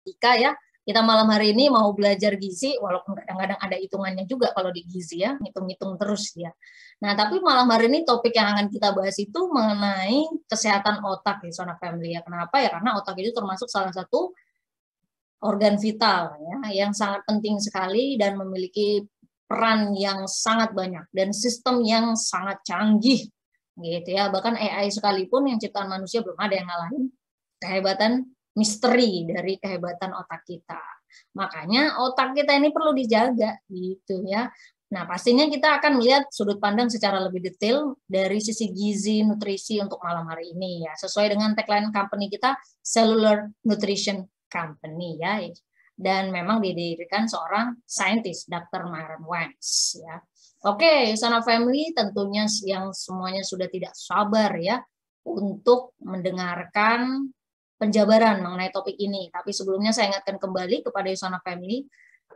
ketika ya kita malam hari ini mau belajar gizi, walaupun kadang-kadang ada hitungannya juga kalau di gizi ya, ngitung-ngitung terus ya. Nah, tapi malam hari ini topik yang akan kita bahas itu mengenai kesehatan otak ya, Sona Family ya. Kenapa ya? Karena otak itu termasuk salah satu organ vital ya, yang sangat penting sekali dan memiliki peran yang sangat banyak dan sistem yang sangat canggih gitu ya. Bahkan AI sekalipun yang ciptaan manusia belum ada yang ngalahin kehebatan misteri dari kehebatan otak kita. Makanya otak kita ini perlu dijaga gitu ya. Nah, pastinya kita akan melihat sudut pandang secara lebih detail dari sisi gizi, nutrisi untuk malam hari ini ya. Sesuai dengan tagline company kita, Cellular Nutrition Company ya. Dan memang didirikan seorang saintis, Dr. Maren Wangs ya. Oke, Sana Family tentunya yang semuanya sudah tidak sabar ya untuk mendengarkan penjabaran mengenai topik ini. Tapi sebelumnya saya ingatkan kembali kepada Yusana Family,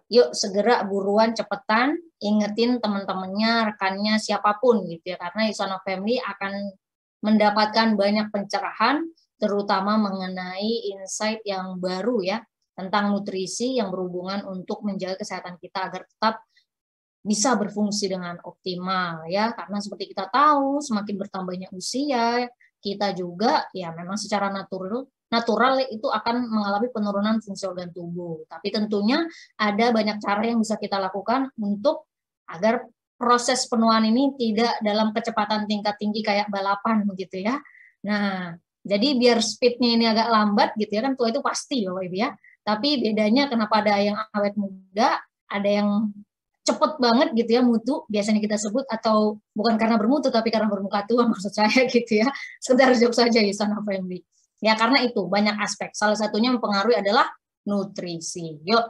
yuk segera buruan cepetan ingetin teman-temannya, rekannya siapapun gitu ya karena Yusana Family akan mendapatkan banyak pencerahan terutama mengenai insight yang baru ya tentang nutrisi yang berhubungan untuk menjaga kesehatan kita agar tetap bisa berfungsi dengan optimal ya karena seperti kita tahu semakin bertambahnya usia kita juga ya memang secara natural natural itu akan mengalami penurunan fungsi organ tubuh. Tapi tentunya ada banyak cara yang bisa kita lakukan untuk agar proses penuaan ini tidak dalam kecepatan tingkat tinggi kayak balapan begitu ya. Nah, jadi biar speednya ini agak lambat gitu ya kan tua itu pasti loh Ibu ya. Tapi bedanya kenapa ada yang awet muda, ada yang cepet banget gitu ya mutu biasanya kita sebut atau bukan karena bermutu tapi karena bermuka tua maksud saya gitu ya sekedar jok saja yang Family Ya karena itu banyak aspek. Salah satunya mempengaruhi adalah nutrisi. Yuk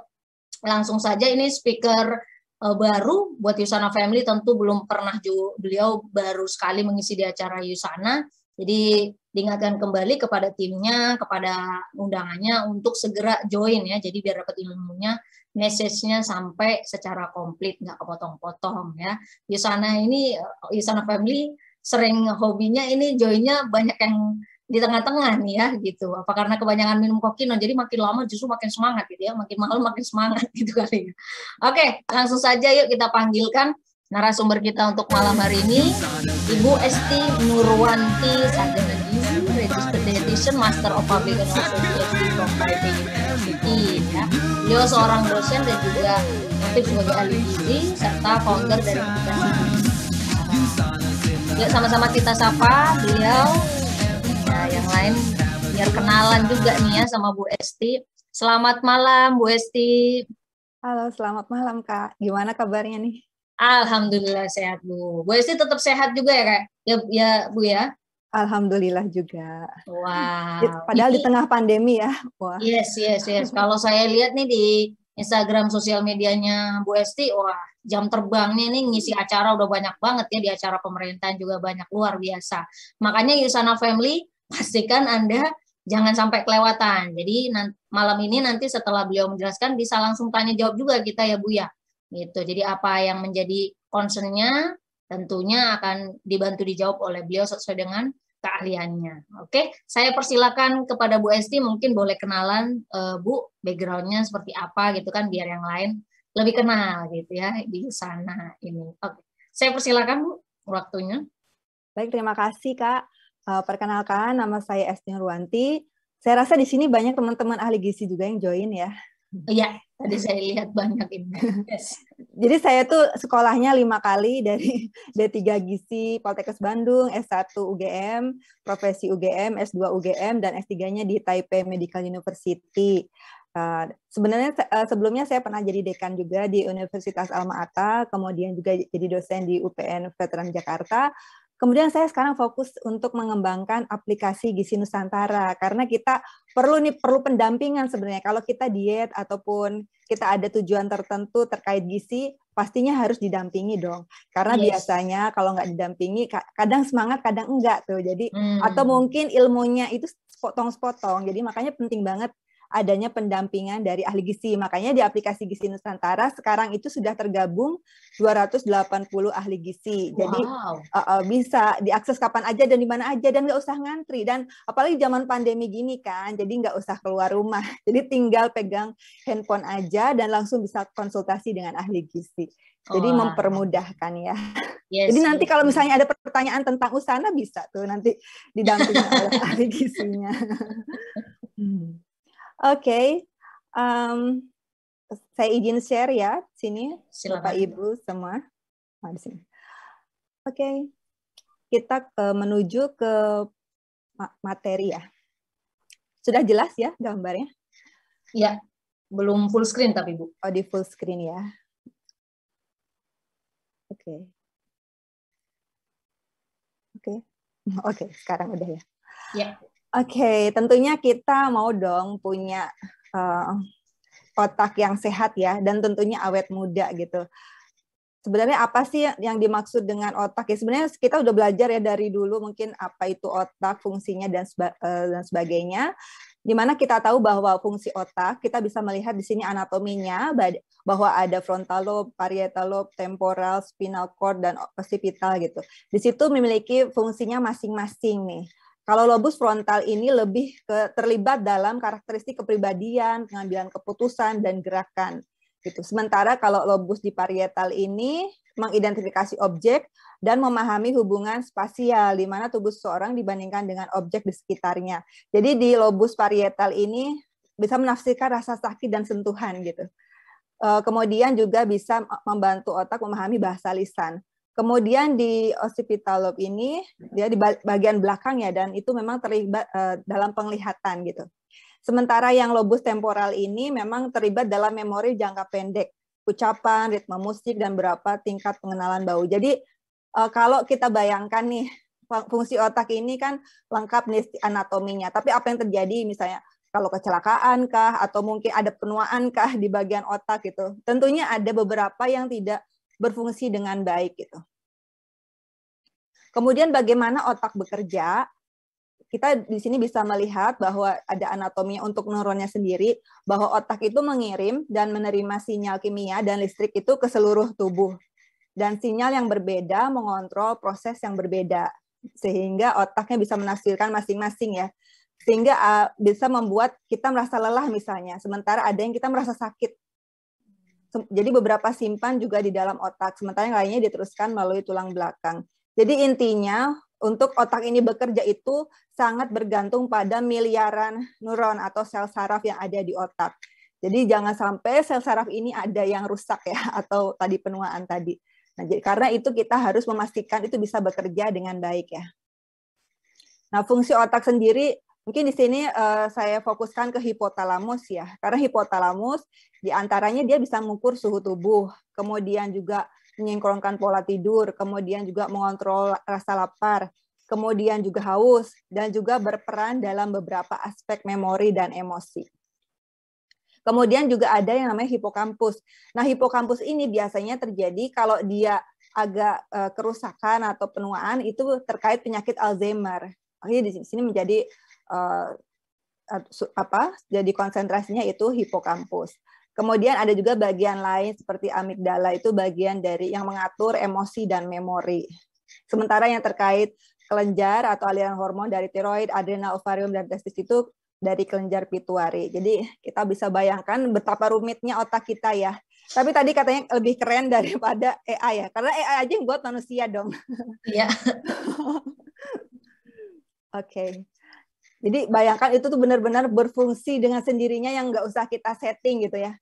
langsung saja ini speaker uh, baru buat Yusana Family tentu belum pernah juga, beliau baru sekali mengisi di acara Yusana. Jadi diingatkan kembali kepada timnya, kepada undangannya untuk segera join ya. Jadi biar dapat ilmunya, message-nya sampai secara komplit, nggak kepotong-potong ya. Yusana ini, eh, Yusana Family sering hobinya ini joinnya banyak yang di tengah-tengah nih ya gitu apa karena kebanyakan minum kokino jadi makin lama justru makin semangat gitu ya makin malam makin semangat gitu kali ya oke langsung saja yuk kita panggilkan narasumber kita untuk malam hari ini Ibu Esti Nurwanti Sarjana Gizi Registered Dietitian Master of Public Health Society ya. dia seorang dosen dan juga aktif sebagai ahli gizi serta founder dari aplikasi Yuk sama-sama kita sapa beliau Nah, yang lain biar kenalan juga nih ya sama Bu Esti. Selamat malam Bu Esti. Halo, selamat malam Kak. Gimana kabarnya nih? Alhamdulillah sehat Bu. Bu Esti tetap sehat juga ya Kak? Ya, ya Bu ya? Alhamdulillah juga. Wow. Padahal Ini, di tengah pandemi ya. Wah. Yes, yes, yes. Kalau saya lihat nih di Instagram sosial medianya Bu Esti, wah jam terbangnya ini ngisi acara udah banyak banget ya di acara pemerintahan juga banyak luar biasa. Makanya Yusana Family pastikan Anda jangan sampai kelewatan. Jadi malam ini nanti setelah beliau menjelaskan bisa langsung tanya jawab juga kita ya Bu ya. Gitu. Jadi apa yang menjadi concernnya tentunya akan dibantu dijawab oleh beliau sesuai dengan keahliannya. Oke, saya persilakan kepada Bu Esti mungkin boleh kenalan uh, Bu backgroundnya seperti apa gitu kan biar yang lain lebih kenal gitu ya di sana ini. Oke, saya persilakan Bu waktunya. Baik, terima kasih Kak. Uh, perkenalkan, nama saya Esti Nurwanti. Saya rasa di sini banyak teman-teman ahli gizi juga yang join ya. Iya, tadi saya lihat banyak ini. Yes. Jadi saya tuh sekolahnya lima kali dari D3 Gizi Poltekkes Bandung, S1 UGM, profesi UGM, S2 UGM, dan S3-nya di Taipei Medical University. Uh, sebenarnya uh, sebelumnya saya pernah jadi dekan juga di Universitas Alma Ata, kemudian juga jadi dosen di UPN Veteran Jakarta, Kemudian saya sekarang fokus untuk mengembangkan aplikasi Gizi Nusantara karena kita perlu nih perlu pendampingan sebenarnya kalau kita diet ataupun kita ada tujuan tertentu terkait gizi pastinya harus didampingi dong karena yes. biasanya kalau nggak didampingi kadang semangat kadang enggak tuh jadi hmm. atau mungkin ilmunya itu potong-potong. jadi makanya penting banget adanya pendampingan dari ahli gizi. Makanya di aplikasi Gizi Nusantara sekarang itu sudah tergabung 280 ahli gizi. Jadi wow. uh, uh, bisa diakses kapan aja dan di mana aja dan nggak usah ngantri dan apalagi zaman pandemi gini kan, jadi nggak usah keluar rumah. Jadi tinggal pegang handphone aja dan langsung bisa konsultasi dengan ahli gizi. Jadi oh. mempermudahkan ya. Yes, Jadi nanti yes. kalau misalnya ada pertanyaan tentang usaha bisa tuh nanti didampingi oleh ahli gizinya. Hmm. Oke, okay. um, saya izin share ya sini, Silakan. Bapak Ibu semua. Oh, Oke, okay. kita ke, menuju ke materi ya. Sudah jelas ya gambarnya? Ya, belum full screen tapi Bu. Oh, di full screen ya. Oke. Okay. Oke. Okay. Oke, okay, sekarang udah ya. Ya okay, tentunya kita mau dong punya uh, otak yang sehat ya, dan tentunya awet muda gitu. Sebenarnya apa sih yang dimaksud dengan otak? Ya sebenarnya kita udah belajar ya dari dulu mungkin apa itu otak, fungsinya dan seba, Di eh, dan sebagainya. Dimana kita tahu bahwa fungsi otak kita bisa melihat di sini anatominya bahwa ada frontal lobe, parietal lobe, temporal, spinal cord dan occipital gitu. Di situ memiliki fungsinya masing-masing nih. Kalau lobus frontal ini lebih ke, terlibat dalam karakteristik kepribadian, pengambilan keputusan, dan gerakan. Gitu. Sementara kalau lobus di parietal ini mengidentifikasi objek dan memahami hubungan spasial di mana tubuh seseorang dibandingkan dengan objek di sekitarnya. Jadi di lobus parietal ini bisa menafsirkan rasa sakit dan sentuhan gitu. Eh, kemudian juga bisa membantu otak memahami bahasa lisan. Kemudian di occipital lobe ini dia di bagian belakang ya dan itu memang terlibat uh, dalam penglihatan gitu. Sementara yang lobus temporal ini memang terlibat dalam memori jangka pendek, ucapan, ritme musik dan berapa tingkat pengenalan bau. Jadi uh, kalau kita bayangkan nih fungsi otak ini kan lengkap nih anatominya. Tapi apa yang terjadi misalnya kalau kecelakaan kah atau mungkin ada penuaan kah di bagian otak gitu. Tentunya ada beberapa yang tidak berfungsi dengan baik gitu. Kemudian bagaimana otak bekerja? Kita di sini bisa melihat bahwa ada anatomi untuk neuronnya sendiri, bahwa otak itu mengirim dan menerima sinyal kimia dan listrik itu ke seluruh tubuh. Dan sinyal yang berbeda mengontrol proses yang berbeda, sehingga otaknya bisa menafsirkan masing-masing ya. Sehingga ah, bisa membuat kita merasa lelah misalnya, sementara ada yang kita merasa sakit jadi beberapa simpan juga di dalam otak, sementara yang lainnya diteruskan melalui tulang belakang. Jadi intinya untuk otak ini bekerja itu sangat bergantung pada miliaran neuron atau sel saraf yang ada di otak. Jadi jangan sampai sel saraf ini ada yang rusak ya atau tadi penuaan tadi. Nah, jadi karena itu kita harus memastikan itu bisa bekerja dengan baik ya. Nah, fungsi otak sendiri Mungkin di sini uh, saya fokuskan ke hipotalamus ya, karena hipotalamus diantaranya dia bisa mengukur suhu tubuh, kemudian juga menyinkronkan pola tidur, kemudian juga mengontrol rasa lapar, kemudian juga haus, dan juga berperan dalam beberapa aspek memori dan emosi. Kemudian juga ada yang namanya hipokampus. Nah, hipokampus ini biasanya terjadi kalau dia agak uh, kerusakan atau penuaan itu terkait penyakit Alzheimer. Jadi di sini menjadi uh, apa jadi konsentrasinya itu hipokampus. Kemudian ada juga bagian lain seperti amigdala itu bagian dari yang mengatur emosi dan memori. Sementara yang terkait kelenjar atau aliran hormon dari tiroid, adrenal, ovarium dan testis itu dari kelenjar pituari. Jadi kita bisa bayangkan betapa rumitnya otak kita ya. Tapi tadi katanya lebih keren daripada AI ya, karena AI aja yang buat manusia dong. Iya. Oke. okay. Jadi bayangkan itu tuh benar-benar berfungsi dengan sendirinya yang nggak usah kita setting gitu ya.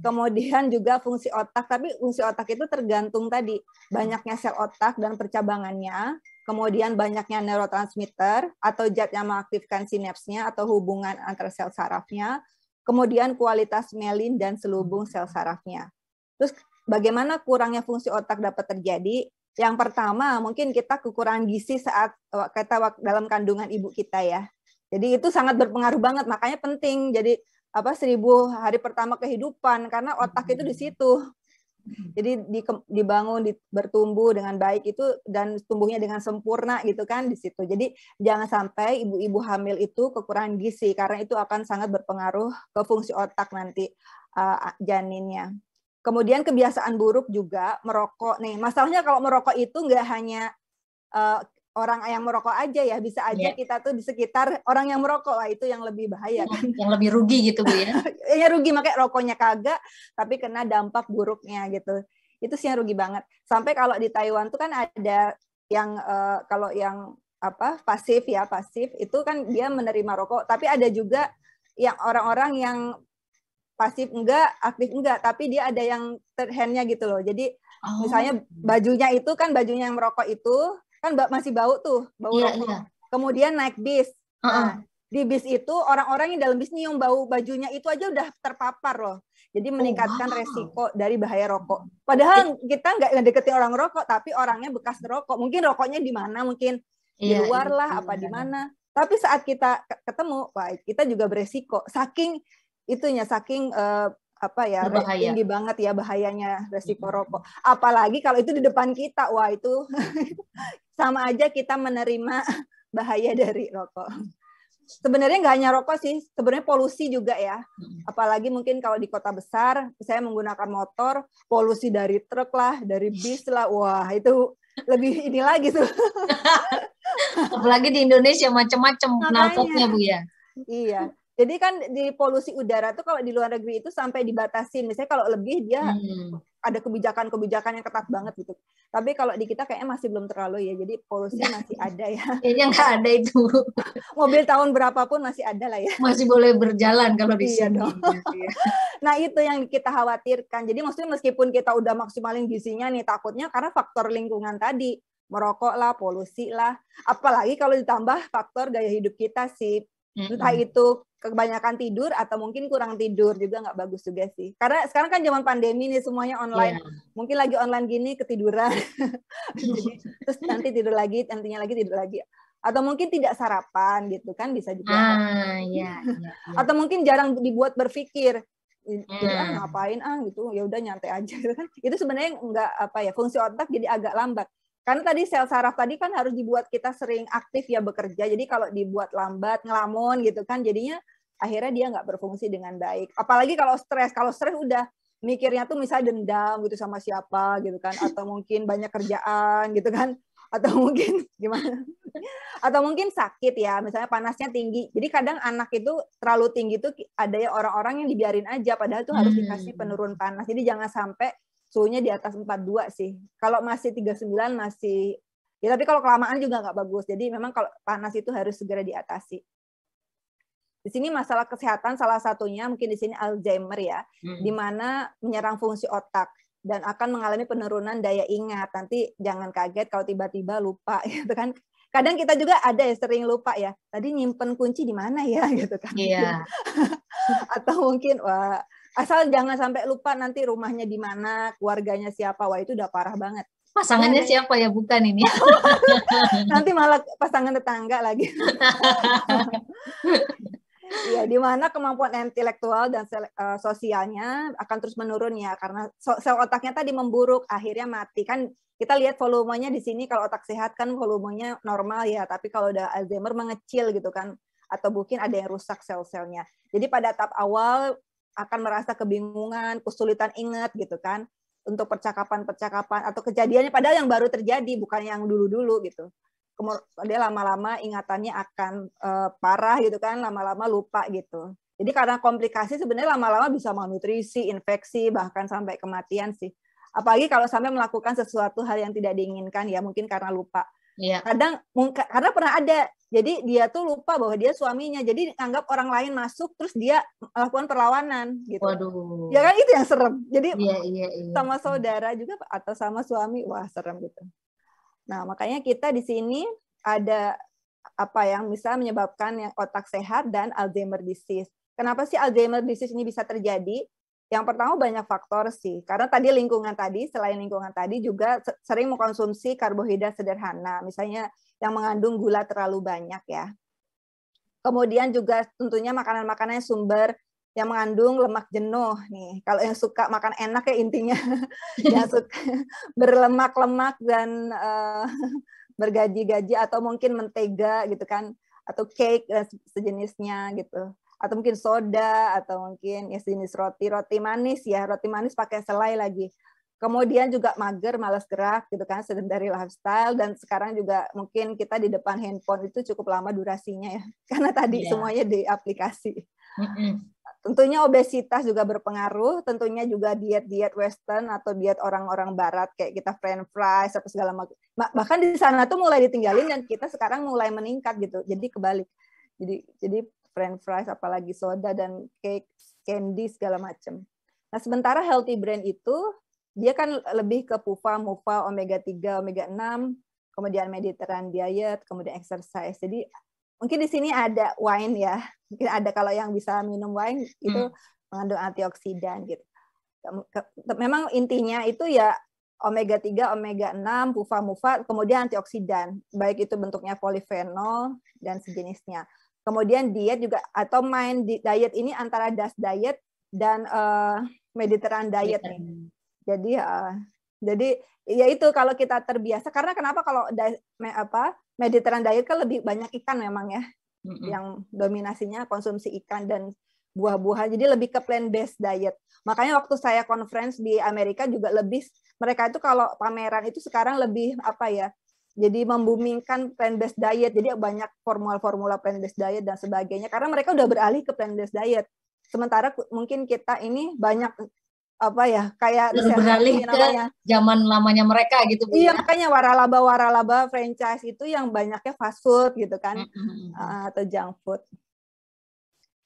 Kemudian juga fungsi otak, tapi fungsi otak itu tergantung tadi banyaknya sel otak dan percabangannya, kemudian banyaknya neurotransmitter atau zat yang mengaktifkan sinapsnya atau hubungan antar sel sarafnya, kemudian kualitas melin dan selubung sel sarafnya. Terus bagaimana kurangnya fungsi otak dapat terjadi? Yang pertama mungkin kita kekurangan gizi saat eh, kita dalam kandungan ibu kita ya jadi itu sangat berpengaruh banget, makanya penting. Jadi apa seribu hari pertama kehidupan karena otak itu di hmm. situ. Jadi dibangun, di, bertumbuh dengan baik itu dan tumbuhnya dengan sempurna gitu kan di situ. Jadi jangan sampai ibu-ibu hamil itu kekurangan gizi karena itu akan sangat berpengaruh ke fungsi otak nanti uh, janinnya. Kemudian kebiasaan buruk juga merokok nih. Masalahnya kalau merokok itu nggak hanya uh, orang yang merokok aja ya bisa aja yeah. kita tuh di sekitar orang yang merokok lah itu yang lebih bahaya iya, kan yang lebih rugi gitu bu ya ya rugi makanya rokoknya kagak tapi kena dampak buruknya gitu itu sih yang rugi banget sampai kalau di Taiwan tuh kan ada yang uh, kalau yang apa pasif ya pasif itu kan dia menerima rokok tapi ada juga yang orang-orang yang pasif enggak aktif enggak tapi dia ada yang terhandnya gitu loh jadi oh. misalnya bajunya itu kan bajunya yang merokok itu kan masih bau tuh bau yeah, rokok. Yeah. Kemudian naik bis. Uh -uh. Nah, di bis itu orang-orang yang dalam bis nyium bau bajunya itu aja udah terpapar loh. Jadi oh, meningkatkan oh, wow. resiko dari bahaya rokok. Padahal iya. kita nggak deketin orang rokok, tapi orangnya bekas rokok. Mungkin rokoknya di mana, mungkin di iya, luar iya, lah, yeah, apa yeah. di mana. Tapi saat kita ketemu, wah kita juga beresiko. Saking itunya, saking uh, apa ya Berbahaya. tinggi banget ya bahayanya resiko iya. rokok. Apalagi kalau itu di depan kita, wah itu sama aja kita menerima bahaya dari rokok. Sebenarnya nggak hanya rokok sih, sebenarnya polusi juga ya. Apalagi mungkin kalau di kota besar, saya menggunakan motor, polusi dari truk lah, dari bis lah, wah itu lebih ini lagi tuh. Apalagi di Indonesia macam-macam nafasnya bu ya. Iya, jadi kan di polusi udara tuh kalau di luar negeri itu sampai dibatasi. Misalnya kalau lebih dia hmm. ada kebijakan-kebijakan yang ketat banget gitu. Tapi kalau di kita kayaknya masih belum terlalu ya. Jadi polusi masih ada ya. Kayaknya nggak ada itu. Mobil tahun berapapun masih ada lah ya. Masih boleh berjalan kalau di iya sini. Ya. nah itu yang kita khawatirkan. Jadi maksudnya meskipun kita udah maksimalin gizinya nih takutnya karena faktor lingkungan tadi merokok lah, polusi lah. Apalagi kalau ditambah faktor gaya hidup kita sih, entah itu kebanyakan tidur atau mungkin kurang tidur juga nggak bagus juga sih karena sekarang kan zaman pandemi nih semuanya online yeah. mungkin lagi online gini ketiduran terus nanti tidur lagi nantinya lagi tidur lagi atau mungkin tidak sarapan gitu kan bisa juga ah, yeah, yeah, yeah. atau mungkin jarang dibuat berpikir jadi ah hmm. ngapain ah gitu ya udah nyantai aja gitu kan. itu sebenarnya nggak apa ya fungsi otak jadi agak lambat karena tadi sel saraf tadi kan harus dibuat kita sering aktif ya bekerja. Jadi kalau dibuat lambat, ngelamun gitu kan, jadinya akhirnya dia nggak berfungsi dengan baik. Apalagi kalau stres. Kalau stres udah mikirnya tuh misalnya dendam gitu sama siapa gitu kan, atau mungkin banyak kerjaan gitu kan, atau mungkin gimana? Atau mungkin sakit ya, misalnya panasnya tinggi. Jadi kadang anak itu terlalu tinggi tuh ada ya orang-orang yang dibiarin aja, padahal tuh harus dikasih hmm. penurun panas. Jadi jangan sampai suhunya di atas 42 sih. Kalau masih 39 masih ya tapi kalau kelamaan juga nggak bagus. Jadi memang kalau panas itu harus segera diatasi. Di sini masalah kesehatan salah satunya mungkin di sini Alzheimer ya, hmm. di mana menyerang fungsi otak dan akan mengalami penurunan daya ingat. Nanti jangan kaget kalau tiba-tiba lupa gitu kan. Kadang kita juga ada ya sering lupa ya. Tadi nyimpen kunci di mana ya gitu kan. Iya. Yeah. Atau mungkin wah asal jangan sampai lupa nanti rumahnya di mana, keluarganya siapa, wah itu udah parah banget. Pasangannya ya, siapa ya bukan ini? nanti malah pasangan tetangga lagi. Iya, di mana kemampuan intelektual dan eh, sosialnya akan terus menurun ya karena sel otaknya tadi memburuk, akhirnya mati kan. Kita lihat volumenya di sini kalau otak sehat kan volumenya normal ya, tapi kalau udah Alzheimer mengecil gitu kan atau mungkin ada yang rusak sel-selnya. Jadi pada tahap awal akan merasa kebingungan, kesulitan ingat gitu kan untuk percakapan-percakapan atau kejadiannya padahal yang baru terjadi bukan yang dulu-dulu gitu. Kemudian lama-lama ingatannya akan uh, parah gitu kan, lama-lama lupa gitu. Jadi karena komplikasi sebenarnya lama-lama bisa malnutrisi, infeksi, bahkan sampai kematian sih. Apalagi kalau sampai melakukan sesuatu hal yang tidak diinginkan ya mungkin karena lupa. Iya. Kadang karena pernah ada jadi dia tuh lupa bahwa dia suaminya. Jadi anggap orang lain masuk terus dia melakukan perlawanan gitu. Waduh. Ya kan itu yang serem. Jadi iya, iya, iya. sama saudara juga atau sama suami wah serem gitu. Nah, makanya kita di sini ada apa yang bisa menyebabkan yang otak sehat dan Alzheimer disease. Kenapa sih Alzheimer disease ini bisa terjadi? Yang pertama banyak faktor sih, karena tadi lingkungan tadi, selain lingkungan tadi juga sering mengkonsumsi karbohidrat sederhana, misalnya yang mengandung gula terlalu banyak ya. Kemudian juga tentunya makanan-makanan sumber yang mengandung lemak jenuh nih. Kalau yang suka makan enak ya intinya, yang suka berlemak-lemak dan uh, bergaji-gaji atau mungkin mentega gitu kan, atau cake dan sejenisnya gitu atau mungkin soda atau mungkin ya jenis roti roti manis ya roti manis pakai selai lagi kemudian juga mager malas gerak gitu kan sedentary lifestyle dan sekarang juga mungkin kita di depan handphone itu cukup lama durasinya ya karena tadi yeah. semuanya di aplikasi tentunya obesitas juga berpengaruh tentunya juga diet diet western atau diet orang-orang barat kayak kita french fries apa segala macam bahkan di sana tuh mulai ditinggalin dan kita sekarang mulai meningkat gitu jadi kebalik jadi jadi french fries apalagi soda dan cake candy segala macam nah sementara healthy brand itu dia kan lebih ke pufa mufa omega 3 omega 6 kemudian mediterranean diet kemudian exercise jadi mungkin di sini ada wine ya mungkin ada kalau yang bisa minum wine itu hmm. mengandung antioksidan gitu memang intinya itu ya omega 3, omega 6, pufa mufa kemudian antioksidan baik itu bentuknya polifenol dan sejenisnya Kemudian diet juga atau main di diet ini antara DAS diet dan uh, Mediterranean diet Jadi uh, jadi ya itu kalau kita terbiasa karena kenapa kalau diet, apa Mediterranean diet kan lebih banyak ikan memang ya. Mm-hmm. Yang dominasinya konsumsi ikan dan buah-buahan. Jadi lebih ke plant based diet. Makanya waktu saya conference di Amerika juga lebih mereka itu kalau pameran itu sekarang lebih apa ya? jadi membumingkan plant based diet jadi banyak formula-formula plant based diet dan sebagainya karena mereka udah beralih ke plant based diet sementara mungkin kita ini banyak apa ya kayak beralih ke namanya. zaman lamanya mereka gitu iya ya? makanya waralaba waralaba franchise itu yang banyaknya fast food gitu kan mm-hmm. ah, atau junk food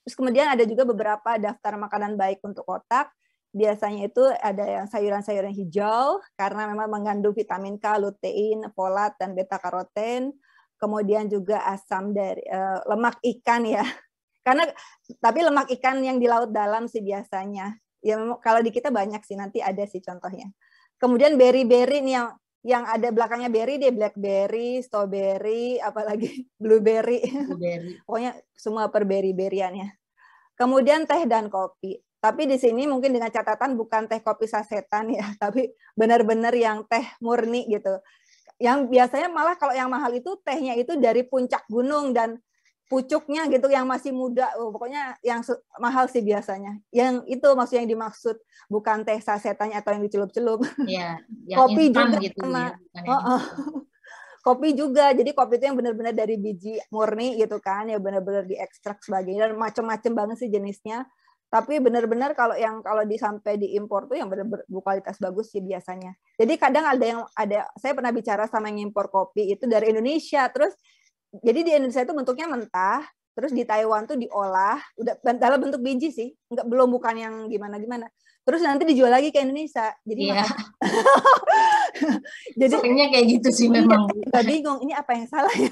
terus kemudian ada juga beberapa daftar makanan baik untuk otak biasanya itu ada yang sayuran-sayuran hijau karena memang mengandung vitamin K, lutein, folat dan beta karoten. Kemudian juga asam dari uh, lemak ikan ya. Karena tapi lemak ikan yang di laut dalam sih biasanya. Ya kalau di kita banyak sih nanti ada sih contohnya. Kemudian berry-berry nih yang yang ada belakangnya berry dia blackberry, strawberry, apalagi blueberry. blueberry. Pokoknya semua perberry-berian ya. Kemudian teh dan kopi. Tapi di sini mungkin dengan catatan bukan teh kopi sasetan ya, tapi benar-benar yang teh murni gitu. Yang biasanya malah kalau yang mahal itu tehnya itu dari puncak gunung dan pucuknya gitu yang masih muda. Oh, pokoknya yang mahal sih biasanya. Yang itu maksudnya yang dimaksud bukan teh sasetannya atau yang dicelup-celup. Iya, kopi juga gitu sama. Ya, oh, oh. kopi juga jadi kopi itu yang benar-benar dari biji murni gitu kan ya benar-benar diekstrak sebagainya dan macam-macam banget sih jenisnya tapi benar-benar kalau yang kalau disampai diimpor tuh yang benar-benar bagus sih biasanya. Jadi kadang ada yang ada saya pernah bicara sama yang impor kopi itu dari Indonesia terus jadi di Indonesia itu bentuknya mentah, terus di Taiwan tuh diolah udah dalam bentuk biji sih, Enggak belum bukan yang gimana-gimana. Terus nanti dijual lagi ke Indonesia. Jadi yeah. Jadi kayak gitu sih iya, memang. Iya, bingung ini apa yang salah ya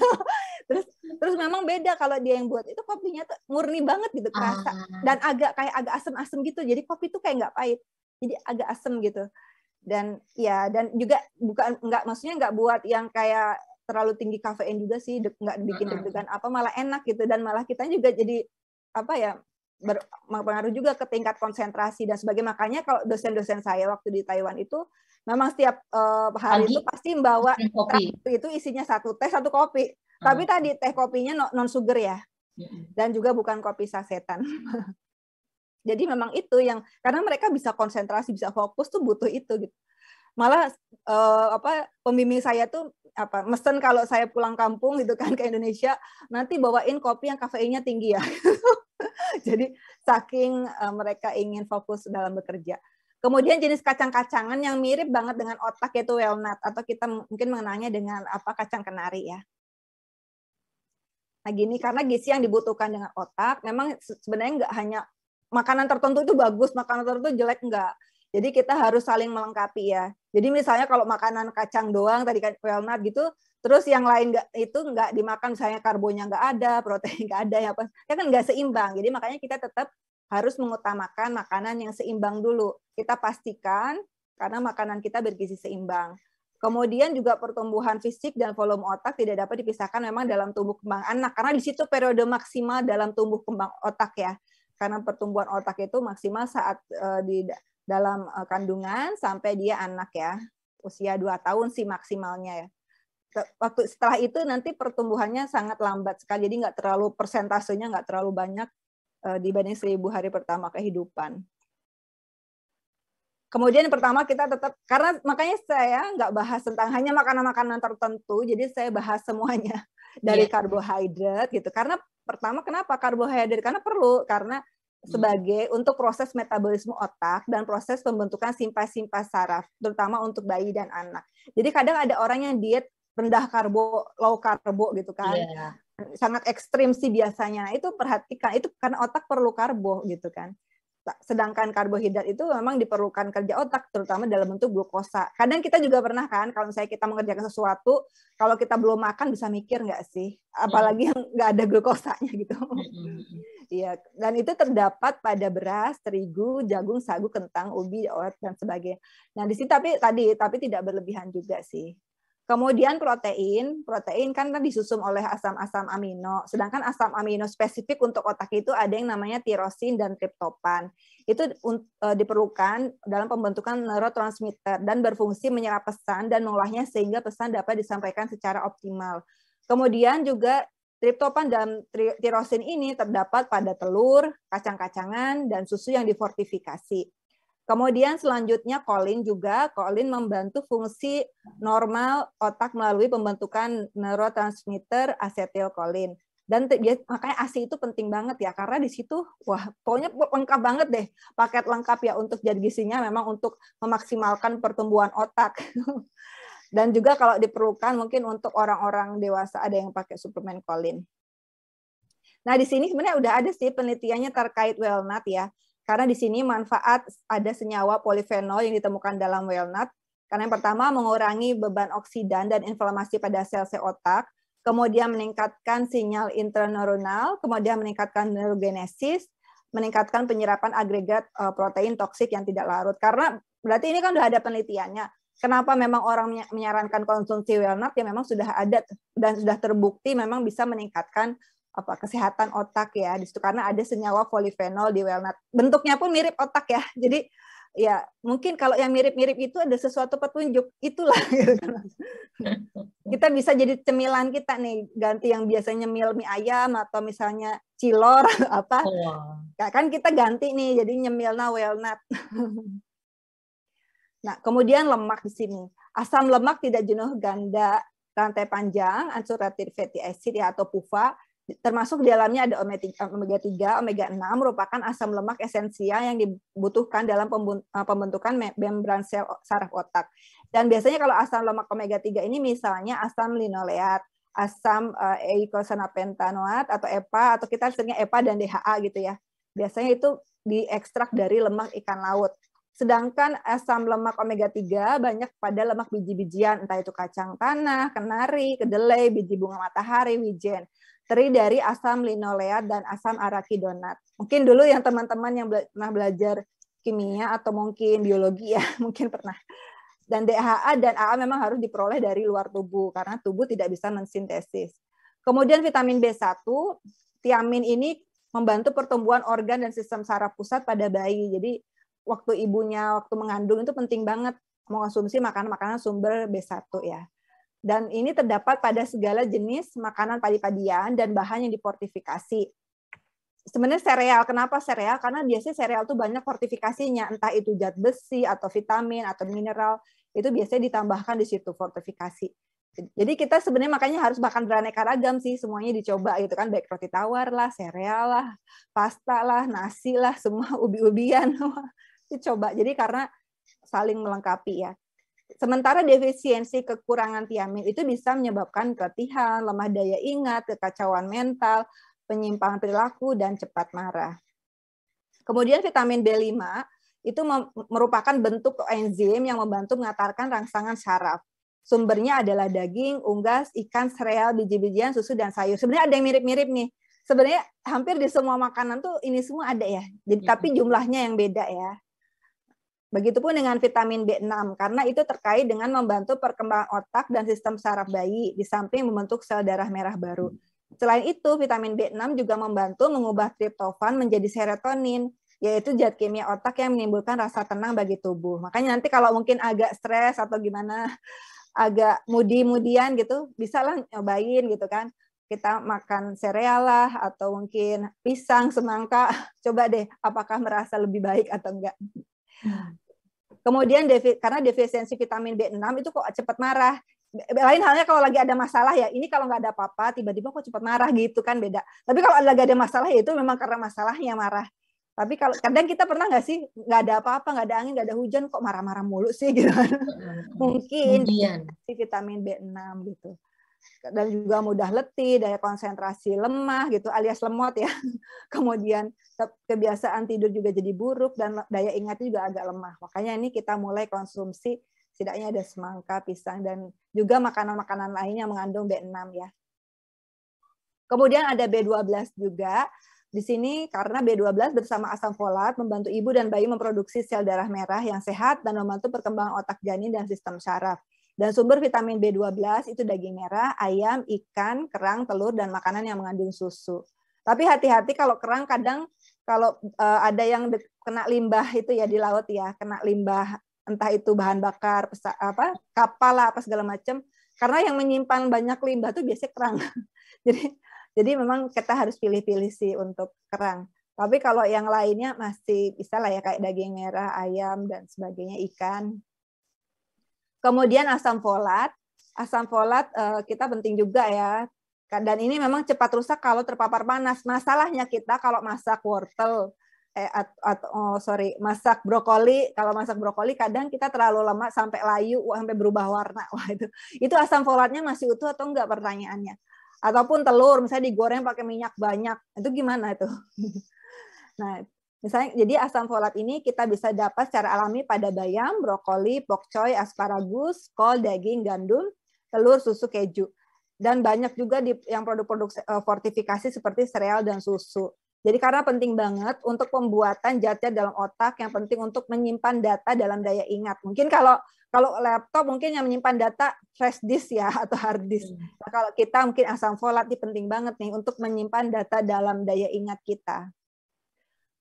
terus terus memang beda kalau dia yang buat itu kopinya tuh murni banget gitu kerasa ah. dan agak kayak agak asem-asem gitu jadi kopi tuh kayak nggak pahit jadi agak asem gitu dan ya dan juga bukan nggak maksudnya nggak buat yang kayak terlalu tinggi kafein juga sih nggak bikin deg-degan apa malah enak gitu dan malah kita juga jadi apa ya berpengaruh juga ke tingkat konsentrasi dan sebagainya makanya kalau dosen-dosen saya waktu di Taiwan itu memang setiap uh, hari Pagi, itu pasti membawa kopi. itu isinya satu teh satu kopi tapi ah. tadi teh kopinya non sugar ya. Dan juga bukan kopi sasetan. Jadi memang itu yang karena mereka bisa konsentrasi, bisa fokus tuh butuh itu gitu. Malah eh, apa pembimbing saya tuh apa mesen kalau saya pulang kampung gitu kan ke Indonesia nanti bawain kopi yang kafeinnya tinggi ya. Jadi saking eh, mereka ingin fokus dalam bekerja. Kemudian jenis kacang-kacangan yang mirip banget dengan otak yaitu walnut atau kita mungkin mengenalnya dengan apa kacang kenari ya. Nah gini karena gizi yang dibutuhkan dengan otak memang sebenarnya nggak hanya makanan tertentu itu bagus, makanan tertentu jelek nggak. Jadi kita harus saling melengkapi ya. Jadi misalnya kalau makanan kacang doang tadi kan walnut gitu, terus yang lain nggak itu nggak dimakan misalnya karbonnya nggak ada, protein nggak ada ya apa, ya kan nggak seimbang. Jadi makanya kita tetap harus mengutamakan makanan yang seimbang dulu. Kita pastikan karena makanan kita bergizi seimbang. Kemudian juga pertumbuhan fisik dan volume otak tidak dapat dipisahkan memang dalam tumbuh kembang anak karena di situ periode maksimal dalam tumbuh kembang otak ya. Karena pertumbuhan otak itu maksimal saat uh, di dalam uh, kandungan sampai dia anak ya. Usia 2 tahun sih maksimalnya ya. Waktu setelah itu nanti pertumbuhannya sangat lambat sekali jadi nggak terlalu persentasenya nggak terlalu banyak uh, dibanding seribu hari pertama kehidupan. Kemudian yang pertama kita tetap karena makanya saya nggak bahas tentang hanya makanan-makanan tertentu, jadi saya bahas semuanya dari yeah. karbohidrat gitu. Karena pertama kenapa karbohidrat? Karena perlu karena hmm. sebagai hmm. untuk proses metabolisme otak dan proses pembentukan simpas-simpas saraf, terutama untuk bayi dan anak. Jadi kadang ada orang yang diet rendah karbo, low karbo gitu kan. Yeah. Sangat ekstrim sih biasanya. Nah, itu perhatikan, itu karena otak perlu karbo gitu kan sedangkan karbohidrat itu memang diperlukan kerja otak terutama dalam bentuk glukosa. Kadang kita juga pernah kan kalau misalnya kita mengerjakan sesuatu kalau kita belum makan bisa mikir nggak sih apalagi hmm. yang nggak ada glukosanya gitu. Hmm, hmm, iya dan itu terdapat pada beras, terigu, jagung, sagu, kentang, ubi, oat dan sebagainya. Nah di sini tapi tadi tapi tidak berlebihan juga sih. Kemudian protein, protein kan disusun oleh asam-asam amino. Sedangkan asam amino spesifik untuk otak itu ada yang namanya tirosin dan triptofan. Itu e, diperlukan dalam pembentukan neurotransmitter dan berfungsi menyerap pesan dan mengolahnya sehingga pesan dapat disampaikan secara optimal. Kemudian juga Triptofan dan tirosin ini terdapat pada telur, kacang-kacangan, dan susu yang difortifikasi. Kemudian selanjutnya kolin juga, kolin membantu fungsi normal otak melalui pembentukan neurotransmitter asetilkolin. Dan ya, makanya ASI itu penting banget ya, karena di situ, wah pokoknya lengkap banget deh, paket lengkap ya untuk jadi gisinya memang untuk memaksimalkan pertumbuhan otak. Dan juga kalau diperlukan mungkin untuk orang-orang dewasa ada yang pakai suplemen kolin. Nah di sini sebenarnya udah ada sih penelitiannya terkait wellnut ya karena di sini manfaat ada senyawa polifenol yang ditemukan dalam walnut. Karena yang pertama mengurangi beban oksidan dan inflamasi pada sel-sel otak, kemudian meningkatkan sinyal intraneuronal, kemudian meningkatkan neurogenesis, meningkatkan penyerapan agregat eh, protein toksik yang tidak larut. Karena berarti ini kan sudah ada penelitiannya. Kenapa memang orang menyarankan konsumsi walnut yang memang sudah ada dan sudah terbukti memang bisa meningkatkan apa kesehatan otak ya di situ karena ada senyawa polifenol di walnut bentuknya pun mirip otak ya jadi ya mungkin kalau yang mirip-mirip itu ada sesuatu petunjuk itulah gitu. kita bisa jadi cemilan kita nih ganti yang biasanya nyemil mie ayam atau misalnya cilor apa ya kan kita ganti nih jadi nyemilna walnut nah kemudian lemak di sini asam lemak tidak jenuh ganda rantai panjang unsaturated fatty acid ya atau PUFA Termasuk di dalamnya ada omega 3, omega 6 merupakan asam lemak esensial yang dibutuhkan dalam eh, pembentukan membran sel saraf otak. Dan biasanya kalau asam lemak omega 3 ini misalnya asam linoleat, asam uh, atau EPA atau kita seringnya EPA dan DHA gitu ya. Biasanya itu diekstrak dari lemak ikan laut. Sedangkan asam lemak omega 3 banyak pada lemak biji-bijian, entah itu kacang tanah, kenari, kedelai, biji bunga matahari, wijen terdiri dari asam linoleat dan asam arachidonat Mungkin dulu yang teman-teman yang pernah belajar kimia atau mungkin biologi ya, mungkin pernah. Dan DHA dan AA memang harus diperoleh dari luar tubuh karena tubuh tidak bisa mensintesis. Kemudian vitamin B1, tiamin ini membantu pertumbuhan organ dan sistem saraf pusat pada bayi. Jadi waktu ibunya waktu mengandung itu penting banget mengonsumsi makanan-makanan sumber B1 ya. Dan ini terdapat pada segala jenis makanan padi-padian dan bahan yang diportifikasi. Sebenarnya sereal, kenapa sereal? Karena biasanya sereal tuh banyak fortifikasinya, entah itu zat besi atau vitamin atau mineral, itu biasanya ditambahkan di situ fortifikasi. Jadi kita sebenarnya makanya harus makan beraneka ragam sih, semuanya dicoba gitu kan, baik roti tawar lah, sereal lah, pasta lah, nasi lah, semua ubi-ubian, dicoba. Jadi karena saling melengkapi ya. Sementara defisiensi kekurangan tiamin itu bisa menyebabkan keletihan, lemah daya ingat, kekacauan mental, penyimpangan perilaku, dan cepat marah. Kemudian vitamin B5 itu merupakan bentuk enzim yang membantu mengatarkan rangsangan saraf. Sumbernya adalah daging, unggas, ikan, sereal, biji-bijian, susu, dan sayur. Sebenarnya ada yang mirip-mirip nih. Sebenarnya hampir di semua makanan tuh ini semua ada ya. Jadi ya. tapi jumlahnya yang beda ya. Begitupun dengan vitamin B6 karena itu terkait dengan membantu perkembangan otak dan sistem saraf bayi di samping membentuk sel darah merah baru. Selain itu, vitamin B6 juga membantu mengubah triptofan menjadi serotonin, yaitu zat kimia otak yang menimbulkan rasa tenang bagi tubuh. Makanya nanti kalau mungkin agak stres atau gimana, agak mudi-mudian gitu, bisa lah nyobain gitu kan kita makan sereal lah atau mungkin pisang, semangka, coba deh apakah merasa lebih baik atau enggak. Kemudian karena defisiensi vitamin B6 itu kok cepat marah. Lain halnya kalau lagi ada masalah ya, ini kalau nggak ada apa-apa tiba-tiba kok cepat marah gitu kan beda. Tapi kalau lagi ada masalah ya itu memang karena masalahnya marah. Tapi kalau kadang kita pernah nggak sih nggak ada apa-apa, nggak ada angin, nggak ada hujan kok marah-marah mulu sih gitu. Kan. Hmm. Mungkin si vitamin B6 gitu dan juga mudah letih, daya konsentrasi lemah gitu alias lemot ya. Kemudian kebiasaan tidur juga jadi buruk dan daya ingatnya juga agak lemah. Makanya ini kita mulai konsumsi setidaknya ada semangka, pisang dan juga makanan-makanan lainnya yang mengandung B6 ya. Kemudian ada B12 juga. Di sini karena B12 bersama asam folat membantu ibu dan bayi memproduksi sel darah merah yang sehat dan membantu perkembangan otak janin dan sistem saraf. Dan sumber vitamin B12 itu daging merah, ayam, ikan, kerang, telur, dan makanan yang mengandung susu. Tapi hati-hati kalau kerang kadang kalau uh, ada yang kena limbah itu ya di laut ya, kena limbah entah itu bahan bakar, pesa, apa kapal lah, apa segala macam. Karena yang menyimpan banyak limbah itu biasanya kerang. jadi jadi memang kita harus pilih-pilih sih untuk kerang. Tapi kalau yang lainnya masih bisa lah ya kayak daging merah, ayam dan sebagainya, ikan Kemudian asam folat. Asam folat uh, kita penting juga ya. Dan ini memang cepat rusak kalau terpapar panas. Masalahnya kita kalau masak wortel eh at, at, oh, sorry, masak brokoli, kalau masak brokoli kadang kita terlalu lama sampai layu sampai berubah warna. Wah itu. Itu asam folatnya masih utuh atau enggak pertanyaannya. Ataupun telur misalnya digoreng pakai minyak banyak. Itu gimana itu? Nah, Misalnya, jadi asam folat ini kita bisa dapat secara alami pada bayam, brokoli, pokcoy, asparagus, kol, daging, gandum, telur, susu, keju. Dan banyak juga di, yang produk-produk eh, fortifikasi seperti sereal dan susu. Jadi karena penting banget untuk pembuatan jatah dalam otak, yang penting untuk menyimpan data dalam daya ingat. Mungkin kalau kalau laptop mungkin yang menyimpan data flash disk ya atau hard disk. Hmm. Nah, kalau kita mungkin asam folat ini penting banget nih untuk menyimpan data dalam daya ingat kita.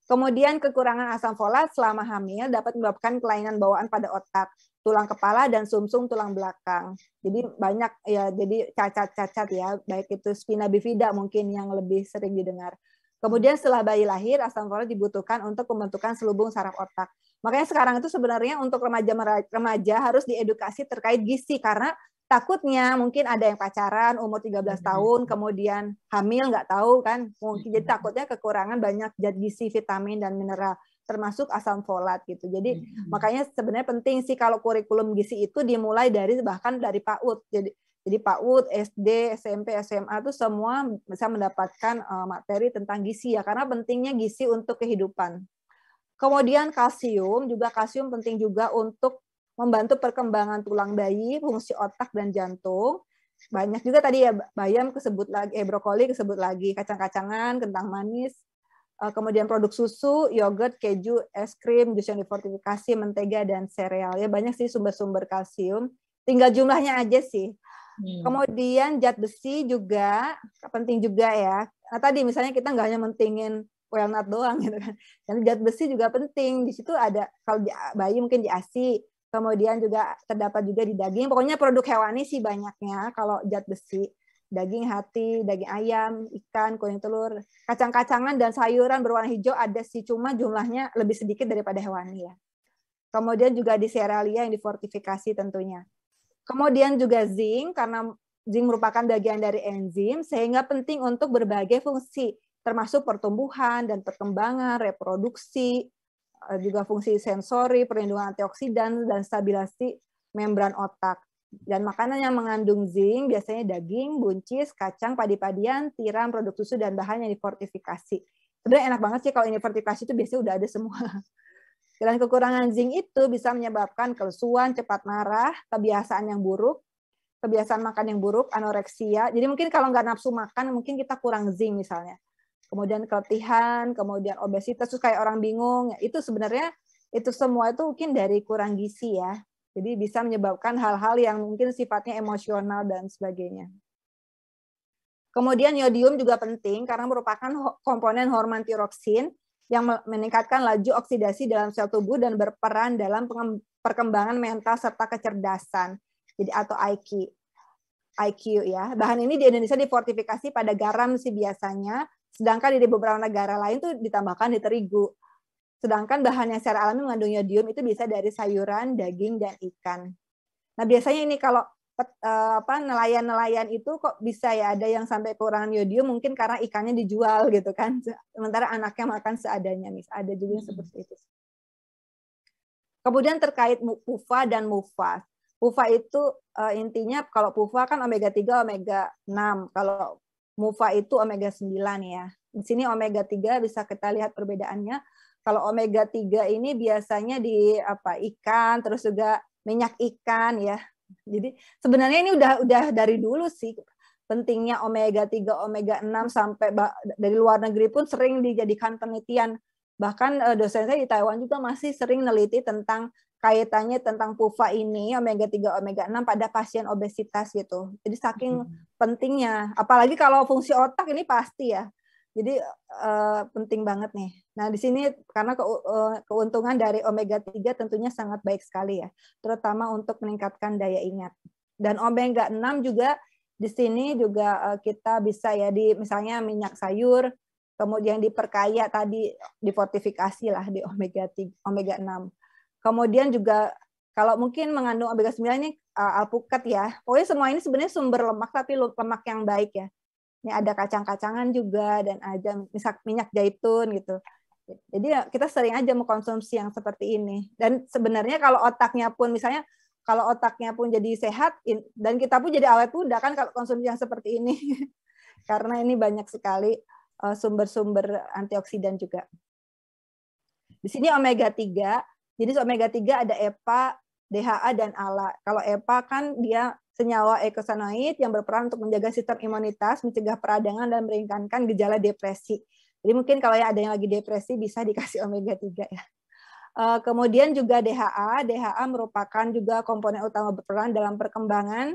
Kemudian kekurangan asam folat selama hamil dapat menyebabkan kelainan bawaan pada otak, tulang kepala dan sumsum -sum tulang belakang. Jadi banyak ya jadi cacat-cacat ya, baik itu spina bifida mungkin yang lebih sering didengar. Kemudian setelah bayi lahir, asam folat dibutuhkan untuk pembentukan selubung saraf otak. Makanya sekarang itu sebenarnya untuk remaja-remaja harus diedukasi terkait gizi karena takutnya mungkin ada yang pacaran umur 13 hmm, hmm, tahun hmm. kemudian hamil nggak tahu kan mungkin jadi takutnya kekurangan banyak zat gizi vitamin dan mineral termasuk asam folat gitu jadi makanya sebenarnya penting sih kalau kurikulum gizi itu dimulai dari bahkan dari PAUD jadi jadi PAUD SD SMP SMA itu semua bisa mendapatkan eh, materi tentang gizi ya karena pentingnya gizi untuk kehidupan Kemudian kalsium juga kalsium penting juga untuk membantu perkembangan tulang bayi, fungsi otak dan jantung. Banyak juga tadi ya bayam kesebut lagi, eh brokoli kesebut lagi, kacang-kacangan, kentang manis, eh, kemudian produk susu, yogurt, keju, es krim, jus yang difortifikasi, mentega dan sereal. Ya banyak sih sumber-sumber kalsium. Tinggal jumlahnya aja sih. Hmm. Kemudian zat besi juga penting juga ya. Nah tadi misalnya kita nggak hanya mentingin walnut doang gitu kan. Dan zat besi juga penting. Di situ ada kalau bayi mungkin di ASI, Kemudian juga terdapat juga di daging. Pokoknya produk hewani sih banyaknya kalau zat besi. Daging hati, daging ayam, ikan, kuning telur, kacang-kacangan dan sayuran berwarna hijau ada sih cuma jumlahnya lebih sedikit daripada hewani ya. Kemudian juga di cerealia yang difortifikasi tentunya. Kemudian juga zinc karena zinc merupakan bagian dari enzim sehingga penting untuk berbagai fungsi termasuk pertumbuhan dan perkembangan, reproduksi, Eh, juga fungsi sensori, perlindungan antioksidan, dan stabilasi membran otak. Dan makanan yang mengandung zinc biasanya daging, buncis, kacang, padi-padian, tiram, produk susu, dan bahan yang difortifikasi. Sebenarnya enak banget sih kalau ini fortifikasi itu biasanya udah ada semua. Dan kekurangan zinc itu bisa menyebabkan kelesuan, cepat marah, kebiasaan yang buruk, kebiasaan makan yang buruk, anoreksia. Jadi mungkin kalau nggak nafsu makan, mungkin kita kurang zinc misalnya kemudian keletihan, kemudian obesitas, terus kayak orang bingung. Itu sebenarnya itu semua itu mungkin dari kurang gizi ya. Jadi bisa menyebabkan hal-hal yang mungkin sifatnya emosional dan sebagainya. Kemudian yodium juga penting karena merupakan komponen hormon tiroksin yang meningkatkan laju oksidasi dalam sel tubuh dan berperan dalam perkembangan mental serta kecerdasan. Jadi atau IQ. IQ ya. Bahan ini di Indonesia difortifikasi pada garam sih biasanya Sedangkan di beberapa negara lain tuh ditambahkan di terigu. Sedangkan bahan yang secara alami mengandung yodium itu bisa dari sayuran, daging, dan ikan. Nah, biasanya ini kalau eh, apa nelayan-nelayan itu kok bisa ya ada yang sampai kekurangan yodium mungkin karena ikannya dijual gitu kan sementara anaknya makan seadanya mis ada juga yang hmm. seperti itu kemudian terkait pufa dan mufa pufa itu eh, intinya kalau pufa kan omega 3 omega 6 kalau MUFA itu omega 9 ya. Di sini omega 3 bisa kita lihat perbedaannya. Kalau omega 3 ini biasanya di apa ikan terus juga minyak ikan ya. Jadi sebenarnya ini udah udah dari dulu sih pentingnya omega 3, omega 6 sampai dari luar negeri pun sering dijadikan penelitian. Bahkan eh, dosen saya di Taiwan juga masih sering neliti tentang kaitannya tentang PUFA ini omega 3 omega 6 pada pasien obesitas gitu. Jadi saking hmm. pentingnya, apalagi kalau fungsi otak ini pasti ya. Jadi uh, penting banget nih. Nah, di sini karena ke, uh, eh, keuntungan dari omega 3 tentunya sangat baik sekali ya, terutama untuk meningkatkan daya ingat. Dan omega 6 juga di sini juga uh, kita bisa ya di misalnya minyak sayur kemudian diperkaya tadi difortifikasi lah di omega 3 omega 6 Kemudian juga kalau mungkin mengandung omega 9 ini uh, alpukat ya. Pokoknya semua ini sebenarnya sumber lemak tapi lemak yang baik ya. Ini ada kacang-kacangan juga dan ada misal minyak zaitun gitu. Jadi ya kita sering aja mengkonsumsi yang seperti ini. Dan sebenarnya kalau otaknya pun misalnya kalau otaknya pun jadi sehat dan kita pun jadi awet muda kan kalau konsumsi yang seperti ini. Karena ini banyak sekali eh, sumber-sumber antioksidan juga. Di sini omega 3 jadi omega 3 ada EPA, DHA dan ALA. Kalau EPA kan dia senyawa eicosanoid yang berperan untuk menjaga sistem imunitas, mencegah peradangan dan meringankan gejala depresi. Jadi mungkin kalau yang ada yang lagi depresi bisa dikasih omega 3 ya. Eh, kemudian juga DHA, DHA merupakan juga komponen utama berperan dalam perkembangan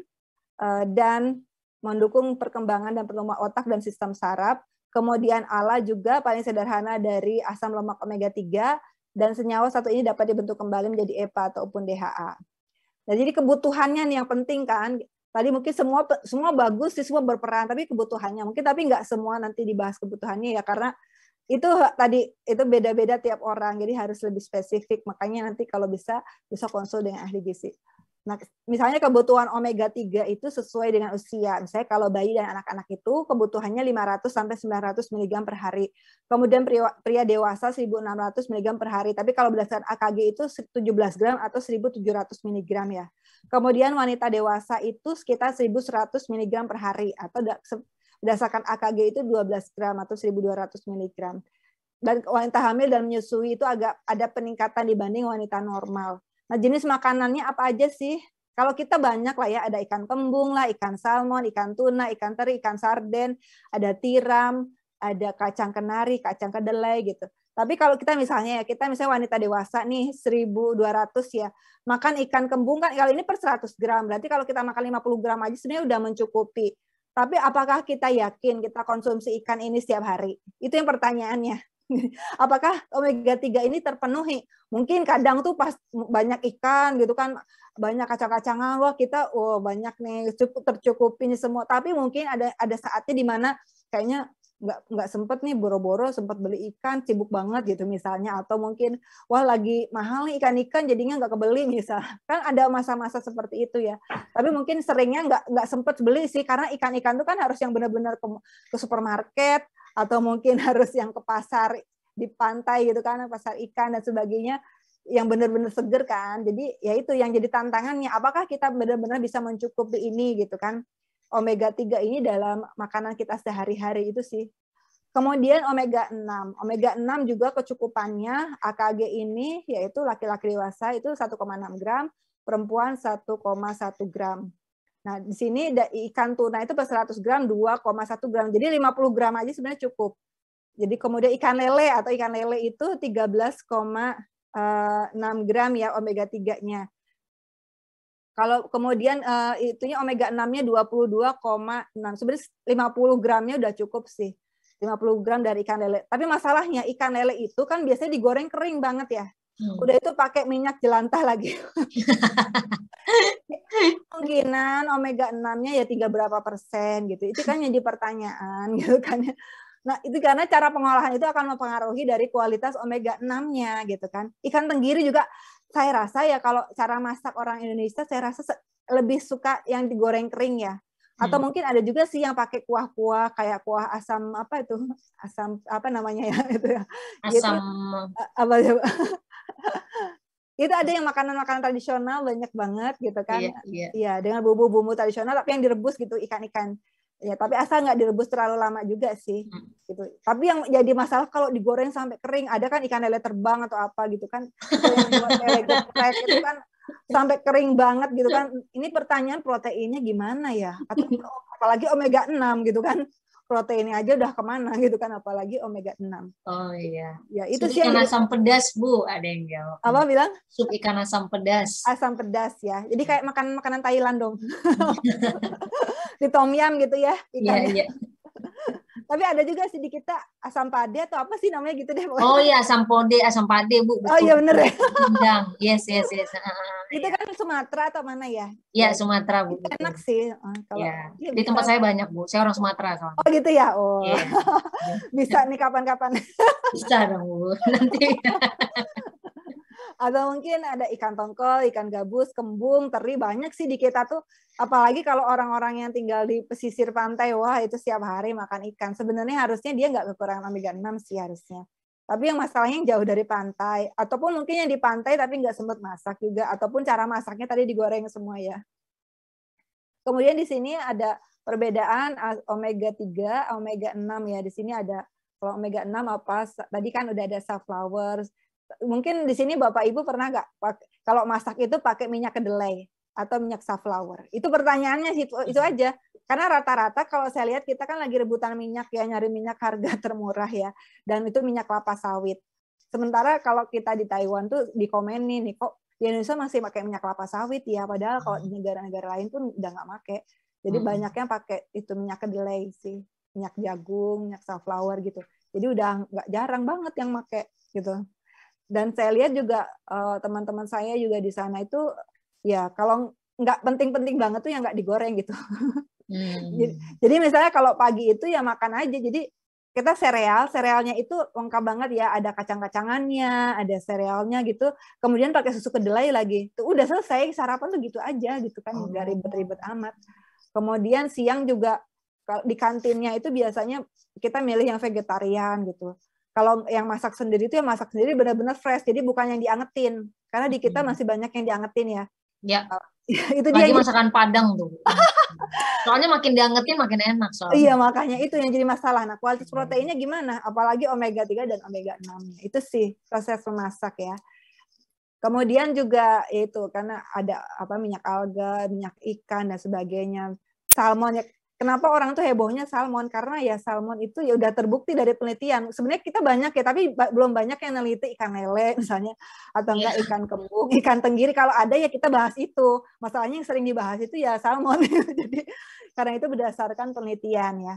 eh, dan mendukung perkembangan dan pertumbuhan otak dan sistem saraf. Kemudian ALA juga paling sederhana dari asam lemak omega 3 dan senyawa satu ini dapat dibentuk kembali menjadi EPA ataupun DHA. Nah, jadi kebutuhannya nih yang penting kan. Tadi mungkin semua semua bagus sih semua berperan, tapi kebutuhannya mungkin tapi nggak semua nanti dibahas kebutuhannya ya karena itu tadi itu beda-beda tiap orang jadi harus lebih spesifik makanya nanti kalau bisa bisa konsul dengan ahli gizi Nah, misalnya kebutuhan omega 3 itu sesuai dengan usia. Misalnya kalau bayi dan anak-anak itu kebutuhannya 500 sampai 900 mg per hari. Kemudian pria pria dewasa 1600 mg per hari. Tapi kalau berdasarkan AKG itu 17 gram atau 1700 mg ya. Kemudian wanita dewasa itu sekitar 1100 mg per hari atau berdasarkan AKG itu 12 gram atau 1200 mg. Dan wanita hamil dan menyusui itu agak ada peningkatan dibanding wanita normal Nah, jenis makanannya apa aja sih? Kalau kita banyak lah ya, ada ikan kembung lah, ikan salmon, ikan tuna, ikan teri, ikan sarden, ada tiram, ada kacang kenari, kacang kedelai gitu. Tapi kalau kita misalnya ya, kita misalnya wanita dewasa nih 1200 ya, makan ikan kembung kan kalau ini per 100 gram, berarti kalau kita makan 50 gram aja sebenarnya udah mencukupi. Tapi apakah kita yakin kita konsumsi ikan ini setiap hari? Itu yang pertanyaannya. Apakah omega 3 ini terpenuhi? Mungkin kadang tuh pas banyak ikan gitu kan, banyak kacang-kacangan, wah kita wah banyak nih cukup tercukupi semua. Tapi mungkin ada ada saatnya di mana kayaknya nggak nggak sempet nih boro-boro sempet beli ikan sibuk banget gitu misalnya atau mungkin wah lagi mahal nih ikan-ikan jadinya nggak kebeli misal kan ada masa-masa seperti itu ya tapi mungkin seringnya nggak nggak sempet beli sih karena ikan-ikan tuh kan harus yang benar-benar ke, ke supermarket atau mungkin harus yang ke pasar di pantai gitu kan pasar ikan dan sebagainya yang benar-benar seger kan jadi ya itu yang jadi tantangannya apakah kita benar-benar bisa mencukupi ini gitu kan omega 3 ini dalam makanan kita sehari-hari itu sih Kemudian omega 6. Omega 6 juga kecukupannya AKG ini yaitu laki-laki dewasa itu 1,6 gram, perempuan 1,1 gram. Nah, di sini ikan tuna itu per 100 gram 2,1 gram. Jadi 50 gram aja sebenarnya cukup. Jadi kemudian ikan lele atau ikan lele itu 13,6 eh, gram ya omega 3-nya. Kalau kemudian uh, itunya omega 6-nya 22,6. Sebenarnya 50 gramnya udah cukup sih. 50 gram dari ikan lele. Tapi masalahnya ikan lele itu kan biasanya digoreng kering banget ya. Hmm. Udah itu pakai minyak jelantah lagi. Kemungkinan omega 6-nya ya tiga berapa persen gitu. Itu kan jadi pertanyaan gitu kan. Nah, itu karena cara pengolahan itu akan mempengaruhi dari kualitas omega 6-nya gitu kan. Ikan tenggiri juga saya rasa ya kalau cara masak orang Indonesia saya rasa lebih suka yang digoreng kering ya. Atau hmm. mungkin ada juga sih yang pakai kuah-kuah kayak kuah asam apa itu? Asam apa namanya ya itu ya. Asam gitu. apa itu ada yang makanan-makanan tradisional banyak banget gitu kan iya yeah, yeah. dengan bumbu-bumbu tradisional tapi yang direbus gitu ikan-ikan ya tapi asal nggak direbus terlalu lama juga sih hmm. gitu tapi yang jadi masalah kalau digoreng sampai kering ada kan ikan lele terbang atau apa gitu kan lele itu kan sampai kering banget gitu kan ini pertanyaan proteinnya gimana ya atau apalagi omega 6 gitu kan proteinnya aja udah kemana gitu kan apalagi omega 6 oh iya ya itu sih ikan asam pedas bu ada yang jawab apa bilang sup ikan asam pedas asam pedas ya jadi iya. kayak makan makanan Thailand dong di tom yam gitu ya iya yeah, tapi ada juga sih di kita asam pade atau apa sih namanya gitu deh. Pokoknya. Oh iya asam pade, asam pade bu. Betul. Oh iya bener ya. Pindang. Yes yes yes. Itu kan Sumatera atau mana ya? Iya Sumatera bu. Itu enak sih. Eh, kalau, ya. Di tempat saya banyak bu. Saya orang Sumatera kalau. Oh gitu ya. Oh. Yeah. bisa nih kapan-kapan. bisa dong bu. Nanti. atau mungkin ada ikan tongkol, ikan gabus, kembung, teri banyak sih di kita tuh. Apalagi kalau orang-orang yang tinggal di pesisir pantai, wah itu setiap hari makan ikan. Sebenarnya harusnya dia nggak kekurangan omega 6 sih harusnya. Tapi yang masalahnya yang jauh dari pantai, ataupun mungkin yang di pantai tapi nggak sempat masak juga, ataupun cara masaknya tadi digoreng semua ya. Kemudian di sini ada perbedaan omega 3, omega 6 ya. Di sini ada kalau omega 6 apa? Tadi kan udah ada safflower, mungkin di sini Bapak Ibu pernah nggak kalau masak itu pakai minyak kedelai atau minyak safflower? Itu pertanyaannya itu, itu aja. Karena rata-rata kalau saya lihat kita kan lagi rebutan minyak ya, nyari minyak harga termurah ya. Dan itu minyak kelapa sawit. Sementara kalau kita di Taiwan tuh dikomenin nih kok di Indonesia masih pakai minyak kelapa sawit ya, padahal kalau di negara-negara lain tuh udah nggak pakai. Jadi hmm. banyaknya pakai itu minyak kedelai sih, minyak jagung, minyak safflower gitu. Jadi udah nggak jarang banget yang pakai gitu dan saya lihat juga eh, teman-teman uh, saya juga di sana itu ya kalau nggak penting-penting banget tuh yang nggak digoreng gitu. Hmm. jadi, jadi misalnya kalau pagi itu ya makan aja. Jadi kita sereal, serealnya itu lengkap banget ya, ada kacang-kacangannya, ada serealnya gitu. Kemudian pakai susu kedelai lagi. Tuh udah selesai sarapan tuh gitu aja gitu kan, nggak oh. ribet-ribet amat. Kemudian siang juga di kantinnya itu biasanya kita milih yang vegetarian gitu kalau yang masak sendiri itu yang masak sendiri benar-benar fresh jadi bukan yang diangetin karena di kita hmm. masih banyak yang diangetin ya ya itu lagi dia masakan padang tuh soalnya makin diangetin makin enak soalnya iya makanya itu yang jadi masalah nah kualitas hmm. proteinnya gimana apalagi omega 3 dan omega 6 itu sih proses memasak ya Kemudian juga itu karena ada apa minyak alga, minyak ikan dan sebagainya. Salmon ya, Kenapa orang tuh hebohnya salmon? Karena ya salmon itu ya udah terbukti dari penelitian. Sebenarnya kita banyak ya, tapi belum banyak yang neliti ikan lele misalnya atau iya. enggak ikan kembung, ikan tenggiri. Kalau ada ya kita bahas itu. Masalahnya yang sering dibahas itu ya salmon. Jadi karena itu berdasarkan penelitian ya.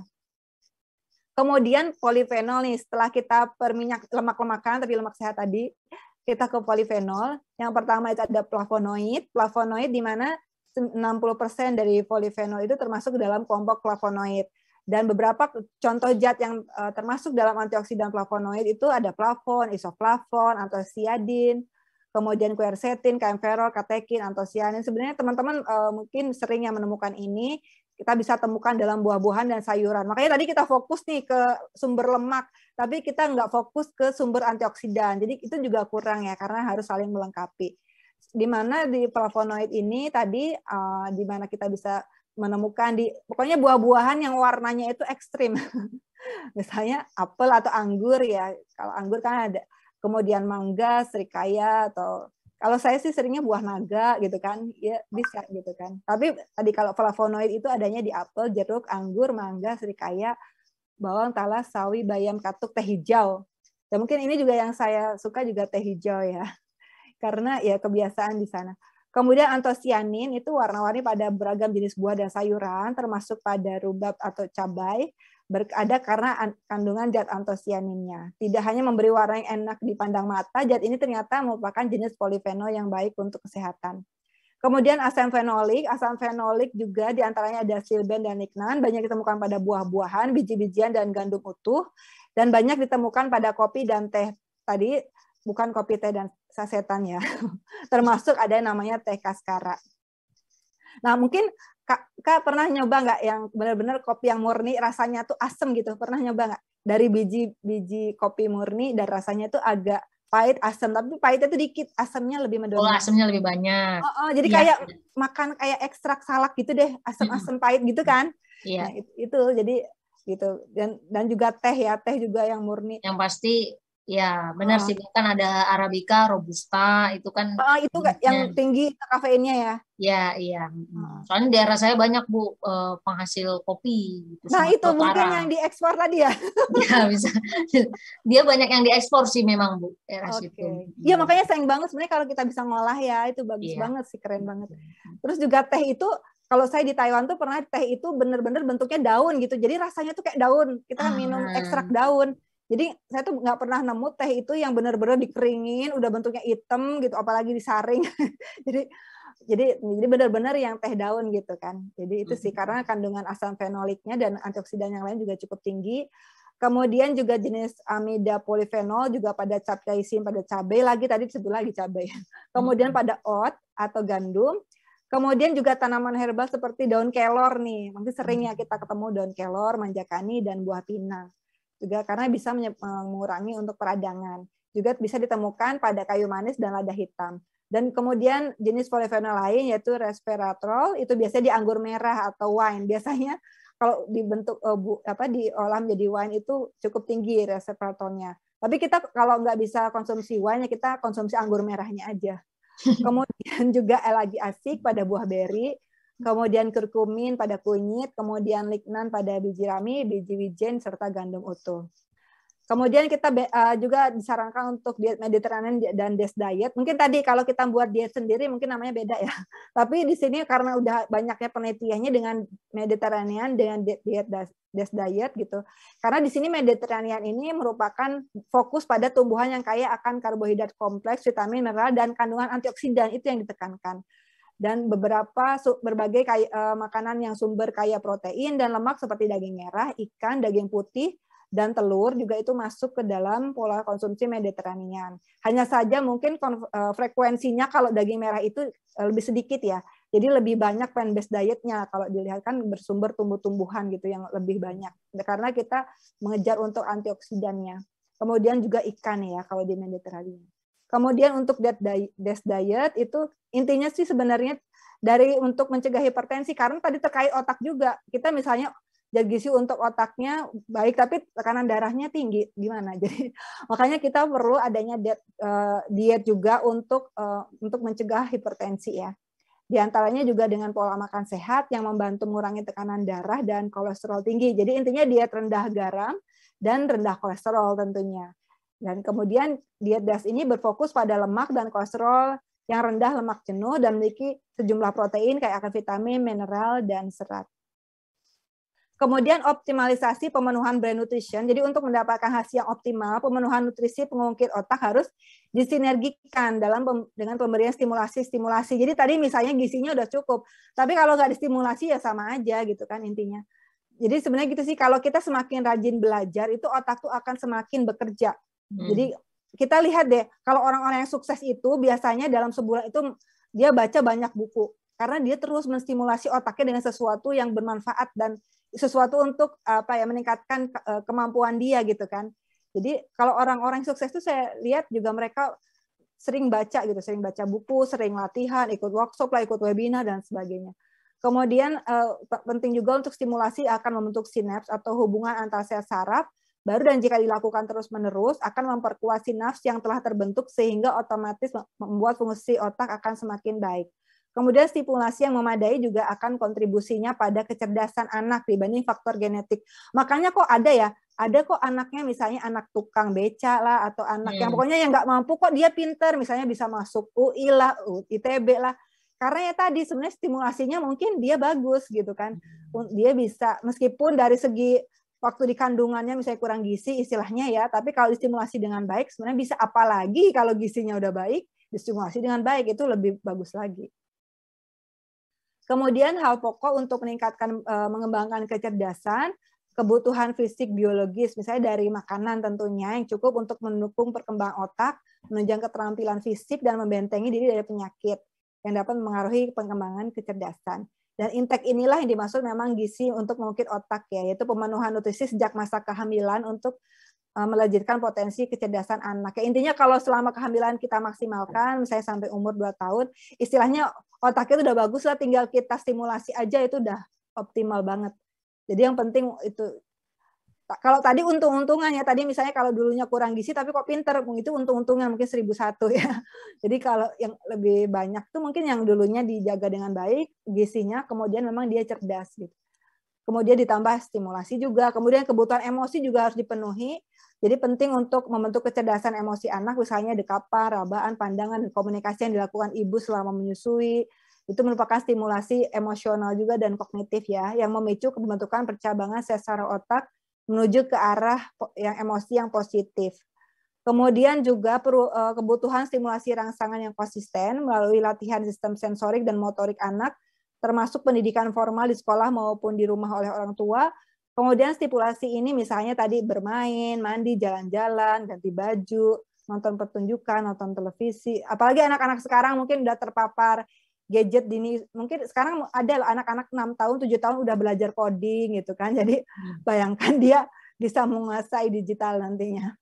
Kemudian polifenol nih, setelah kita perminyak lemak-lemakan, tapi lemak sehat tadi, kita ke polifenol. Yang pertama itu ada flavonoid. Flavonoid di mana 60% dari polifenol itu termasuk dalam kelompok flavonoid. Dan beberapa contoh zat yang uh, termasuk dalam antioksidan flavonoid itu ada plafon, isoflavon, antosiadin, kemudian quercetin, kainferol, katekin, antosianin. Sebenarnya teman-teman uh, mungkin sering yang menemukan ini kita bisa temukan dalam buah-buahan dan sayuran. Makanya tadi kita fokus nih ke sumber lemak, tapi kita nggak fokus ke sumber antioksidan. Jadi itu juga kurang ya, karena harus saling melengkapi di mana di flavonoid ini tadi uh, di mana kita bisa menemukan di pokoknya buah-buahan yang warnanya itu ekstrim. Misalnya apel atau anggur ya. Kalau anggur kan ada kemudian mangga, serikaya atau kalau saya sih seringnya buah naga gitu kan, ya bisa gitu kan. Tapi tadi kalau flavonoid itu adanya di apel, jeruk, anggur, mangga, serikaya, bawang, talas, sawi, bayam, katuk, teh hijau. Dan ya mungkin ini juga yang saya suka juga teh hijau ya karena ya kebiasaan di sana. Kemudian antosianin itu warna-warni pada beragam jenis buah dan sayuran, termasuk pada rubab atau cabai, ada karena kandungan zat antosianinnya. Tidak hanya memberi warna yang enak di pandang mata, zat ini ternyata merupakan jenis polifenol yang baik untuk kesehatan. Kemudian asam fenolik, asam fenolik juga diantaranya ada silben dan lignan, banyak ditemukan pada buah-buahan, biji-bijian, dan gandum utuh, dan banyak ditemukan pada kopi dan teh. Tadi bukan kopi teh dan sasetan ya. Termasuk ada yang namanya teh kaskara. Nah, mungkin Kak, Kak pernah nyoba nggak yang benar-benar kopi yang murni rasanya tuh asem gitu? Pernah nyoba nggak? Dari biji-biji kopi murni dan rasanya tuh agak pahit asam tapi pahitnya tuh dikit asamnya lebih mendominan oh asamnya lebih banyak oh, oh jadi ya. kayak makan kayak ekstrak salak gitu deh asam-asam hmm. pahit gitu kan iya nah, itu, itu jadi gitu dan dan juga teh ya teh juga yang murni yang pasti Ya, benar oh. sih. Kan ada Arabica, Robusta, itu kan. Oh, itu gak yang tinggi kafeinnya ya? Ya, iya. Oh. Soalnya di daerah saya banyak, Bu, eh, penghasil kopi. Gitu, nah, itu Kotara. mungkin yang diekspor tadi ya? Iya bisa. Dia banyak yang diekspor sih memang, Bu, daerah okay. situ. Iya, makanya sayang banget sebenarnya kalau kita bisa ngolah ya, itu bagus ya. banget sih, keren banget. Iya. Terus juga teh itu kalau saya di Taiwan tuh pernah teh itu bener-bener bentuknya daun gitu. Jadi rasanya tuh kayak daun. Kita kan minum ah. ekstrak daun. Jadi saya tuh nggak pernah nemu teh itu yang benar-benar dikeringin, udah bentuknya hitam gitu, apalagi disaring. jadi jadi jadi benar-benar yang teh daun gitu kan. Jadi itu sih karena kandungan asam fenoliknya dan antioksidan yang lain juga cukup tinggi. Kemudian juga jenis amida polifenol juga pada capcaisin, pada cabai lagi tadi disebut lagi cabai. Kemudian pada oat atau gandum. Kemudian juga tanaman herbal seperti daun kelor nih. Mungkin sering ya kita ketemu daun kelor, manjakani dan buah pinang juga karena bisa mengurangi untuk peradangan. Juga bisa ditemukan pada kayu manis dan lada hitam. Dan kemudian jenis polifenol lain yaitu resveratrol itu biasanya di anggur merah atau wine. Biasanya kalau dibentuk eh, apa diolah menjadi wine itu cukup tinggi resveratrolnya. Tapi kita kalau nggak bisa konsumsi wine ya kita konsumsi anggur merahnya aja. Kemudian juga elagi asik pada buah beri kemudian kurkumin pada kunyit, kemudian lignan pada biji rami, biji wijen, serta gandum utuh. Kemudian kita eh, juga disarankan untuk diet Mediterranean dan DES diet. Mungkin tadi kalau kita buat diet sendiri mungkin namanya beda ya. Tapi di sini karena udah banyaknya penelitiannya dengan Mediterranean dengan diet, DES diet gitu. Karena di sini Mediterranean ini merupakan fokus pada tumbuhan yang kaya akan karbohidrat kompleks, vitamin, mineral dan kandungan antioksidan itu yang ditekankan dan beberapa berbagai kaya, e, makanan yang sumber kaya protein dan lemak seperti daging merah, ikan, daging putih, dan telur juga itu masuk ke dalam pola konsumsi Mediterranean. Hanya saja mungkin e, frekuensinya kalau daging merah itu e, lebih sedikit ya. Jadi lebih banyak plant-based dietnya kalau dilihat kan bersumber tumbuh-tumbuhan gitu yang lebih banyak. Karena kita mengejar untuk antioksidannya. Kemudian juga ikan ya kalau di Mediterania. Kemudian untuk dead diet, diet itu intinya sih sebenarnya dari untuk mencegah hipertensi karena tadi terkait otak juga kita misalnya zat gizi untuk otaknya baik tapi tekanan darahnya tinggi gimana jadi makanya kita perlu adanya diet, uh, diet juga untuk uh, untuk mencegah hipertensi ya diantaranya juga dengan pola makan sehat yang membantu mengurangi tekanan darah dan kolesterol tinggi. Jadi intinya diet rendah garam dan rendah kolesterol tentunya. Dan kemudian diet DAS ini berfokus pada lemak dan kolesterol yang rendah lemak jenuh dan memiliki sejumlah protein kayak akan vitamin, mineral, dan serat. Kemudian optimalisasi pemenuhan brain nutrition. Jadi untuk mendapatkan hasil yang optimal, pemenuhan nutrisi pengungkit otak harus disinergikan dalam dengan pemberian stimulasi-stimulasi. Jadi tadi misalnya gisinya udah cukup, tapi kalau nggak distimulasi ya sama aja gitu kan intinya. Jadi sebenarnya gitu sih, kalau kita semakin rajin belajar, itu otak tuh akan semakin bekerja. Hmm. Jadi kita lihat deh kalau orang-orang yang sukses itu biasanya dalam sebulan itu dia baca banyak buku karena dia terus menstimulasi otaknya dengan sesuatu yang bermanfaat dan sesuatu untuk apa ya meningkatkan eh, kemampuan dia gitu kan. Jadi kalau orang-orang sukses itu saya lihat juga mereka sering baca gitu, sering baca buku, sering latihan, ikut workshop lah, ikut webinar dan sebagainya. Kemudian eh, penting juga untuk stimulasi akan membentuk sinaps atau hubungan antar sel saraf Baru dan jika dilakukan terus-menerus akan memperkuat sinaps yang telah terbentuk sehingga otomatis membuat fungsi otak akan semakin baik. Kemudian stimulasi yang memadai juga akan kontribusinya pada kecerdasan anak dibanding faktor genetik. Makanya kok ada ya, ada kok anaknya misalnya anak tukang beca lah atau anak hmm. yang pokoknya yang nggak mampu kok dia pinter misalnya bisa masuk UI lah, ITB lah. Karena ya tadi sebenarnya stimulasinya mungkin dia bagus gitu kan. Hmm. Dia bisa meskipun dari segi waktu di kandungannya misalnya kurang gizi istilahnya ya, tapi kalau distimulasi dengan baik sebenarnya bisa apalagi kalau gizinya udah baik, distimulasi dengan baik itu lebih bagus lagi. Kemudian hal pokok untuk meningkatkan eh, mengembangkan kecerdasan, kebutuhan fisik biologis misalnya dari makanan tentunya yang cukup untuk mendukung perkembangan otak, menunjang keterampilan fisik dan membentengi diri dari penyakit yang dapat mengaruhi pengembangan kecerdasan. Dan intake inilah yang dimaksud memang gizi untuk mengukir otak ya, yaitu pemenuhan nutrisi sejak masa kehamilan untuk eh, melejitkan potensi kecerdasan anak. Ya, intinya kalau selama kehamilan kita maksimalkan, misalnya sampai umur 2 tahun, istilahnya otaknya itu udah bagus lah, tinggal kita stimulasi aja itu udah optimal banget. Jadi yang penting itu kalau tadi untung-untungan ya tadi misalnya kalau dulunya kurang gizi tapi kok pinter itu untung-untungan mungkin seribu satu ya jadi kalau yang lebih banyak tuh mungkin yang dulunya dijaga dengan baik gizinya kemudian memang dia cerdas gitu kemudian ditambah stimulasi juga kemudian kebutuhan emosi juga harus dipenuhi jadi penting untuk membentuk kecerdasan emosi anak misalnya dekapan rabaan pandangan dan komunikasi yang dilakukan ibu selama menyusui itu merupakan stimulasi emosional juga dan kognitif ya yang memicu pembentukan percabangan sesar otak menuju ke arah yang emosi yang positif. Kemudian juga perlu, e, kebutuhan stimulasi rangsangan yang konsisten melalui latihan sistem sensorik dan motorik anak, termasuk pendidikan formal di sekolah maupun di rumah oleh orang tua. Kemudian stipulasi ini misalnya tadi bermain, mandi, jalan-jalan, ganti baju, nonton pertunjukan, nonton televisi. Apalagi anak-anak sekarang mungkin sudah terpapar gadget dini mungkin sekarang ada anak-anak enam tahun tujuh tahun udah belajar coding gitu kan jadi hmm. bayangkan dia bisa menguasai digital nantinya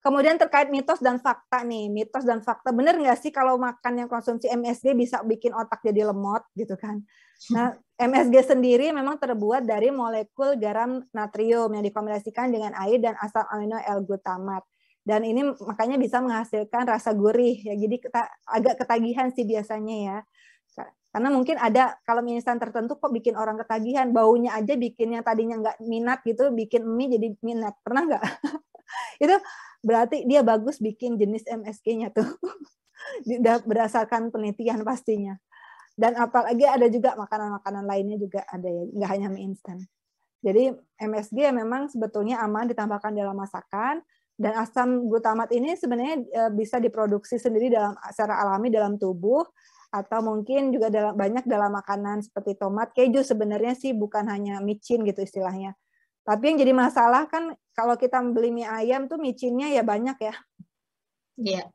kemudian terkait mitos dan fakta nih mitos dan fakta bener nggak sih kalau makan yang konsumsi MSG bisa bikin otak jadi lemot gitu kan hmm. nah MSG sendiri memang terbuat dari molekul garam natrium yang dikombinasikan dengan air dan asam amino L-glutamat dan ini makanya bisa menghasilkan rasa gurih ya jadi kita agak ketagihan sih biasanya ya karena mungkin ada kalau mie instan tertentu kok bikin orang ketagihan baunya aja bikin yang tadinya nggak minat gitu bikin mie jadi minat pernah nggak itu berarti dia bagus bikin jenis MSG-nya tuh berdasarkan penelitian pastinya dan apalagi ada juga makanan-makanan lainnya juga ada ya nggak hanya mie instan jadi MSG memang sebetulnya aman ditambahkan dalam masakan dan asam glutamat ini sebenarnya eh, bisa diproduksi sendiri dalam secara alami dalam tubuh atau mungkin juga dalam, banyak dalam makanan seperti tomat, keju sebenarnya sih bukan hanya micin gitu istilahnya. Tapi yang jadi masalah kan kalau kita beli mie ayam tuh micinnya ya banyak ya. Iya. Yeah.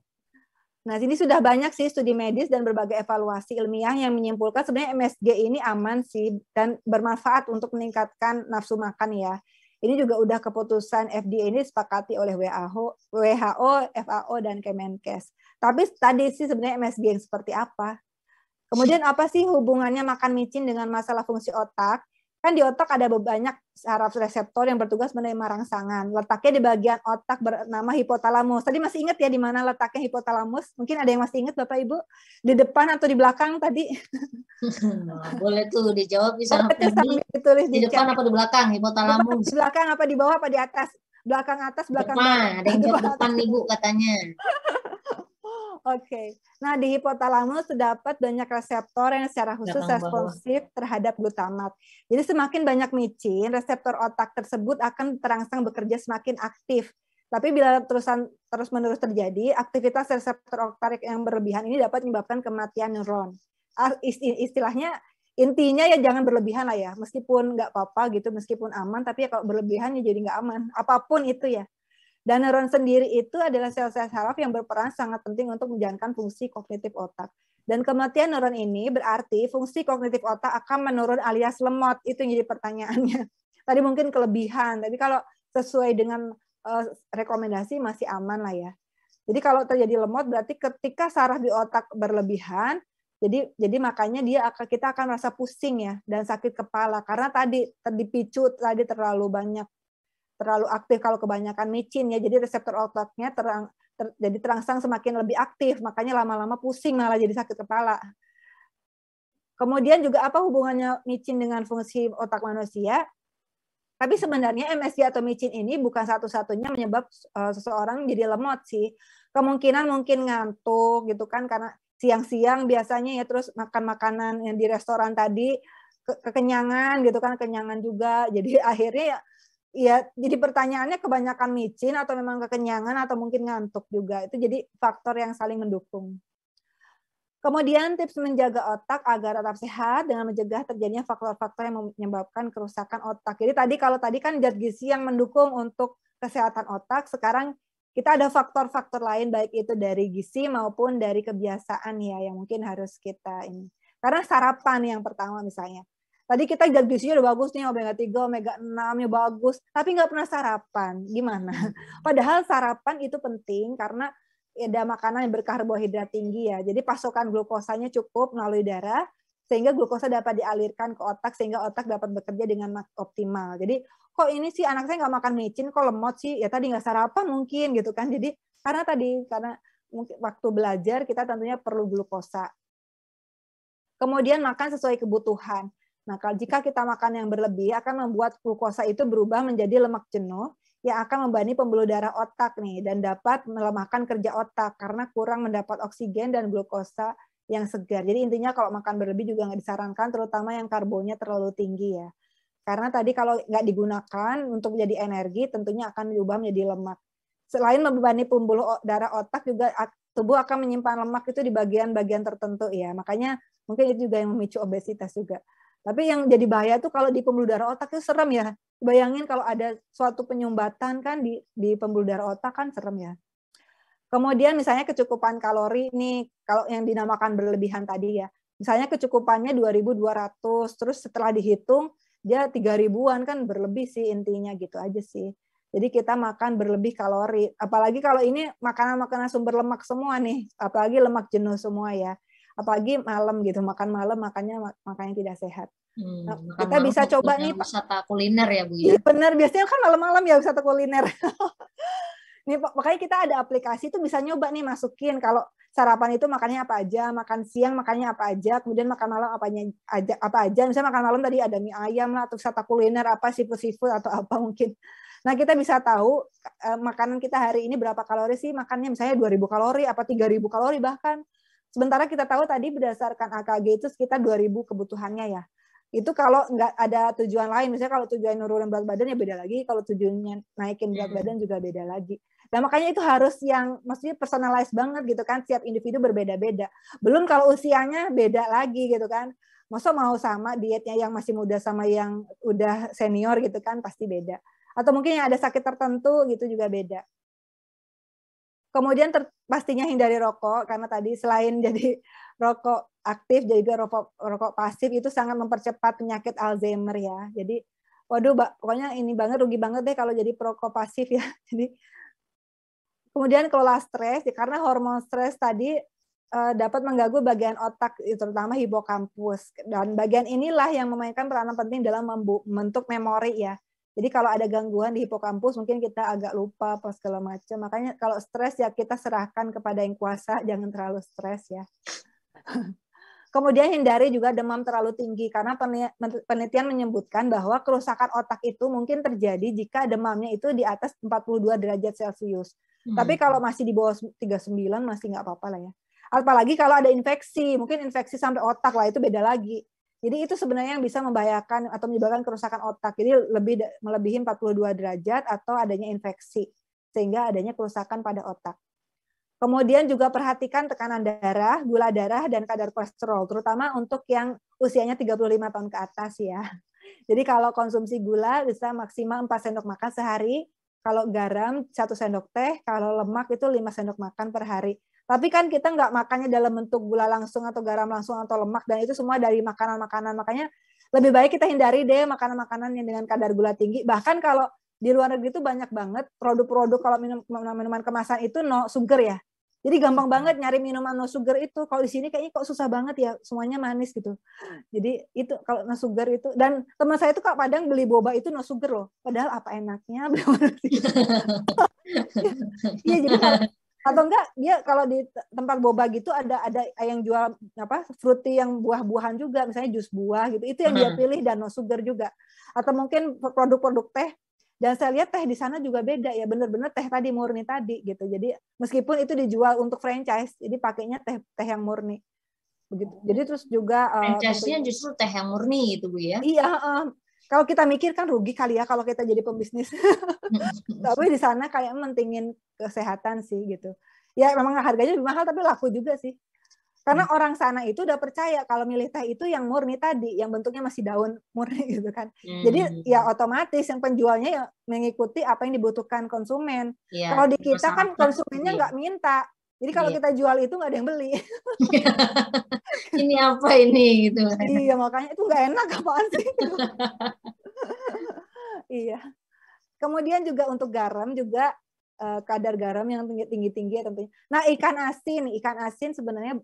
Nah, ini sudah banyak sih studi medis dan berbagai evaluasi ilmiah yang menyimpulkan sebenarnya MSG ini aman sih dan bermanfaat untuk meningkatkan nafsu makan ya. Ini juga udah keputusan FDA ini sepakati oleh WHO, WHO, FAO dan Kemenkes. Tapi tadi sih sebenarnya MSG yang seperti apa? Kemudian apa sih hubungannya makan micin dengan masalah fungsi otak? Kan di otak ada banyak saraf reseptor yang bertugas menerima rangsangan. Letaknya di bagian otak bernama hipotalamus. Tadi masih ingat ya di mana letaknya hipotalamus? Mungkin ada yang masih ingat Bapak Ibu? Di depan atau di belakang tadi? Nah, boleh tuh dijawab bisa. Boleh tuh ditulis di, di depan apa di belakang hipotalamus? Di belakang apa di bawah apa di atas? Belakang atas, belakang depan. Ada yang depan, depan ibu katanya. Oke. Okay. Nah, di hipotalamus terdapat banyak reseptor yang secara khusus Jangan responsif terhadap glutamat. Jadi semakin banyak micin, reseptor otak tersebut akan terangsang bekerja semakin aktif. Tapi bila terusan terus-menerus terjadi, aktivitas reseptor otak yang berlebihan ini dapat menyebabkan kematian neuron. Ah, istilahnya intinya ya jangan berlebihan lah ya meskipun nggak apa-apa gitu meskipun aman tapi ya kalau berlebihan ya jadi nggak aman apapun itu ya dan neuron sendiri itu adalah sel-sel saraf yang berperan sangat penting untuk menjalankan fungsi kognitif otak. Dan kematian neuron ini berarti fungsi kognitif otak akan menurun alias lemot. Itu yang jadi pertanyaannya. Tadi mungkin kelebihan, tapi kalau sesuai dengan eh, rekomendasi masih aman lah ya. Jadi kalau terjadi lemot berarti ketika saraf di otak berlebihan, jadi jadi makanya dia akan kita akan merasa pusing ya dan sakit kepala karena tadi terdipicu tadi terlalu banyak terlalu aktif kalau kebanyakan micin ya jadi reseptor otaknya terang ter, jadi terangsang semakin lebih aktif makanya lama-lama pusing malah jadi sakit kepala kemudian juga apa hubungannya micin dengan fungsi otak manusia tapi sebenarnya MSG atau micin ini bukan satu-satunya menyebab uh, seseorang jadi lemot sih kemungkinan mungkin ngantuk gitu kan karena siang-siang biasanya ya terus makan makanan yang di restoran tadi kekenyangan gitu kan kenyangan juga jadi akhirnya ya Iya, jadi pertanyaannya kebanyakan micin atau memang kekenyangan atau mungkin ngantuk juga itu jadi faktor yang saling mendukung Kemudian tips menjaga otak agar tetap sehat dengan mencegah terjadinya faktor-faktor yang menyebabkan kerusakan otak. Jadi tadi kalau tadi kan zat gizi yang mendukung untuk kesehatan otak, sekarang kita ada faktor-faktor lain baik itu dari gizi maupun dari kebiasaan ya yang mungkin harus kita ini. Karena sarapan yang pertama misalnya. Tadi kita zat gizinya udah bagus nih, omega 3, omega 6 nya bagus, tapi nggak pernah sarapan. Gimana? Hmm. Padahal sarapan itu penting karena ada makanan yang berkarbohidrat tinggi ya. Jadi pasokan glukosanya cukup melalui darah sehingga glukosa dapat dialirkan ke otak sehingga otak dapat bekerja dengan optimal. Jadi kok ini sih anak saya nggak makan micin kok lemot sih ya tadi nggak sarapan mungkin gitu kan. Jadi karena tadi karena mungkin waktu belajar kita tentunya perlu glukosa. Kemudian makan sesuai kebutuhan. Nah, kalau jika kita makan yang berlebih akan membuat glukosa itu berubah menjadi lemak jenuh yang akan membani pembuluh darah otak nih dan dapat melemahkan kerja otak karena kurang mendapat oksigen dan glukosa yang segar. Jadi intinya kalau makan berlebih juga nggak disarankan, terutama yang karbonnya terlalu tinggi ya. Karena tadi kalau nggak digunakan untuk menjadi energi, tentunya akan diubah menjadi lemak. Selain membebani pembuluh darah otak, juga tubuh akan menyimpan lemak itu di bagian-bagian tertentu ya. Makanya mungkin itu juga yang memicu obesitas juga. Tapi yang jadi bahaya tuh kalau di pembuluh darah otak itu serem ya. Bayangin kalau ada suatu penyumbatan kan di, di pembuluh darah otak kan serem ya. Kemudian misalnya kecukupan kalori ini kalau yang dinamakan berlebihan tadi ya. Misalnya kecukupannya 2200 terus setelah dihitung dia 3000-an kan berlebih sih intinya gitu aja sih. Jadi kita makan berlebih kalori. Apalagi kalau ini makanan-makanan sumber lemak semua nih, apalagi lemak jenuh semua ya apalagi malam gitu makan malam makannya makannya tidak sehat Hmm, nah, kita bisa coba nih wisata kuliner ya Bu ya. Iya, Benar, biasanya kan malam-malam ya wisata kuliner. nih makanya kita ada aplikasi itu bisa nyoba nih masukin kalau sarapan itu makannya apa aja, makan siang makannya apa aja, kemudian makan malam apa aja apa aja. Misalnya makan malam tadi ada mie ayam lah atau wisata kuliner apa seafood-seafood atau apa mungkin. Nah, kita bisa tahu eh, makanan kita hari ini berapa kalori sih, makannya misalnya 2000 kalori apa 3000 kalori bahkan Sementara kita tahu tadi berdasarkan AKG itu sekitar 2000 kebutuhannya ya. Itu kalau nggak ada tujuan lain, misalnya kalau tujuan nurunin berat badan ya beda lagi, kalau tujuannya naikin berat hmm. badan juga beda lagi. Nah makanya itu harus yang maksudnya personalized banget gitu kan, setiap individu berbeda-beda. Belum kalau usianya beda lagi gitu kan. Masa mau sama dietnya yang masih muda sama yang udah senior gitu kan pasti beda. Atau mungkin yang ada sakit tertentu gitu juga beda. Kemudian ter, pastinya hindari rokok karena tadi selain jadi rokok aktif jadi juga rokok rokok pasif itu sangat mempercepat penyakit Alzheimer ya. Jadi waduh pokoknya ini banget rugi banget deh kalau jadi perokok pasif ya. Jadi kemudian kelola stres ya, karena hormon stres tadi eh, dapat mengganggu bagian otak ya, terutama hipokampus dan bagian inilah yang memainkan peranan penting dalam membentuk memori ya jadi kalau ada gangguan di hipokampus mungkin kita agak lupa apa segala macam. Makanya kalau stres ya kita serahkan kepada yang kuasa, jangan terlalu stres ya. Kemudian hindari juga demam terlalu tinggi karena penelitian menyebutkan bahwa kerusakan otak itu mungkin terjadi jika demamnya itu di atas 42 derajat Celcius. Hmm. Tapi kalau masih di bawah 39 masih nggak apa-apa lah ya. Apalagi kalau ada infeksi, mungkin infeksi sampai otak lah itu beda lagi. Jadi itu sebenarnya yang bisa membahayakan atau menyebabkan kerusakan otak. Jadi lebih melebihi 42 derajat atau adanya infeksi sehingga adanya kerusakan pada otak. Kemudian juga perhatikan tekanan darah, gula darah dan kadar kolesterol terutama untuk yang usianya 35 tahun ke atas ya. Jadi kalau konsumsi gula bisa maksimal 4 sendok makan sehari, kalau garam 1 sendok teh, kalau lemak itu 5 sendok makan per hari. Tapi kan kita nggak makannya dalam bentuk gula langsung atau garam langsung atau lemak dan itu semua dari makanan-makanan. Makanya lebih baik kita hindari deh makanan-makanan yang dengan kadar gula tinggi. Bahkan kalau di luar negeri itu banyak banget produk-produk kalau minum minuman kemasan itu no sugar ya. Jadi gampang banget nyari minuman no sugar itu. Kalau di sini kayaknya kok susah banget ya, semuanya manis gitu. Jadi itu kalau no sugar itu dan teman saya itu kalau Padang beli boba itu no sugar loh. Padahal apa enaknya Iya jadi atau enggak dia kalau di tempat boba gitu ada ada yang jual apa fruity yang buah-buahan juga misalnya jus buah gitu itu yang dia pilih dan no sugar juga atau mungkin produk-produk teh dan saya lihat teh di sana juga beda ya bener-bener teh tadi murni tadi gitu jadi meskipun itu dijual untuk franchise jadi pakainya teh teh yang murni begitu jadi terus juga eh, franchise-nya uh, justru teh yang murni gitu bu ya iya uh, kalau kita mikir kan rugi kali ya kalau kita jadi pembisnis. tapi di sana kayak mentingin kesehatan sih gitu. Ya memang harganya lebih mahal tapi laku juga sih. Karena hmm. orang sana itu udah percaya kalau milih teh itu yang murni tadi, yang bentuknya masih daun murni gitu kan. Hmm. Jadi mm. ya otomatis yang penjualnya ya mengikuti apa yang dibutuhkan konsumen. Ya, kalau di kita kan konsumennya nggak minta, jadi kalau yeah. kita jual itu nggak ada yang beli. ini apa ini gitu. Iya makanya itu nggak enak apaan sih. Gitu. iya. Kemudian juga untuk garam juga eh, kadar garam yang tinggi-tinggi tinggi ya tentunya. Nah ikan asin, ikan asin sebenarnya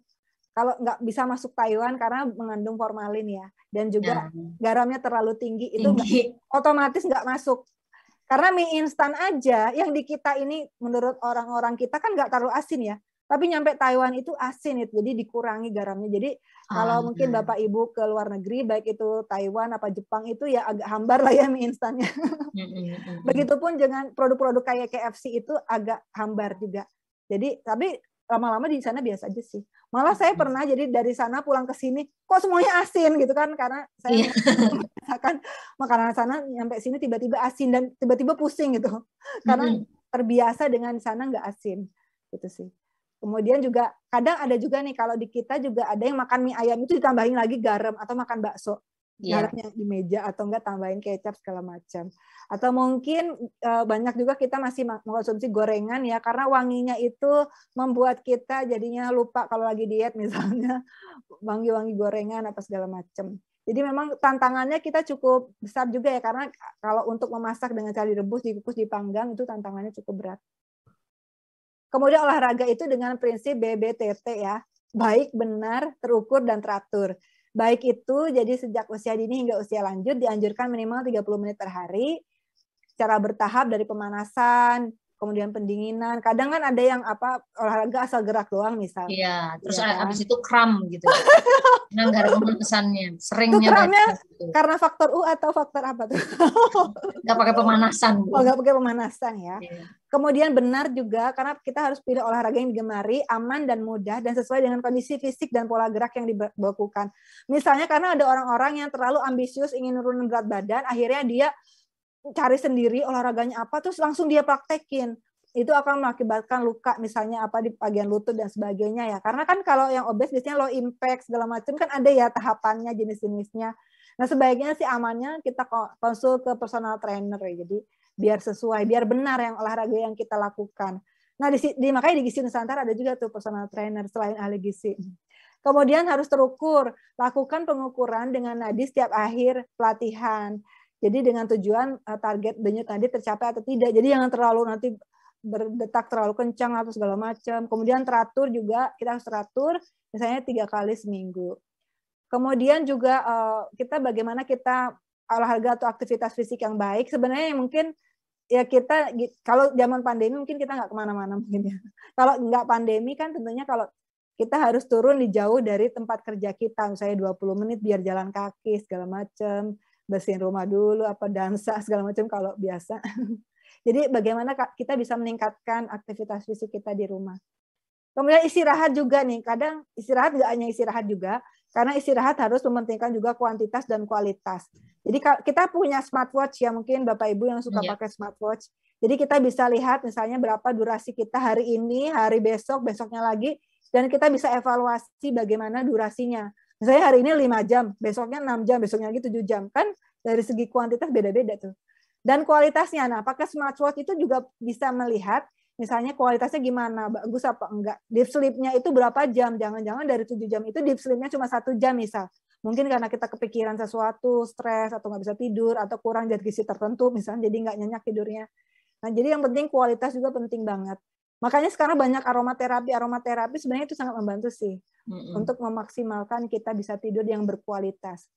kalau nggak bisa masuk Taiwan karena mengandung formalin ya dan juga nah. garamnya terlalu tinggi itu tinggi. Gak, otomatis nggak masuk karena mie instan aja yang di kita ini menurut orang-orang kita kan nggak terlalu asin ya. Tapi nyampe Taiwan itu asin itu, jadi dikurangi garamnya. Jadi ah, kalau okay. mungkin bapak ibu ke luar negeri, baik itu Taiwan apa Jepang itu ya agak hambar lah ya mie instannya. Begitupun dengan produk-produk kayak KFC itu agak hambar juga. Jadi tapi lama-lama di sana biasa aja sih. Malah saya pernah jadi dari sana pulang ke sini kok semuanya asin gitu kan karena saya iya. merasakan makanan sana nyampe sini tiba-tiba asin dan tiba-tiba pusing gitu. Karena terbiasa dengan sana nggak asin gitu sih. Kemudian juga kadang ada juga nih kalau di kita juga ada yang makan mie ayam itu ditambahin lagi garam atau makan bakso yeah. Iya. di meja atau enggak tambahin kecap segala macam. Atau mungkin uh, banyak juga kita masih mengkonsumsi gorengan ya karena wanginya itu membuat kita jadinya lupa kalau lagi diet misalnya wangi-wangi gorengan apa segala macam. Jadi memang tantangannya kita cukup besar juga ya karena kalau untuk memasak dengan cara direbus, dikukus, dipanggang itu tantangannya cukup berat. Kemudian olahraga itu dengan prinsip BBTT ya, baik, benar, terukur dan teratur. Baik itu jadi sejak usia dini hingga usia lanjut dianjurkan minimal 30 menit per hari. secara bertahap dari pemanasan, kemudian pendinginan. Kadang kan ada yang apa olahraga asal gerak doang misalnya. Iya, terus ya, kan? abis itu kram gitu. Nah, nggak ada pesannya. Seringnya itu kramnya gitu. karena faktor U atau faktor apa tuh? nggak pakai pemanasan. Oh, nggak pakai pemanasan ya. Iya. Kemudian benar juga karena kita harus pilih olahraga yang digemari, aman dan mudah dan sesuai dengan kondisi fisik dan pola gerak yang dilakukan. Misalnya karena ada orang-orang yang terlalu ambisius ingin nurunin berat badan, akhirnya dia cari sendiri olahraganya apa terus langsung dia praktekin itu akan mengakibatkan luka misalnya apa di bagian lutut dan sebagainya ya karena kan kalau yang obes biasanya low impact segala macam kan ada ya tahapannya jenis-jenisnya nah sebaiknya sih amannya kita konsul ke personal trainer ya jadi biar sesuai biar benar yang olahraga yang kita lakukan nah di, di makanya di gizi nusantara ada juga tuh personal trainer selain ahli gizi kemudian harus terukur lakukan pengukuran dengan nadi setiap akhir pelatihan jadi dengan tujuan eh, target denyut nadi tercapai atau tidak. Jadi jangan terlalu nanti berdetak terlalu kencang atau segala macam. Kemudian teratur juga kita harus teratur misalnya tiga kali seminggu. Kemudian juga uh, kita bagaimana kita olahraga atau aktivitas fisik yang baik. Sebenarnya mungkin ya kita kalau zaman pandemi mungkin kita nggak kemana-mana mungkin ya. Kalau nggak pandemi kan tentunya kalau kita harus turun di jauh dari tempat kerja kita, misalnya 20 menit biar jalan kaki segala macam bersihin rumah dulu, apa dansa segala macam kalau biasa. Jadi bagaimana kita bisa meningkatkan aktivitas fisik kita di rumah. Kemudian istirahat juga nih, kadang istirahat nggak hanya istirahat juga, karena istirahat harus mementingkan juga kuantitas dan kualitas. Jadi kita punya smartwatch ya mungkin Bapak Ibu yang suka yeah. pakai smartwatch. Jadi kita bisa lihat misalnya berapa durasi kita hari ini, hari besok, besoknya lagi, dan kita bisa evaluasi bagaimana durasinya. Misalnya hari ini 5 jam, besoknya 6 jam, besoknya lagi 7 jam. Kan dari segi kuantitas beda-beda tuh. Dan kualitasnya, nah apakah smartwatch itu juga bisa melihat misalnya kualitasnya gimana, bagus apa enggak. Deep sleep-nya itu berapa jam, jangan-jangan dari 7 jam itu deep sleep-nya cuma satu jam misal. Mungkin karena kita kepikiran sesuatu, stres, atau nggak bisa tidur, atau kurang jadi gizi tertentu, misalnya jadi nggak nyenyak tidurnya. Nah, jadi yang penting kualitas juga penting banget. Makanya sekarang banyak aromaterapi, aromaterapi sebenarnya itu sangat membantu sih mm-hmm. untuk memaksimalkan kita bisa tidur yang berkualitas.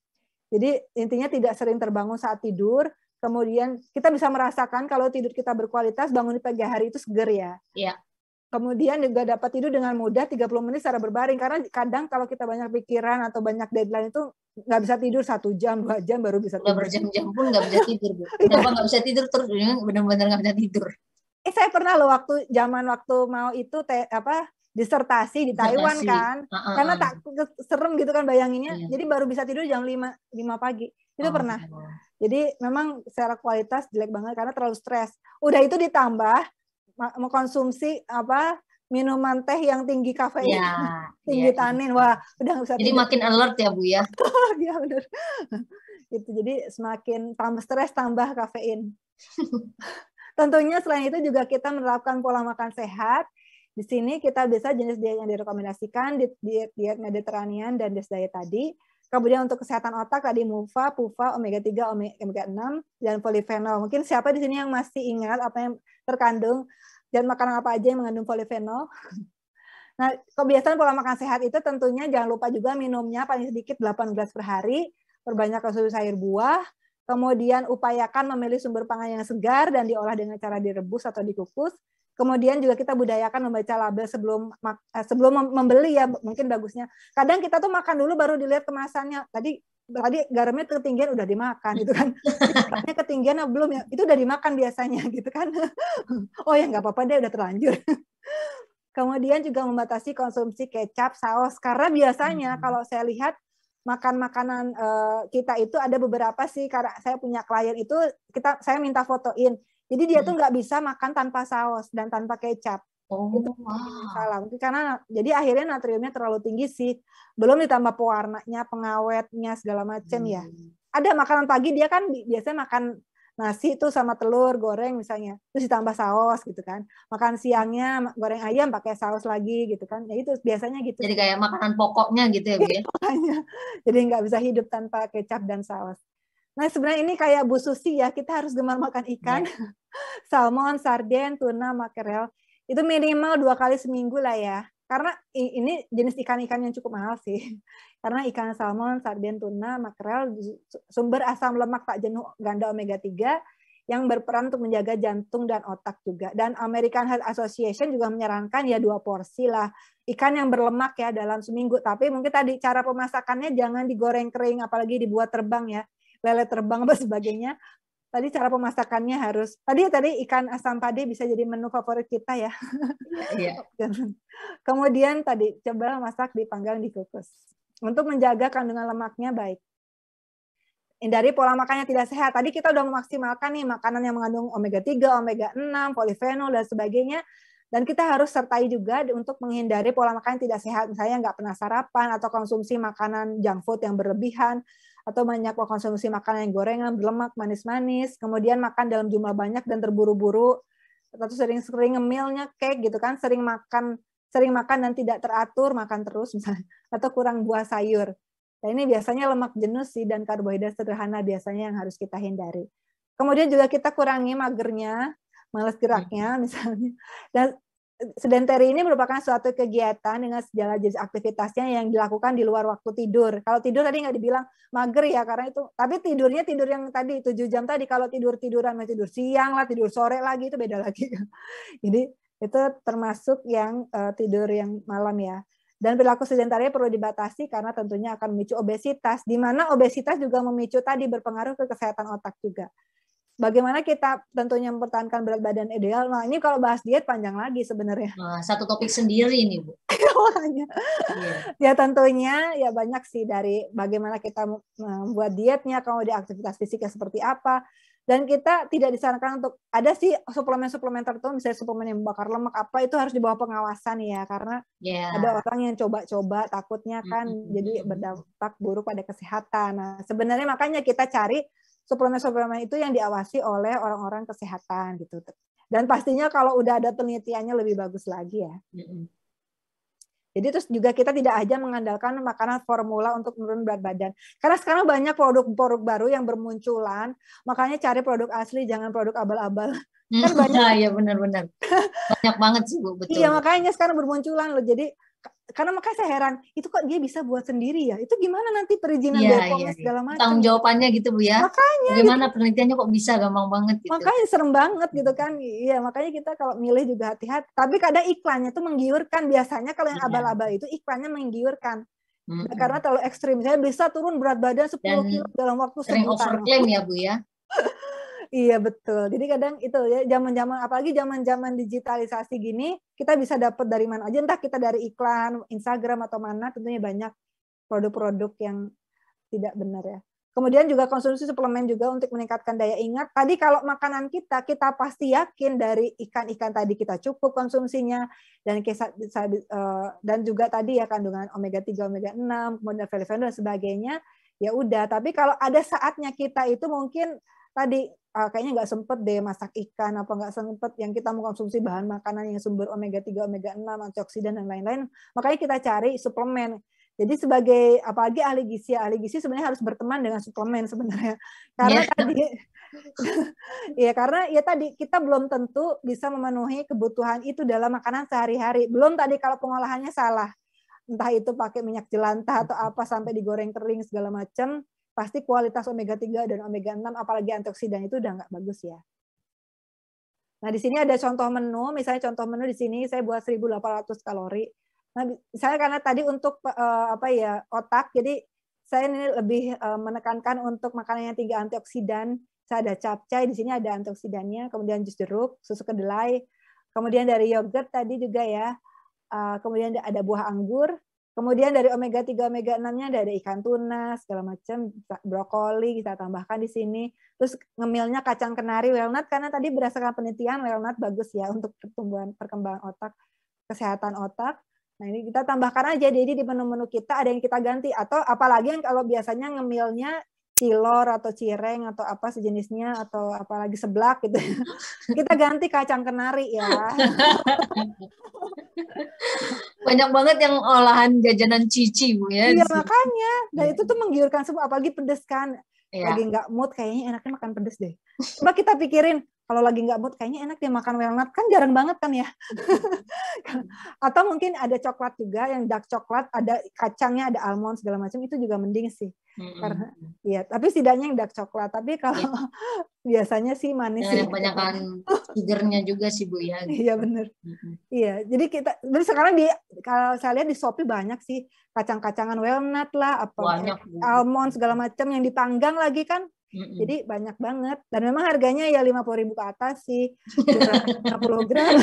Jadi intinya tidak sering terbangun saat tidur, kemudian kita bisa merasakan kalau tidur kita berkualitas, bangun di pagi hari itu seger ya. Iya. Yeah. Kemudian juga dapat tidur dengan mudah 30 menit secara berbaring karena kadang kalau kita banyak pikiran atau banyak deadline itu nggak bisa tidur satu jam dua jam baru bisa tidur. Udah berjam-jam pun nggak bisa tidur bu. Iya. Kenapa nggak bisa tidur terus benar-benar nggak bisa tidur eh saya pernah loh waktu zaman waktu mau itu te, apa disertasi di Taiwan disertasi. kan uh, uh, karena ah. tak serem gitu kan bayanginnya uh. jadi baru bisa tidur jam 5 lima pagi itu oh, pernah oh. jadi memang secara kualitas jelek banget karena terlalu stres udah itu ditambah mau konsumsi apa minuman teh yang tinggi kafein, ya, tinggi ya, tanin, wah udah bisa. Jadi tidur. makin alert ya bu ya. Iya benar. Itu jadi semakin tambah stres tambah kafein. Tentunya selain itu juga kita menerapkan pola makan sehat. Di sini kita bisa jenis diet yang direkomendasikan, diet, diet mediterranean dan diet diet tadi. Kemudian untuk kesehatan otak tadi MUFA, PUFA, omega 3, omega 6 dan polifenol. Mungkin siapa di sini yang masih ingat apa yang terkandung dan makanan apa aja yang mengandung polifenol? Nah, kebiasaan pola makan sehat itu tentunya jangan lupa juga minumnya paling sedikit 8 gelas per hari, perbanyak konsumsi sayur buah, Kemudian upayakan memilih sumber pangan yang segar dan diolah dengan cara direbus atau dikukus. Kemudian juga kita budayakan membaca label sebelum eh, sebelum membeli ya mungkin bagusnya. Kadang kita tuh makan dulu baru dilihat kemasannya. Tadi tadi garamnya ketinggian udah dimakan gitu kan. Garamnya ketinggian atau nah, belum ya. Itu udah dimakan biasanya gitu kan. Oh ya nggak apa-apa deh udah terlanjur. Kemudian juga membatasi konsumsi kecap, saus karena biasanya hmm. kalau saya lihat makan makanan uh, kita itu ada beberapa sih karena saya punya klien itu kita saya minta fotoin. Jadi dia hmm. tuh nggak bisa makan tanpa saus dan tanpa kecap. Oh, wow. salah. Mungkin karena jadi akhirnya natriumnya terlalu tinggi sih. Belum ditambah pewarnanya, pengawetnya segala macam ya. hmm. ya. Ada makanan pagi dia kan biasanya makan nasi itu sama telur goreng misalnya terus ditambah saus gitu kan makan siangnya goreng ayam pakai saus lagi gitu kan ya itu biasanya gitu jadi kayak makanan pokoknya gitu ya bu ya iya, jadi nggak bisa hidup tanpa kecap dan saus nah sebenarnya ini kayak bu susi ya kita harus gemar makan ikan yeah. salmon sarden tuna makarel itu minimal dua kali seminggu lah ya karena ini jenis ikan-ikan yang cukup mahal sih. Karena ikan salmon, sarden, tuna, makrel sumber asam lemak tak jenuh ganda omega 3 yang berperan untuk menjaga jantung dan otak juga. Dan American Heart Association juga menyarankan ya dua porsi lah ikan yang berlemak ya dalam seminggu. Tapi mungkin tadi cara pemasakannya jangan digoreng kering apalagi dibuat terbang ya lele terbang apa sebagainya tadi cara pemasakannya harus tadi ya, tadi ikan asam pade bisa jadi menu favorit kita ya. Iya. Kemudian tadi coba masak dipanggang kukus untuk menjaga kandungan lemaknya baik. Hindari pola makannya tidak sehat. Tadi kita udah memaksimalkan nih makanan yang mengandung omega 3, omega 6, polifenol dan sebagainya. Dan kita harus sertai juga untuk menghindari pola makan yang tidak sehat. Misalnya nggak pernah sarapan atau konsumsi makanan junk food yang berlebihan atau banyak mengkonsumsi makanan yang gorengan, berlemak, manis-manis, kemudian makan dalam jumlah banyak dan terburu-buru, atau sering-sering ngemilnya cake gitu kan, sering makan sering makan dan tidak teratur, makan terus misalnya, atau kurang buah sayur. Nah, ini biasanya lemak jenuh sih dan karbohidrat sederhana biasanya yang harus kita hindari. Kemudian juga kita kurangi magernya, males geraknya misalnya. Dan sedentary ini merupakan suatu kegiatan dengan segala jenis aktivitasnya yang dilakukan di luar waktu tidur. Kalau tidur tadi nggak dibilang mager ya karena itu, tapi tidurnya tidur yang tadi 7 jam tadi. Kalau tidur tiduran mau tidur siang lah, tidur sore lagi itu beda lagi. Jadi itu termasuk yang uh, tidur yang malam ya. Dan perilaku sedentary perlu dibatasi karena tentunya akan memicu obesitas, di mana obesitas juga memicu tadi berpengaruh ke kesehatan otak juga bagaimana kita tentunya mempertahankan berat badan ideal. Nah, ini kalau bahas diet panjang lagi sebenarnya. Nah, satu topik sendiri ini, Bu. Makanya. Iya. Ya tentunya ya banyak sih dari bagaimana kita membuat dietnya, kalau kemudian aktivitas fisiknya seperti apa. Dan kita tidak disarankan untuk ada sih suplemen-suplemen tertentu, misalnya suplemen yang membakar lemak apa itu harus di bawah pengawasan ya, karena yeah. ada orang yang coba-coba takutnya kan mm -hmm. jadi berdampak buruk pada kesehatan. Nah, sebenarnya makanya kita cari suplemen-suplemen itu yang diawasi oleh orang-orang kesehatan gitu. Dan pastinya kalau udah ada penelitiannya lebih bagus lagi ya. Jadi terus juga kita tidak aja mengandalkan makanan formula untuk menurun berat badan. Karena sekarang banyak produk-produk baru yang bermunculan, makanya cari produk asli jangan produk abal-abal. Kan banyak. Nah, ya benar-benar. Banyak banget sih Bu, betul. Iya, makanya sekarang bermunculan loh. Jadi karena makanya saya heran itu kok dia bisa buat sendiri ya itu gimana nanti perizinan yeah, BPOM yeah, iya. segala macam tanggung jawabannya gitu bu ya makanya gimana gitu. penelitiannya kok bisa gampang banget gitu. makanya serem banget gitu kan iya makanya kita kalau milih juga hati-hati tapi kadang iklannya tuh menggiurkan biasanya kalau yang iya. abal-abal itu iklannya menggiurkan Mm -hmm. Karena terlalu ekstrim, saya bisa turun berat badan 10 kilo dalam waktu sebulan. Sering overclaim ya bu ya. Iya betul. Jadi kadang itu ya zaman-zaman apalagi zaman-zaman digitalisasi gini, kita bisa dapat dari mana aja entah kita dari iklan, Instagram atau mana, tentunya banyak produk-produk yang tidak benar ya. Kemudian juga konsumsi suplemen juga untuk meningkatkan daya ingat. Tadi kalau makanan kita, kita pasti yakin dari ikan-ikan tadi kita cukup konsumsinya dan eh, dan juga tadi ya kandungan omega 3, omega 6, kemudian flavonoid dan sebagainya. Ya udah, tapi kalau ada saatnya kita itu mungkin tadi uh, kayaknya nggak sempet deh masak ikan apa nggak sempet yang kita mau konsumsi bahan makanan yang sumber omega 3, omega 6, antioksidan dan lain-lain. Makanya kita cari suplemen. Jadi sebagai apalagi ahli gizi, ya, ahli gizi sebenarnya harus berteman dengan suplemen sebenarnya. Karena yeah. tadi ya karena ya tadi kita belum tentu bisa memenuhi kebutuhan itu dalam makanan sehari-hari. Belum tadi kalau pengolahannya salah. Entah itu pakai minyak jelantah atau apa sampai digoreng kering segala macam pasti kualitas omega 3 dan omega 6 apalagi antioksidan itu udah nggak bagus ya. Nah, di sini ada contoh menu, misalnya contoh menu di sini saya buat 1800 kalori. Nah, saya karena tadi untuk uh, apa ya, otak, jadi saya ini lebih eh, menekankan untuk makanan yang tinggi antioksidan. Saya ada capcay di sini ada antioksidannya, kemudian jus jeruk, susu kedelai, kemudian dari yogurt tadi juga ya. Eh, kemudian ada buah anggur, Kemudian dari omega 3 omega 6-nya ada, ikan tuna, segala macam, brokoli kita tambahkan di sini. Terus ngemilnya kacang kenari, walnut karena tadi berdasarkan penelitian walnut bagus ya untuk pertumbuhan perkembangan otak, kesehatan otak. Nah, ini kita tambahkan aja jadi di menu-menu kita ada yang kita ganti atau apalagi yang kalau biasanya ngemilnya cilor atau cireng atau apa sejenisnya atau apalagi seblak gitu. Kita ganti kacang kenari ya. Banyak banget yang olahan jajanan cici Bu ya. Iya makanya. Dan itu tuh menggiurkan semua apalagi pedes kan. ya. Lagi nggak mood kayaknya enaknya makan pedes deh. Coba kita pikirin kalau lagi nggak mood kayaknya enak dia makan walnut kan jarang banget kan ya atau mungkin ada coklat juga yang dark coklat ada kacangnya ada almond segala macam itu juga mending sih mm-hmm. karena ya tapi setidaknya yang dark coklat tapi kalau yeah. biasanya sih manis ya, kan sugarnya juga sih bu ya iya benar mm-hmm. iya jadi kita terus sekarang di kalau saya lihat di shopee banyak sih kacang-kacangan walnut lah apa almond segala macam yang dipanggang lagi kan hmm Jadi banyak banget dan memang harganya ya lima puluh ribu ke atas sih 50 gram.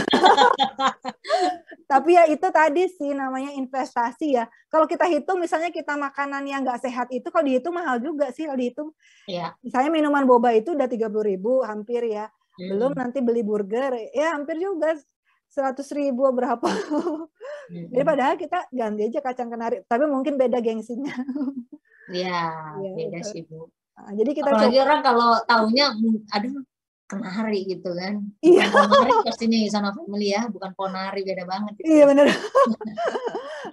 Tapi ya itu tadi sih namanya investasi ya. Kalau kita hitung misalnya kita makanan yang nggak sehat itu kalau dihitung mahal juga sih kalau dihitung. Yeah. Misalnya minuman boba itu udah tiga puluh ribu hampir ya. Mm. Belum nanti beli burger ya hampir juga 100 ribu berapa. Mm. Jadi padahal kita ganti aja kacang kenari. Tapi mungkin beda gengsinya. Iya, ya, beda sih Bu. Nah, jadi kita Apalagi coba. orang kalau tahunya hmm, aduh kenari gitu kan. Iya. Kenari pastinya sana family ya, bukan ponari beda banget. Gitu. Iya ya. benar.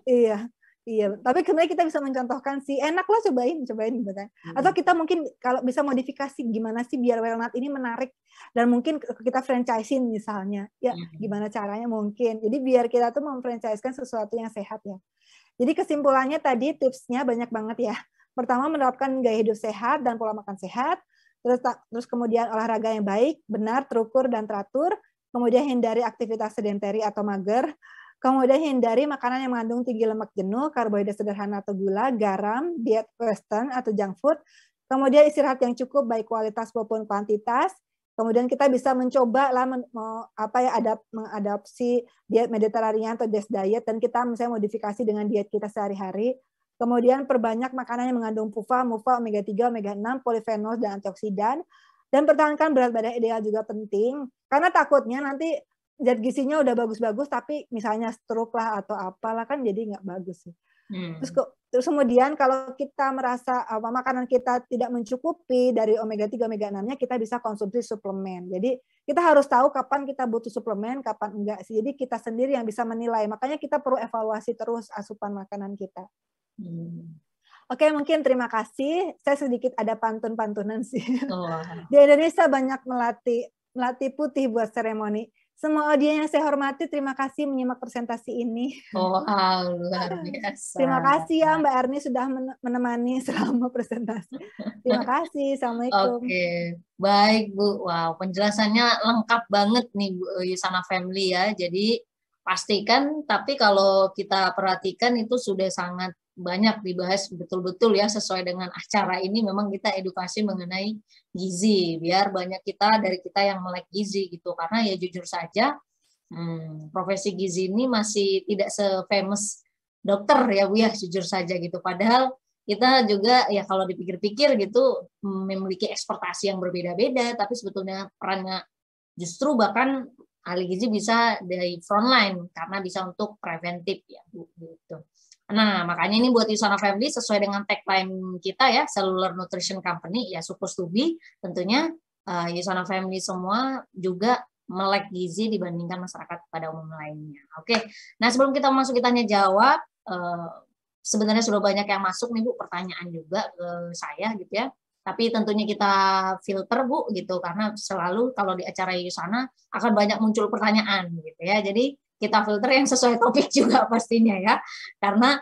iya. Iya, tapi sebenarnya kita bisa mencontohkan sih enak lah cobain, cobain gitu kan. Hmm. Atau kita mungkin kalau bisa modifikasi gimana sih biar Wellnut ini menarik dan mungkin kita franchisein misalnya. Ya, hmm. gimana caranya mungkin. Jadi biar kita tuh memfranchisekan sesuatu yang sehat ya. Jadi kesimpulannya tadi tipsnya banyak banget ya pertama menerapkan gaya hidup sehat dan pola makan sehat, terus terus kemudian olahraga yang baik, benar, terukur dan teratur, kemudian hindari aktivitas sedentary atau mager, kemudian hindari makanan yang mengandung tinggi lemak jenuh, karbohidrat sederhana atau gula, garam, diet western atau junk food, kemudian istirahat yang cukup baik kualitas maupun kuantitas, kemudian kita bisa mencoba lah apa ya adapt mengadopsi diet mediterania atau des diet dan kita misalnya modifikasi dengan diet kita sehari-hari Kemudian perbanyak makanan yang mengandung PUFA, MUFA, omega 3, omega 6, polifenol dan antioksidan. Dan pertahankan berat badan ideal juga penting karena takutnya nanti zat gisinya udah bagus-bagus tapi misalnya stroke lah atau apalah kan jadi nggak bagus sih. Hmm. Terus Terus kemudian kalau kita merasa apa eh, makanan kita tidak mencukupi dari omega 3 omega 6-nya kita bisa konsumsi suplemen. Jadi kita harus tahu kapan kita butuh suplemen, kapan enggak sih. Jadi kita sendiri yang bisa menilai. Makanya kita perlu evaluasi terus asupan makanan kita. Hmm. Oke, mungkin terima kasih. Saya sedikit ada pantun-pantunan sih. Oh. Di Indonesia banyak melatih melati putih buat seremoni. Semua audiens yang saya hormati, terima kasih menyimak presentasi ini. Oh, ah, luar biasa. terima kasih ya Mbak Erni sudah menemani selama presentasi. Terima kasih. Assalamualaikum. Oke, okay. baik Bu. Wow, penjelasannya lengkap banget nih Bu eh, Yusana Family ya. Jadi pastikan, tapi kalau kita perhatikan itu sudah sangat banyak dibahas betul-betul ya sesuai dengan acara ini memang kita edukasi mengenai gizi biar banyak kita dari kita yang melek gizi gitu karena ya jujur saja hmm, profesi gizi ini masih tidak sefamous dokter ya Bu ya jujur saja gitu padahal kita juga ya kalau dipikir-pikir gitu hmm, memiliki ekspektasi yang berbeda-beda tapi sebetulnya perannya justru bahkan ahli gizi bisa dari frontline karena bisa untuk preventif ya Bu gitu. Nah, makanya ini buat Yusana Family sesuai dengan tagline kita ya, Cellular Nutrition Company, ya supposed to be, tentunya uh, eh, Yusana Family semua juga melek gizi dibandingkan masyarakat pada umum lainnya. Oke, nah sebelum kita masuk kita tanya jawab, uh, sebenarnya sudah banyak yang masuk nih Bu, pertanyaan juga ke saya gitu ya. Tapi tentunya kita filter Bu gitu, karena selalu kalau di acara Yusana akan banyak muncul pertanyaan gitu ya. Jadi kita filter yang sesuai topik juga pastinya ya karena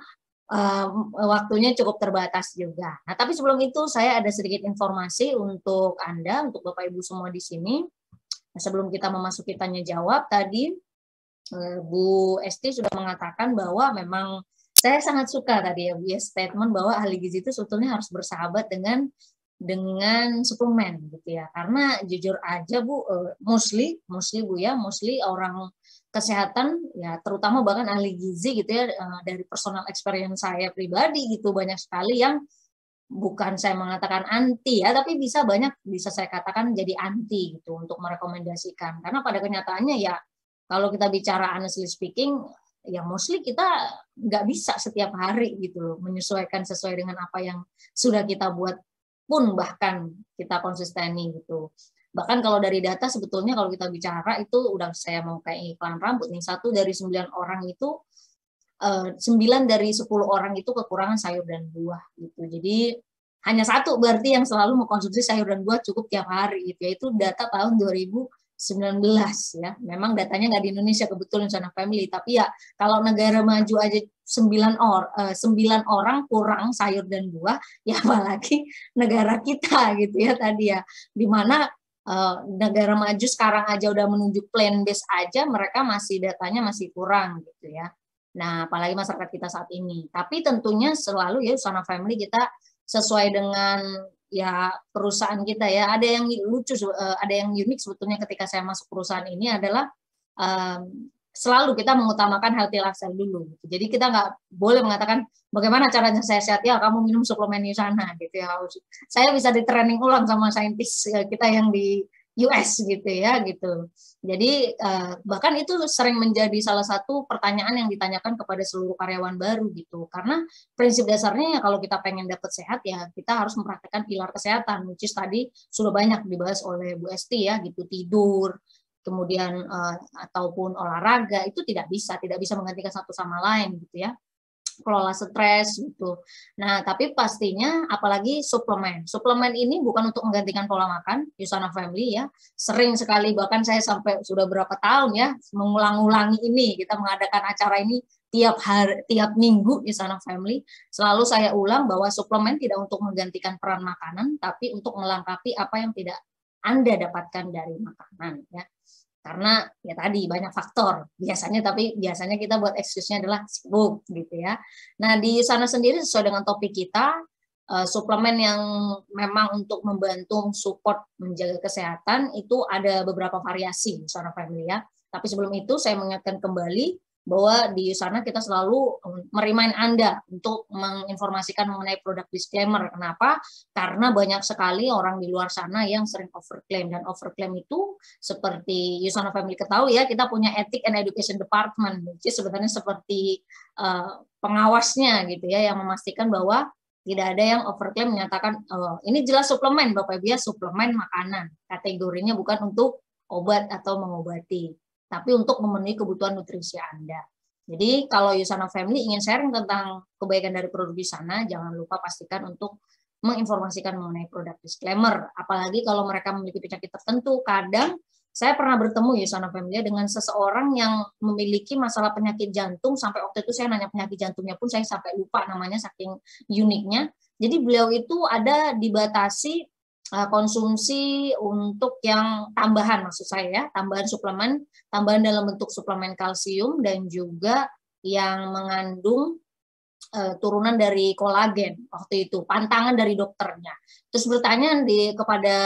um, waktunya cukup terbatas juga. Nah, tapi sebelum itu saya ada sedikit informasi untuk Anda, untuk Bapak Ibu semua di sini. Nah, sebelum kita memasuki tanya jawab tadi eh, Bu Esti sudah mengatakan bahwa memang saya sangat suka tadi ya Bu ya, statement bahwa ahli gizi itu sebetulnya harus bersahabat dengan dengan suplemen gitu ya. Karena jujur aja Bu, uh, mostly mostly Bu ya, mostly orang kesehatan ya terutama bahkan ahli gizi gitu ya eh, dari personal experience saya pribadi gitu banyak sekali yang bukan saya mengatakan anti ya tapi bisa banyak bisa saya katakan jadi anti gitu untuk merekomendasikan karena pada kenyataannya ya kalau kita bicara honestly speaking ya mostly kita nggak bisa setiap hari gitu loh menyesuaikan sesuai dengan apa yang sudah kita buat pun bahkan kita konsisteni gitu bahkan kalau dari data sebetulnya kalau kita bicara itu udah saya mau kayak iklan rambut nih satu dari sembilan orang itu eh, sembilan dari sepuluh orang itu kekurangan sayur dan buah gitu jadi hanya satu berarti yang selalu mengkonsumsi sayur dan buah cukup tiap hari gitu yaitu data tahun 2019 ya memang datanya nggak di Indonesia kebetulan sana family tapi ya kalau negara maju aja sembilan or eh, sembilan orang kurang sayur dan buah ya apalagi negara kita gitu ya tadi ya dimana Eh, negara maju sekarang aja udah menunjuk plan base aja mereka masih datanya masih kurang gitu ya. Nah, apalagi masyarakat kita saat ini. Tapi tentunya selalu ya suasana Family kita sesuai dengan ya perusahaan kita ya. Ada yang lucu, eh, ada yang unik sebetulnya ketika saya masuk perusahaan ini adalah eh, selalu kita mengutamakan healthy lifestyle dulu. Gitu. Jadi kita nggak boleh mengatakan bagaimana caranya saya sehat ya kamu minum suplemen di sana gitu ya. Saya bisa di training ulang sama saintis eh, kita yang di US gitu ya gitu. Jadi eh, bahkan itu sering menjadi salah satu pertanyaan yang ditanyakan kepada seluruh karyawan baru gitu. Karena prinsip dasarnya ya kalau kita pengen dapat sehat ya kita harus mempraktekkan pilar kesehatan which is tadi sudah banyak dibahas oleh Bu Esti ya gitu tidur, kemudian uh, ataupun olahraga itu tidak bisa tidak bisa menggantikan satu sama lain gitu ya kelola stres gitu. Nah, tapi pastinya apalagi suplemen. Suplemen ini bukan untuk menggantikan pola makan Yusana Family ya. Sering sekali bahkan saya sampai sudah berapa tahun ya mengulang-ulangi ini. Kita mengadakan acara ini tiap hari tiap minggu di sana Family. Selalu saya ulang bahwa suplemen tidak untuk menggantikan peran makanan tapi untuk melengkapi apa yang tidak Anda dapatkan dari makanan ya karena ya tadi banyak faktor biasanya tapi biasanya kita buat excuse-nya adalah sibuk gitu ya. Nah di sana sendiri sesuai dengan topik kita uh, suplemen yang memang untuk membantu support menjaga kesehatan itu ada beberapa variasi di sana family ya. Tapi sebelum itu saya mengingatkan kembali bahwa di sana kita selalu merimain Anda untuk menginformasikan mengenai produk disclaimer. Kenapa? Karena banyak sekali orang di luar sana yang sering overclaim dan overclaim itu seperti Yusana Family ketahui ya, kita punya Ethic and Education Department, which is sebenarnya seperti uh, pengawasnya gitu ya yang memastikan bahwa tidak ada yang overclaim menyatakan oh, ini jelas suplemen Bapak Ibu ya suplemen makanan kategorinya bukan untuk obat atau mengobati tapi untuk memenuhi kebutuhan nutrisi Anda. Jadi kalau Yusana Family ingin sharing tentang kebaikan dari produk di sana, jangan lupa pastikan untuk menginformasikan mengenai produk disclaimer. Apalagi kalau mereka memiliki penyakit tertentu, kadang saya pernah bertemu Yusana Family dengan seseorang yang memiliki masalah penyakit jantung sampai waktu itu saya nanya penyakit jantungnya pun saya sampai lupa namanya saking uniknya. Jadi beliau itu ada dibatasi Eh, konsumsi untuk yang tambahan maksud saya ya, tambahan suplemen, tambahan dalam bentuk suplemen kalsium dan juga yang mengandung e, turunan dari kolagen waktu itu, pantangan dari dokternya. Terus bertanya di kepada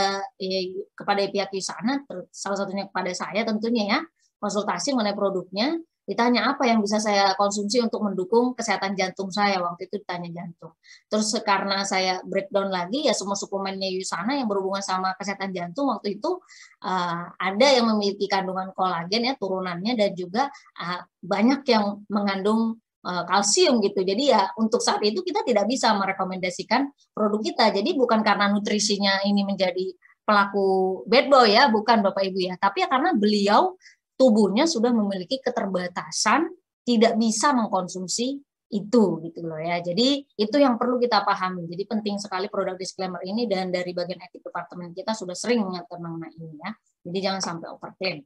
ya, kepada pihak di sana, salah satunya kepada saya tentunya ya, konsultasi mengenai produknya Ditanya apa yang bisa saya konsumsi untuk mendukung kesehatan jantung saya waktu itu ditanya jantung. Terus karena saya breakdown lagi ya semua suplemennya Yusana yang berhubungan sama kesehatan jantung waktu itu uh, ada yang memiliki kandungan kolagen ya turunannya dan juga uh, banyak yang mengandung eh, kalsium gitu. Jadi ya untuk saat itu kita tidak bisa merekomendasikan produk kita. Jadi bukan karena nutrisinya ini menjadi pelaku bad boy ya, bukan Bapak Ibu ya, tapi ya karena beliau tubuhnya sudah memiliki keterbatasan tidak bisa mengkonsumsi itu gitu loh ya. Jadi itu yang perlu kita pahami. Jadi penting sekali produk disclaimer ini dan dari bagian etik departemen kita sudah sering mengingatkan mengenai ini ya. Jadi jangan sampai overclaim.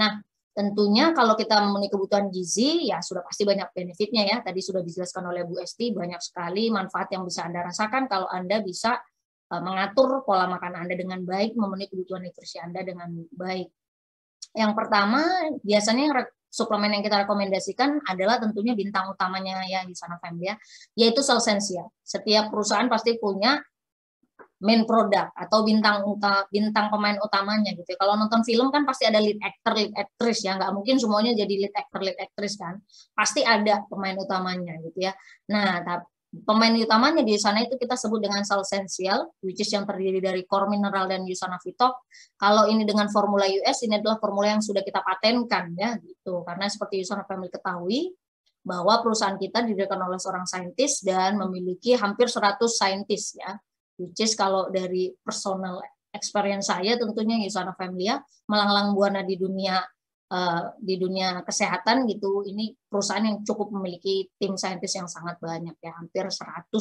Nah, tentunya kalau kita memenuhi kebutuhan gizi ya sudah pasti banyak benefitnya ya. Tadi sudah dijelaskan oleh Bu Esti banyak sekali manfaat yang bisa Anda rasakan kalau Anda bisa e, mengatur pola makan Anda dengan baik, memenuhi kebutuhan nutrisi Anda dengan baik. Yang pertama, biasanya suplemen yang kita rekomendasikan adalah tentunya bintang utamanya ya di sana Family ya, yaitu Solsensia. Setiap perusahaan pasti punya main produk atau bintang utama, bintang pemain utamanya gitu. Ya. Kalau nonton film kan pasti ada lead actor, lead actress ya, nggak mungkin semuanya jadi lead actor, lead actress kan. Pasti ada pemain utamanya gitu ya. Nah, tapi pemain utamanya di sana itu kita sebut dengan sal essential, which is yang terdiri dari core mineral dan fitok. Kalau ini dengan formula US, ini adalah formula yang sudah kita patenkan ya gitu. Karena seperti Yusana Family ketahui bahwa perusahaan kita didirikan oleh seorang saintis dan memiliki hampir 100 saintis ya. Which is kalau dari personal experience saya tentunya Yusana Family ya melanglang buana di dunia Eh, di dunia kesehatan gitu ini perusahaan yang cukup memiliki tim saintis yang sangat banyak ya hampir 100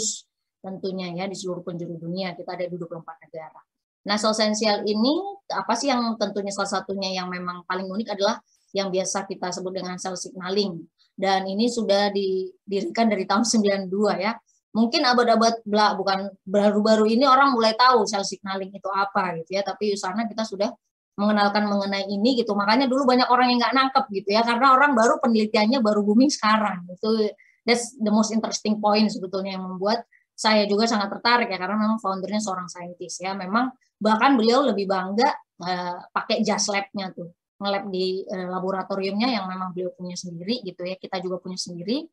tentunya ya di seluruh penjuru dunia kita ada di 24 negara. Nah, sosensial ini apa sih yang tentunya salah satunya yang memang paling unik adalah yang biasa kita sebut dengan cell signaling dan ini sudah didirikan dari tahun 92 ya. Mungkin abad-abad belak bukan baru-baru ini orang mulai tahu cell signaling itu apa gitu ya, tapi di sana kita sudah mengenalkan mengenai ini gitu makanya dulu banyak orang yang nggak nangkep gitu ya karena orang baru penelitiannya baru booming sekarang itu that's the most interesting point sebetulnya yang membuat saya juga sangat tertarik ya karena memang foundernya seorang saintis ya memang bahkan beliau lebih bangga uh, pakai jas labnya tuh ngelab di uh, laboratoriumnya yang memang beliau punya sendiri gitu ya kita juga punya sendiri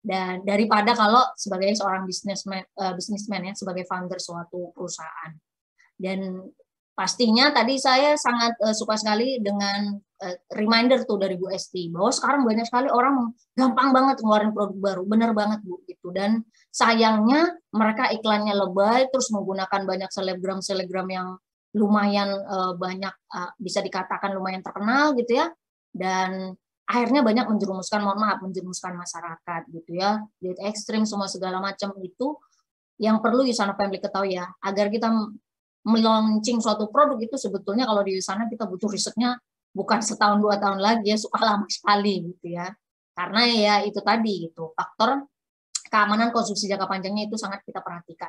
dan daripada kalau sebagai seorang bisnismen uh, eh, bisnismen ya sebagai founder suatu perusahaan dan pastinya tadi saya sangat uh, suka sekali dengan uh, reminder tuh dari Bu Esti bahwa sekarang banyak sekali orang gampang banget ngeluarin produk baru, bener banget Bu gitu dan sayangnya mereka iklannya lebay terus menggunakan banyak selebgram selebgram yang lumayan uh, banyak uh, bisa dikatakan lumayan terkenal gitu ya dan akhirnya banyak menjerumuskan mohon maaf menjerumuskan masyarakat gitu ya diet ekstrim semua segala macam itu yang perlu Yusana Family ketahui ya agar kita melaunching suatu produk itu sebetulnya kalau di sana kita butuh risetnya bukan setahun dua tahun lagi ya suka lama sekali gitu ya karena ya itu tadi gitu faktor keamanan konsumsi jangka panjangnya itu sangat kita perhatikan.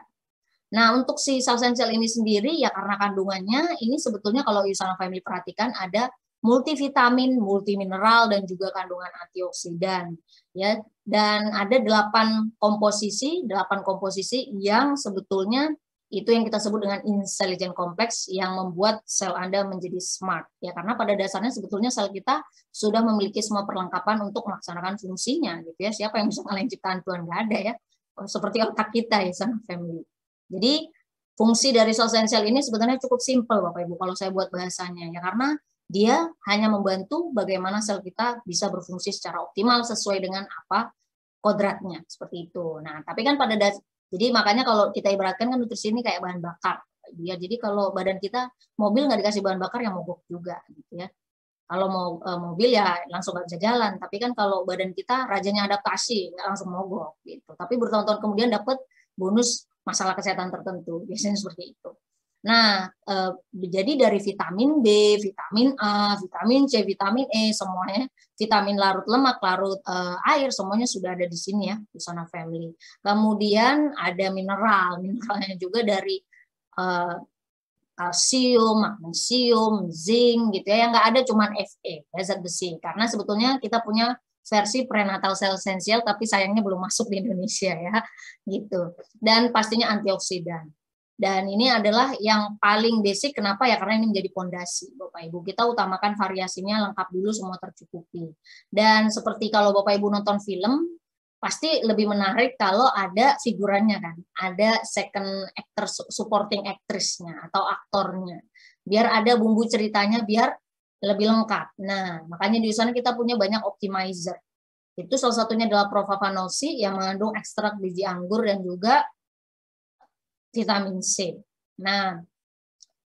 Nah untuk si sausensel ini sendiri ya karena kandungannya ini sebetulnya kalau di sana Family perhatikan ada multivitamin, multimineral dan juga kandungan antioksidan ya dan ada delapan komposisi, delapan komposisi yang sebetulnya itu yang kita sebut dengan intelligent complex yang membuat sel Anda menjadi smart. Ya, karena pada dasarnya sebetulnya sel kita sudah memiliki semua perlengkapan untuk melaksanakan fungsinya gitu ya. Siapa yang bisa ngalahin ciptaan Tuhan? Nggak ada ya. Seperti otak kita ya, sama family. Jadi fungsi dari sel sel ini sebetulnya cukup simpel Bapak Ibu kalau saya buat bahasanya ya karena dia hanya membantu bagaimana sel kita bisa berfungsi secara optimal sesuai dengan apa kodratnya seperti itu. Nah, tapi kan pada jadi makanya kalau kita ibaratkan kan nutrisi ini kayak bahan bakar. Ya, jadi kalau badan kita mobil nggak dikasih bahan bakar yang mogok juga gitu ya. Kalau mau e, mobil ya langsung nggak bisa jalan, tapi kan kalau badan kita rajanya adaptasi nggak langsung mogok gitu. Tapi bertahun-tahun kemudian dapat bonus masalah kesehatan tertentu biasanya seperti itu. Nah, e, jadi dari vitamin B, vitamin A, vitamin C, vitamin E, semuanya, vitamin larut lemak, larut e, air, semuanya sudah ada di sini ya, di sana family. Kemudian ada mineral, mineralnya juga dari e, kalsium, magnesium, zinc gitu ya, yang nggak ada cuman Fe, ya, zat besi. Karena sebetulnya kita punya versi prenatal cell essential, tapi sayangnya belum masuk di Indonesia ya, gitu. Dan pastinya antioksidan. Dan ini adalah yang paling basic. Kenapa ya? Karena ini menjadi pondasi, Bapak Ibu. Kita utamakan variasinya lengkap dulu, semua tercukupi. Dan seperti kalau Bapak Ibu nonton film, pasti lebih menarik kalau ada figurannya kan, ada second actor, supporting actressnya atau aktornya. Biar ada bumbu ceritanya, biar lebih lengkap. Nah, makanya di sana kita punya banyak optimizer. Itu salah satunya adalah Profavanosi yang mengandung ekstrak biji anggur dan juga vitamin C. Nah,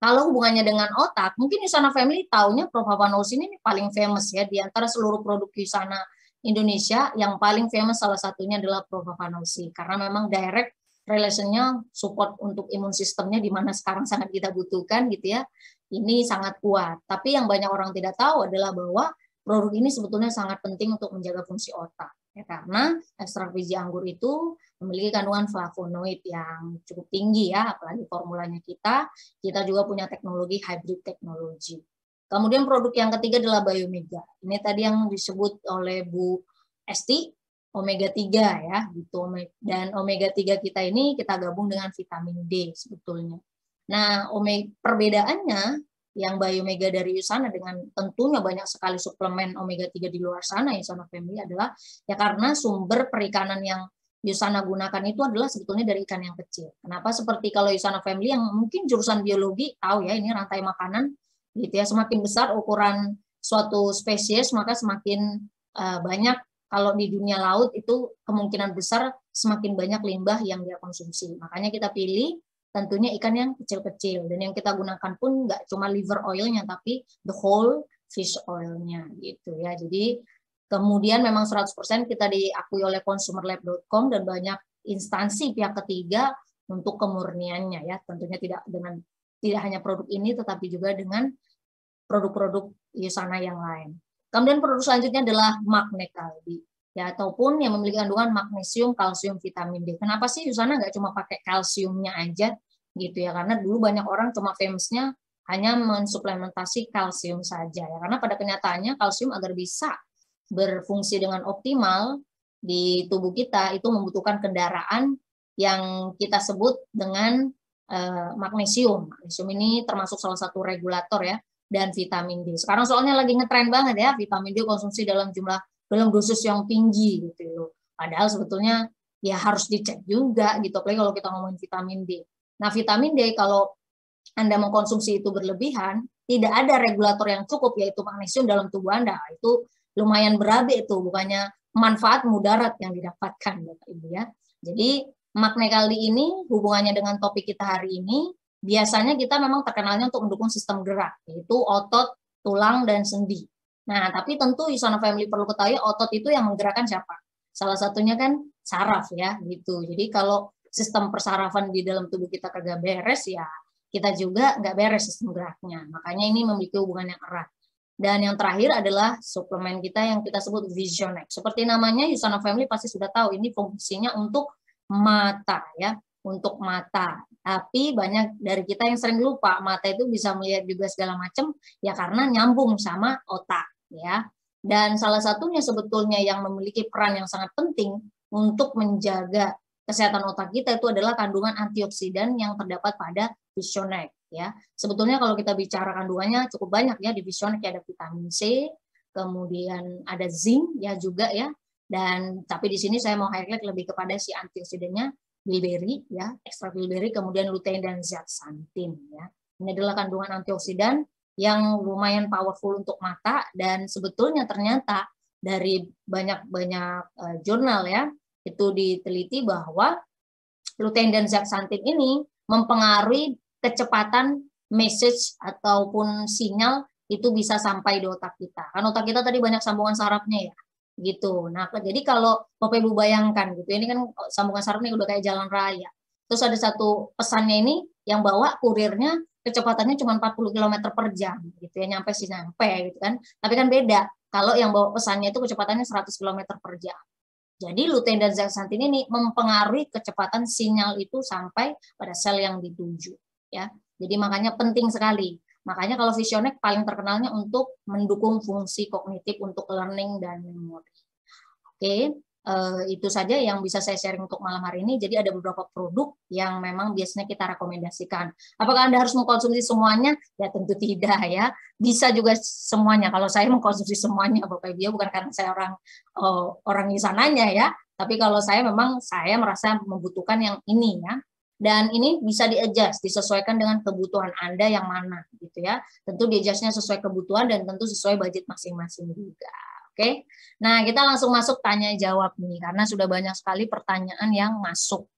kalau hubungannya dengan otak, mungkin di sana Family taunya Prof. ini paling famous ya di antara seluruh produk di sana Indonesia yang paling famous salah satunya adalah Prof. karena memang direct relationnya support untuk imun sistemnya di mana sekarang sangat kita butuhkan gitu ya. Ini sangat kuat. Tapi yang banyak orang tidak tahu adalah bahwa produk ini sebetulnya sangat penting untuk menjaga fungsi otak. Ya, karena ekstrak biji anggur itu memiliki kandungan flavonoid yang cukup tinggi ya, apalagi formulanya kita. Kita juga punya teknologi hybrid teknologi. Kemudian produk yang ketiga adalah Biomega. Ini tadi yang disebut oleh Bu Esti, omega 3 ya, gitu. Dan omega 3 kita ini kita gabung dengan vitamin D sebetulnya. Nah, omega, perbedaannya yang Biomega dari Yusana dengan tentunya banyak sekali suplemen omega 3 di luar sana Usana Family adalah ya karena sumber perikanan yang Yusana gunakan itu adalah sebetulnya dari ikan yang kecil. Kenapa? Seperti kalau Yusana family yang mungkin jurusan biologi tahu ya ini rantai makanan gitu ya semakin besar ukuran suatu spesies maka semakin uh, banyak kalau di dunia laut itu kemungkinan besar semakin banyak limbah yang dia konsumsi. Makanya kita pilih tentunya ikan yang kecil-kecil dan yang kita gunakan pun nggak cuma liver oilnya tapi the whole fish oilnya gitu ya. Jadi Kemudian memang 100% kita diakui oleh consumerlab.com dan banyak instansi pihak ketiga untuk kemurniannya ya. Tentunya tidak dengan tidak hanya produk ini tetapi juga dengan produk-produk Yusana yang lain. Kemudian produk selanjutnya adalah magnet kaldi ya ataupun yang memiliki kandungan magnesium, kalsium, vitamin D. Kenapa sih Yusana nggak cuma pakai kalsiumnya aja gitu ya? Karena dulu banyak orang cuma famousnya hanya mensuplementasi kalsium saja ya. Karena pada kenyataannya kalsium agar bisa berfungsi dengan optimal di tubuh kita itu membutuhkan kendaraan yang kita sebut dengan eh, magnesium. Magnesium ini termasuk salah satu regulator ya dan vitamin D. Sekarang soalnya lagi ngetren banget ya vitamin D konsumsi dalam jumlah dalam dosis yang tinggi gitu loh. Padahal sebetulnya ya harus dicek juga gitu apalagi kalau kita ngomongin vitamin D. Nah, vitamin D kalau Anda mengkonsumsi itu berlebihan, tidak ada regulator yang cukup yaitu magnesium dalam tubuh Anda. Itu lumayan berabe itu bukannya manfaat mudarat yang didapatkan Bapak Ibu ya. Jadi makna kali ini hubungannya dengan topik kita hari ini biasanya kita memang terkenalnya untuk mendukung sistem gerak yaitu otot, tulang dan sendi. Nah, tapi tentu Isona Family perlu ketahui otot itu yang menggerakkan siapa? Salah satunya kan saraf ya gitu. Jadi kalau sistem persarafan di dalam tubuh kita kagak beres ya kita juga nggak beres sistem geraknya. Makanya ini memiliki hubungan yang erat. Dan yang terakhir adalah suplemen kita yang kita sebut Visionex. Seperti namanya, Yusana Family pasti sudah tahu ini fungsinya untuk mata ya, untuk mata. Tapi banyak dari kita yang sering lupa mata itu bisa melihat juga segala macam ya karena nyambung sama otak ya. Dan salah satunya sebetulnya yang memiliki peran yang sangat penting untuk menjaga kesehatan otak kita itu adalah kandungan antioksidan yang terdapat pada Visionex ya. Sebetulnya kalau kita bicara kandungannya cukup banyak ya di visionik ya, ada vitamin C, kemudian ada zinc ya juga ya. Dan tapi di sini saya mau highlight lebih kepada si antioksidannya bilberry ya, ekstrak bilberry kemudian lutein dan zat santin ya. Ini adalah kandungan antioksidan yang lumayan powerful untuk mata dan sebetulnya ternyata dari banyak-banyak uh, jurnal ya itu diteliti bahwa lutein dan zat santin ini mempengaruhi kecepatan message ataupun sinyal itu bisa sampai di otak kita. Kan otak kita tadi banyak sambungan sarafnya ya, gitu. Nah, jadi kalau Bapak Ibu bayangkan gitu, ini kan sambungan sarafnya udah kayak jalan raya. Terus ada satu pesannya ini yang bawa kurirnya kecepatannya cuma 40 km per jam gitu ya nyampe sih nyampe gitu kan tapi kan beda kalau yang bawa pesannya itu kecepatannya 100 km per jam jadi lutein dan zeaxanthin ini mempengaruhi kecepatan sinyal itu sampai pada sel yang dituju ya. Jadi makanya penting sekali. Makanya kalau Visionek paling terkenalnya untuk mendukung fungsi kognitif untuk learning dan memori. Oke, eh, itu saja yang bisa saya sharing untuk malam hari ini. Jadi ada beberapa produk yang memang biasanya kita rekomendasikan. Apakah Anda harus mengkonsumsi semuanya? Ya tentu tidak ya. Bisa juga semuanya. Kalau saya mengkonsumsi semuanya Bapak Ibu ya, bukan karena saya orang eh, orang di sananya ya, tapi kalau saya memang saya merasa membutuhkan yang ini ya dan ini bisa diadjust disesuaikan dengan kebutuhan Anda yang mana gitu ya. Tentu diadjustnya sesuai kebutuhan dan tentu sesuai budget masing-masing juga. Oke. Okay? Nah, kita langsung masuk tanya jawab nih karena sudah banyak sekali pertanyaan yang masuk.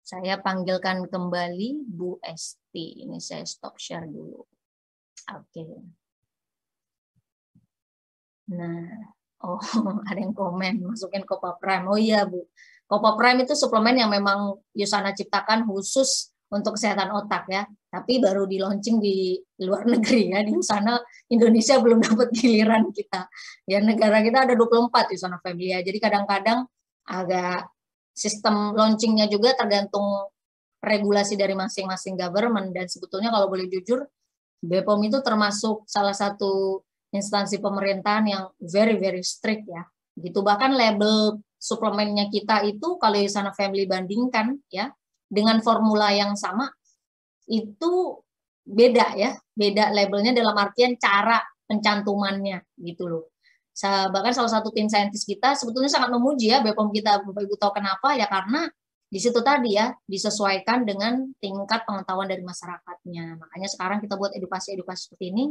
Saya panggilkan kembali Bu Esti. Ini saya stop share dulu. Oke. Okay. Nah, oh ada yang komen masukin Pak Prime. Oh iya, Bu. Kopo Prime itu suplemen yang memang Yusana ciptakan khusus untuk kesehatan otak ya, tapi baru di launching di luar negeri ya, di sana Indonesia belum dapat giliran kita. Ya negara kita ada 24 di sana family ya, jadi kadang-kadang agak sistem launchingnya juga tergantung regulasi dari masing-masing government dan sebetulnya kalau boleh jujur BPOM itu termasuk salah satu instansi pemerintahan yang very very strict ya gitu bahkan label suplemennya kita itu kalau di sana Family bandingkan ya dengan formula yang sama itu beda ya, beda labelnya dalam artian cara pencantumannya gitu loh. Bahkan salah satu tim saintis kita sebetulnya sangat memuji ya BPOM kita, Bapak Ibu tahu kenapa ya karena di situ tadi ya disesuaikan dengan tingkat pengetahuan dari masyarakatnya. Makanya sekarang kita buat edukasi-edukasi seperti ini.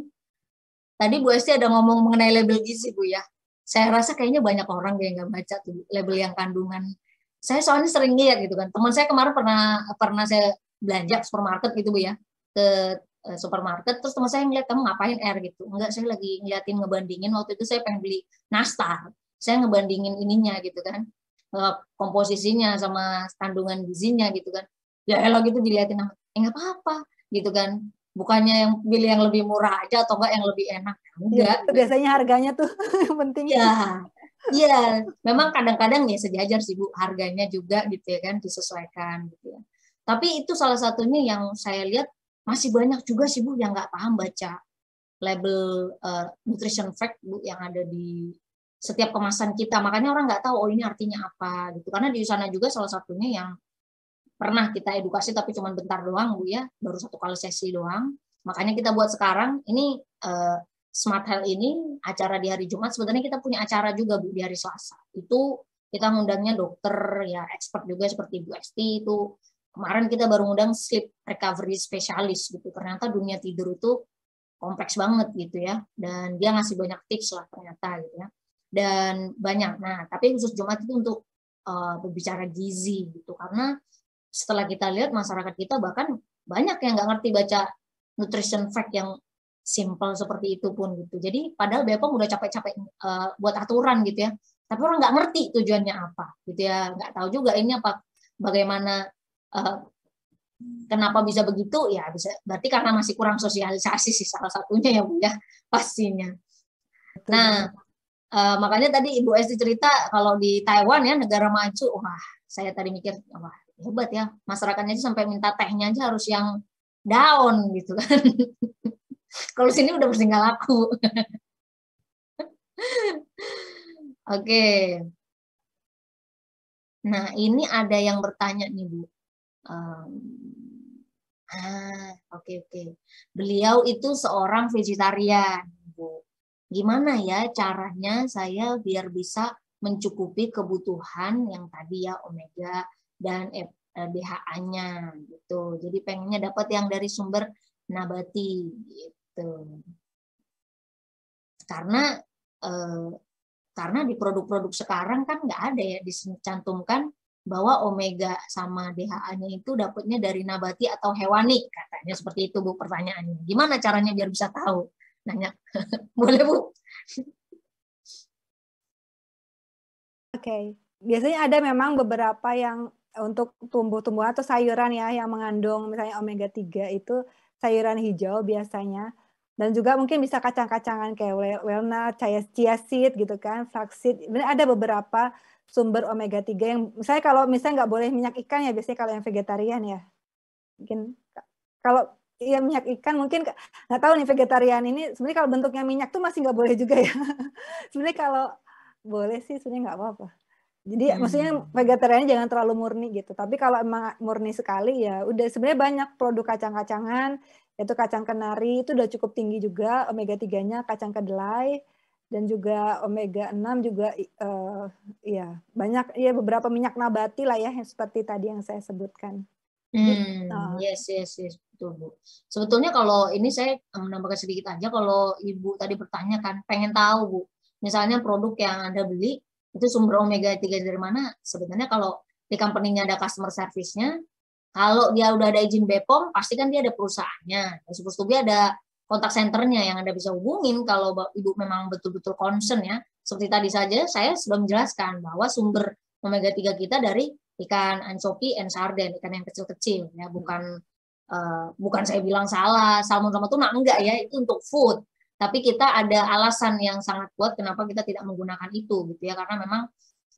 Tadi Bu Esti ada ngomong mengenai label gizi Bu ya saya rasa kayaknya banyak orang yang nggak baca tuh label yang kandungan saya soalnya sering lihat gitu kan teman saya kemarin pernah pernah saya belanja supermarket gitu bu ya ke e, supermarket terus teman saya ngeliat kamu ngapain air er? gitu enggak saya lagi ngeliatin ngebandingin waktu itu saya pengen beli nastar saya ngebandingin ininya gitu kan e, komposisinya sama kandungan gizinya gitu kan ya elok gitu diliatin eh nggak apa-apa gitu kan bukannya yang pilih yang lebih murah aja atau enggak yang lebih enak ya, iya, enggak ya, biasanya harganya tuh yang penting ya iya memang kadang-kadang ya sejajar sih bu harganya juga gitu ya kan disesuaikan gitu ya tapi itu salah satunya yang saya lihat masih banyak juga sih bu yang nggak paham baca label uh, nutrition fact bu yang ada di setiap kemasan kita makanya orang nggak tahu oh ini artinya apa gitu karena di sana juga salah satunya yang pernah kita edukasi tapi cuma bentar doang bu ya baru satu kali sesi doang makanya kita buat sekarang ini uh, smart health ini acara di hari Jumat sebenarnya kita punya acara juga bu di hari Selasa itu kita ngundangnya dokter ya expert juga seperti Bu Esti itu kemarin kita baru ngundang sleep recovery specialist gitu ternyata dunia tidur itu kompleks banget gitu ya dan dia ngasih banyak tips lah ternyata gitu ya dan banyak nah tapi khusus Jumat itu untuk uh, berbicara gizi gitu karena setelah kita lihat masyarakat kita bahkan banyak yang nggak ngerti baca nutrition fact yang simple seperti itu pun gitu. Jadi padahal Bepom udah capek-capek eh, buat aturan gitu ya. Tapi orang nggak ngerti tujuannya apa gitu ya. Nggak tahu juga ini apa bagaimana uh, kenapa bisa begitu ya bisa berarti karena masih kurang sosialisasi sih salah satunya ya Bu ya pastinya. Nah, uh, makanya tadi Ibu Esti cerita kalau di Taiwan ya negara maju wah saya tadi mikir wah hebat ya masyarakatnya aja sampai minta tehnya aja harus yang daun gitu kan kalau sini udah pasti nggak laku oke okay. nah ini ada yang bertanya nih bu um, ah oke okay, oke okay. beliau itu seorang vegetarian bu gimana ya caranya saya biar bisa mencukupi kebutuhan yang tadi ya omega dan eh, bha nya gitu. Jadi pengennya dapat yang dari sumber nabati gitu. Karena eh, karena di produk-produk sekarang kan nggak ada ya dicantumkan bahwa omega sama DHA-nya itu dapatnya dari nabati atau hewani katanya seperti itu Bu pertanyaannya. Gimana caranya biar bisa tahu? Nanya. Boleh Bu? Oke. Okay. Biasanya ada memang beberapa yang untuk tumbuh-tumbuhan atau sayuran ya yang mengandung misalnya omega 3 itu sayuran hijau biasanya dan juga mungkin bisa kacang-kacangan kayak walnut, chia seed gitu kan, flax seed. Ada beberapa sumber omega 3 yang misalnya kalau misalnya nggak boleh minyak ikan ya biasanya kalau yang vegetarian ya. Mungkin kalau ya minyak ikan mungkin nggak tahu nih vegetarian ini sebenarnya kalau bentuknya minyak tuh masih nggak boleh juga ya. sebenarnya kalau boleh sih sebenarnya nggak apa-apa. Jadi hmm. maksudnya vegetarian jangan terlalu murni gitu. Tapi kalau emang murni sekali ya udah sebenarnya banyak produk kacang-kacangan yaitu kacang kenari itu udah cukup tinggi juga omega 3-nya kacang kedelai dan juga omega 6 juga uh, ya banyak ya beberapa minyak nabati lah ya yang seperti tadi yang saya sebutkan. Hmm, uh. yes, yes, yes, betul Bu. Sebetulnya kalau ini saya eh, menambahkan sedikit aja kalau Ibu tadi bertanya kan pengen tahu Bu, misalnya produk yang Anda beli itu sumber omega 3 dari mana sebenarnya kalau di company-nya ada customer service-nya kalau dia udah ada izin BPOM pasti kan dia ada perusahaannya ya, supposed to be ada kontak senternya yang Anda bisa hubungin kalau Ibu memang betul-betul concern ya. Seperti tadi saja saya sudah menjelaskan bahwa sumber omega 3 kita dari ikan ancoki and sarden, ikan yang kecil-kecil ya, bukan uh, bukan saya bilang salah, salmon sama tuna enggak ya, itu untuk food tapi kita ada alasan yang sangat kuat kenapa kita tidak menggunakan itu gitu ya karena memang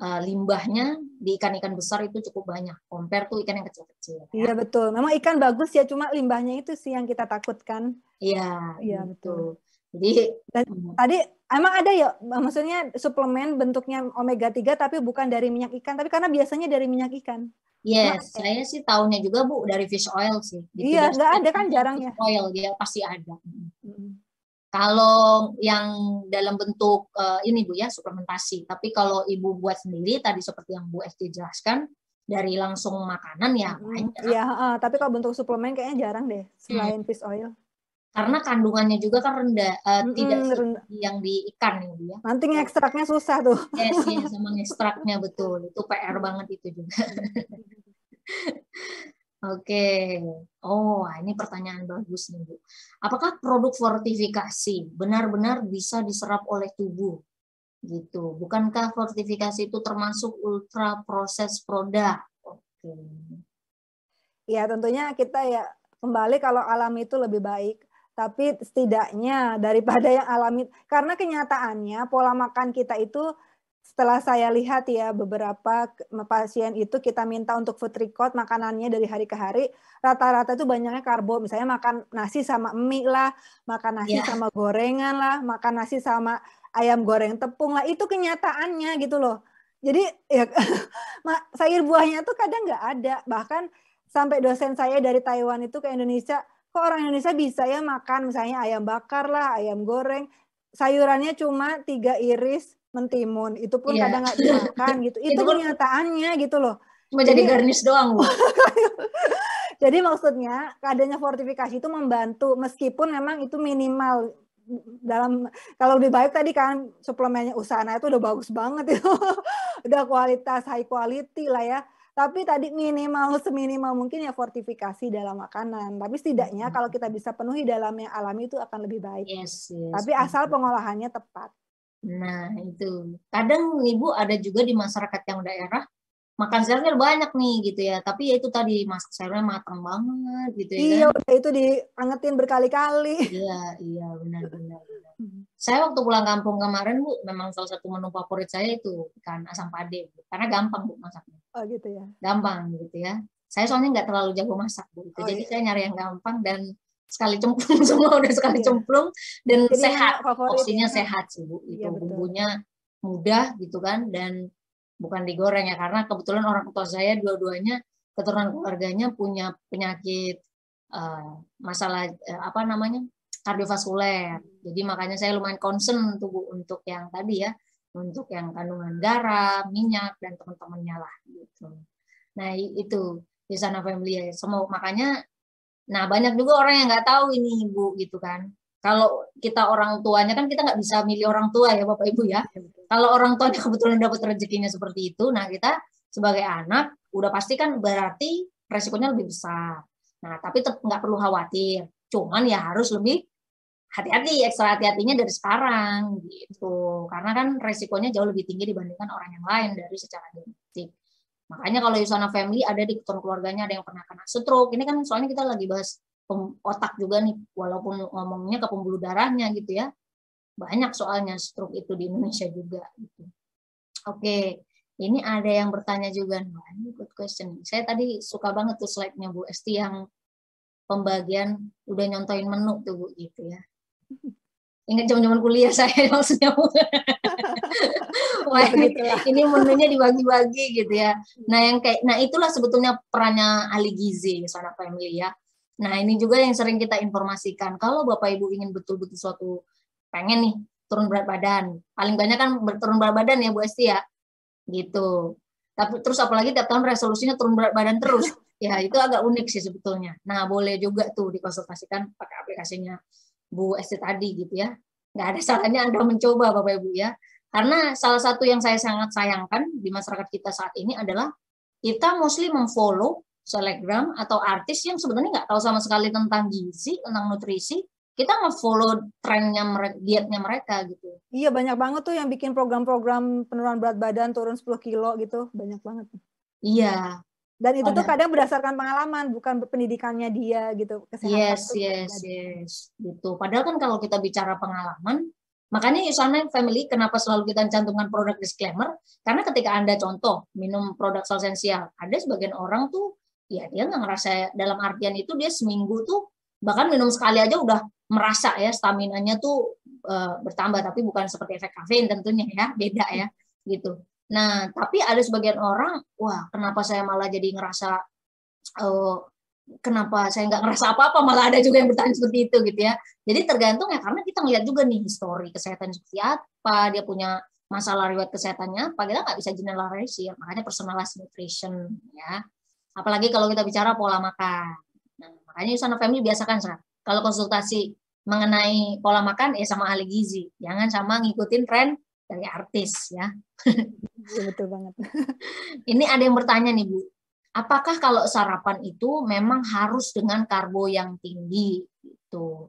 uh, limbahnya di ikan-ikan besar itu cukup banyak compare tuh ikan yang kecil-kecil ya. iya betul memang ikan bagus ya cuma limbahnya itu sih yang kita takutkan iya iya gitu. betul jadi Dan, hmm. tadi emang ada ya maksudnya suplemen bentuknya omega 3 tapi bukan dari minyak ikan tapi karena biasanya dari minyak ikan Yes, iya, nah, saya sih tahunya juga Bu dari fish oil sih. Gitu. Iya, nggak ada kan, kan jarang ya. Oil dia pasti ada. Mm kalau yang dalam bentuk uh, ini Bu ya suplementasi, tapi kalau Ibu buat sendiri tadi seperti yang Bu Esti jelaskan dari langsung makanan ya banyak. Iya, uh, tapi kalau bentuk suplemen kayaknya jarang deh selain hmm. fish oil. Karena kandungannya juga kan rendah, uh, -hmm, tidak rendah. yang di ikan ya Bu ya. Nanti ngekstraknya susah tuh. Yes, yes iya, sama ngekstraknya betul. Itu PR banget itu juga. Oke, oh ini pertanyaan bagus nih Bu. Apakah produk fortifikasi benar-benar bisa diserap oleh tubuh? Gitu, bukankah fortifikasi itu termasuk ultra proses produk? Oke. Ya tentunya kita ya kembali kalau alam itu lebih baik tapi setidaknya daripada yang alami karena kenyataannya pola makan kita itu setelah saya lihat ya beberapa pasien itu kita minta untuk food record makanannya dari hari ke hari rata-rata itu banyaknya karbo misalnya makan nasi sama mie lah makan nasi yeah. sama gorengan lah makan nasi sama ayam goreng tepung lah itu kenyataannya gitu loh jadi ya sayur buahnya tuh kadang nggak ada bahkan sampai dosen saya dari Taiwan itu ke Indonesia kok orang Indonesia bisa ya makan misalnya ayam bakar lah ayam goreng sayurannya cuma tiga iris mentimun itu pun yeah. kadang nggak dimakan gitu itu, kenyataannya gitu loh cuma jadi, jadi garnish doang jadi maksudnya adanya fortifikasi itu membantu meskipun memang itu minimal dalam kalau lebih baik tadi kan suplemennya usana itu udah bagus banget itu udah kualitas high quality lah ya tapi tadi minimal seminimal mungkin ya fortifikasi dalam makanan tapi setidaknya hmm. kalau kita bisa penuhi dalam yang alami itu akan lebih baik yes, yes, tapi asal pengolahannya tepat Nah, itu. Kadang Ibu ada juga di masyarakat yang daerah makan sayurnya banyak nih gitu ya, tapi ya itu tadi masak sayurnya matang banget gitu ya. Iya, kan? itu diangetin berkali-kali. Iya, iya benar benar. Hmm. Saya waktu pulang kampung kemarin Bu, memang salah satu menu favorit saya itu ikan asam pade, Bu. karena gampang Bu masaknya. Oh gitu ya. Gampang gitu ya. Saya soalnya nggak terlalu jago masak Bu, gitu. oh, jadi iya. saya nyari yang gampang dan sekali cemplung semua udah sekali iya. cemplung dan Jadi sehat opsinya gitu kan? sehat sih bu itu iya, bumbunya mudah gitu kan dan bukan digoreng ya karena kebetulan orang tua saya dua-duanya keturunan keluarganya punya penyakit uh, masalah uh, apa namanya kardiovaskuler jadi makanya saya lumayan concern tubuh untuk yang tadi ya untuk yang kandungan garam minyak dan teman-temannya lah gitu nah itu di sana family ya semua makanya Nah, banyak juga orang yang nggak tahu ini ibu gitu kan. Kalau kita orang tuanya kan kita nggak bisa milih orang tua ya bapak ibu ya. Iya, Kalau orang tuanya kebetulan dapat rezekinya seperti itu, nah kita sebagai anak udah pasti kan berarti resikonya lebih besar. Nah, tapi nggak perlu khawatir. Cuman ya harus lebih hati-hati, ekstra hati-hatinya dari sekarang gitu. Karena kan resikonya jauh lebih tinggi dibandingkan orang yang lain dari secara genetik. Makanya kalau Yusana Family ada di keturunan keluarganya ada yang pernah kena stroke. Ini kan soalnya kita lagi bahas otak juga nih, walaupun ngomongnya ke pembuluh darahnya gitu ya. Banyak soalnya stroke itu di Indonesia juga. Gitu. Oke, ini ada yang bertanya juga, nih Good question. Saya tadi suka banget tuh slide-nya Bu Esti yang pembagian udah nyontoin menu tuh Bu gitu ya. ingat zaman-zaman kuliah saya maksudnya Wah, ini, ini menunya dibagi-bagi gitu ya. Nah yang kayak, nah itulah sebetulnya perannya ahli gizi misalnya family ya. Nah ini juga yang sering kita informasikan. Kalau bapak ibu ingin betul-betul suatu pengen nih turun berat badan, paling banyak kan turun berat badan ya Bu Esti ya, gitu. Tapi terus apalagi tiap tahun resolusinya turun berat badan terus, ya itu agak unik sih sebetulnya. Nah boleh juga tuh dikonsultasikan pakai aplikasinya Bu Esti tadi gitu ya. Nggak ada iya. salahnya Anda mencoba Bapak Ibu ya. Karena salah satu yang saya sangat sayangkan di masyarakat kita saat ini adalah kita mostly memfollow selebgram atau artis yang sebenarnya nggak tahu sama sekali tentang gizi, tentang nutrisi, kita follow trennya mereka, dietnya mereka gitu. Iya banyak banget tuh yang bikin program-program penurunan berat badan turun 10 kilo gitu, banyak banget. Iya, dan itu tuh kadang berdasarkan pengalaman bukan pendidikannya dia gitu kesehatan yes yes yes gitu padahal kan kalau kita bicara pengalaman makanya Yusana Family kenapa selalu kita cantumkan produk disclaimer karena ketika anda contoh minum produk salsensial ada sebagian orang tuh ya dia nggak ngerasa dalam artian itu dia seminggu tuh bahkan minum sekali aja udah merasa ya stamina nya tuh uh, bertambah tapi bukan seperti efek kafein tentunya ya beda ya gitu Nah, tapi ada sebagian orang, wah, kenapa saya malah jadi ngerasa uh, kenapa saya nggak ngerasa apa-apa malah ada juga yang bertanya seperti itu gitu ya jadi tergantung ya karena kita ngeliat juga nih histori kesehatan seperti apa dia punya masalah riwayat kesehatannya apa kita nggak bisa generalisir ya. makanya personalized nutrition ya apalagi kalau kita bicara pola makan nah, makanya Usana Family biasakan sah. kalau konsultasi mengenai pola makan ya sama ahli gizi jangan sama ngikutin tren dari artis ya. ya betul banget. Ini ada yang bertanya nih Bu, apakah kalau sarapan itu memang harus dengan karbo yang tinggi gitu?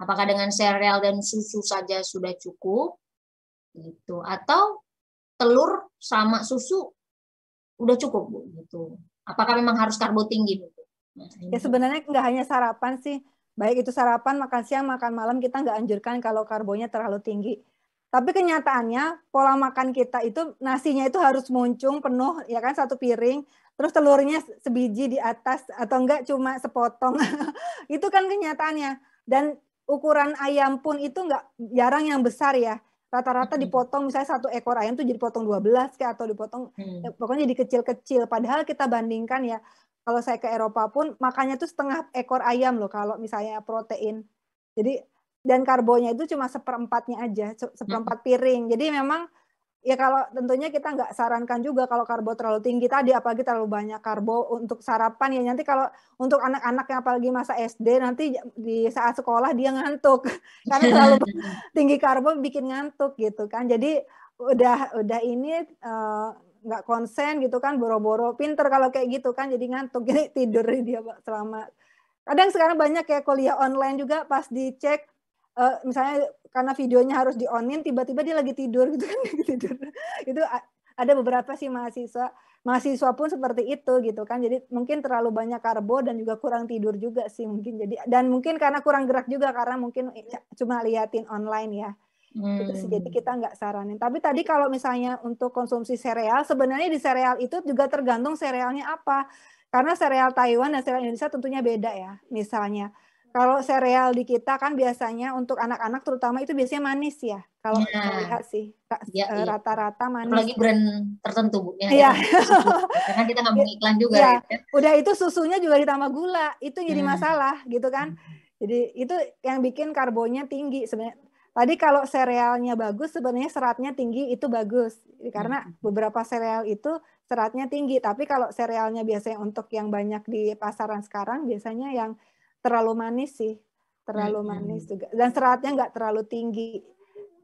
Apakah dengan sereal dan susu saja sudah cukup gitu? Atau telur sama susu udah cukup Bu gitu? Apakah memang harus karbo tinggi Bu? Nah, ya sebenarnya nggak hanya sarapan sih, baik itu sarapan, makan siang, makan malam kita nggak anjurkan kalau karbonya terlalu tinggi tapi kenyataannya pola makan kita itu nasinya itu harus muncung penuh ya kan satu piring, terus telurnya sebiji di atas atau enggak cuma sepotong. itu kan kenyataannya. Dan ukuran ayam pun itu enggak jarang yang besar ya. Rata-rata dipotong misalnya satu ekor ayam tuh jadi potong 12 kayak atau dipotong hmm. Eh, pokoknya jadi kecil-kecil padahal kita bandingkan ya kalau saya ke Eropa pun makannya tuh setengah ekor ayam loh kalau misalnya protein. Jadi dan karbonya itu cuma seperempatnya aja, seperempat piring. Jadi memang ya kalau tentunya kita nggak sarankan juga kalau karbo terlalu tinggi tadi, apalagi terlalu banyak karbo untuk sarapan ya nanti kalau untuk anak-anak yang apalagi masa SD nanti di saat sekolah dia ngantuk karena terlalu tinggi karbo bikin ngantuk gitu kan. Jadi udah udah ini eh, nggak uh, konsen gitu kan boro-boro pinter kalau kayak gitu kan jadi ngantuk jadi tidur dia selama kadang sekarang banyak ya kuliah online juga pas dicek uh, misalnya karena videonya harus di onin tiba-tiba dia lagi tidur gitu kan tidur itu ada beberapa sih mahasiswa mahasiswa pun seperti itu gitu kan jadi mungkin terlalu banyak karbo dan juga kurang tidur juga sih mungkin jadi dan mungkin karena kurang gerak juga karena mungkin ya, cuma liatin online ya gitu hmm. jadi kita nggak saranin tapi tadi kalau misalnya untuk konsumsi sereal sebenarnya di sereal itu juga tergantung serealnya apa karena sereal Taiwan dan sereal Indonesia tentunya beda ya misalnya kalau sereal di kita kan biasanya untuk anak-anak terutama itu biasanya manis ya. Kalau ya. lihat sih iya, eh, iya. rata-rata ya, manis. lagi brand tertentu bu. Ya, iya. ya. Karena kita nggak mau iklan juga. Ya. Ya. Udah itu susunya juga ditambah gula, itu jadi hmm. masalah gitu kan. Hmm. Jadi itu yang bikin karbonnya tinggi sebenarnya. Tadi kalau serealnya bagus, sebenarnya seratnya tinggi itu bagus karena hmm. beberapa sereal itu seratnya tinggi. Tapi kalau serealnya biasanya untuk yang banyak di pasaran sekarang, biasanya yang terlalu manis sih, terlalu manis juga. Dan seratnya nggak terlalu tinggi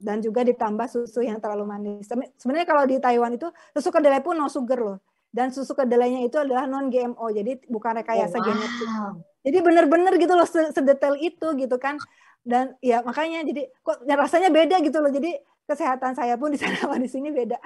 dan juga ditambah susu yang terlalu manis. Sebenarnya kalau di Taiwan itu susu kedelai pun no sugar loh. Dan susu kedelainya itu adalah non GMO, jadi bukan rekayasa oh, wow. genetik. Jadi benar-benar gitu loh sedetail itu gitu kan. Dan ya makanya jadi kok ya rasanya beda gitu loh. Jadi kesehatan saya pun di sana sama di sini beda.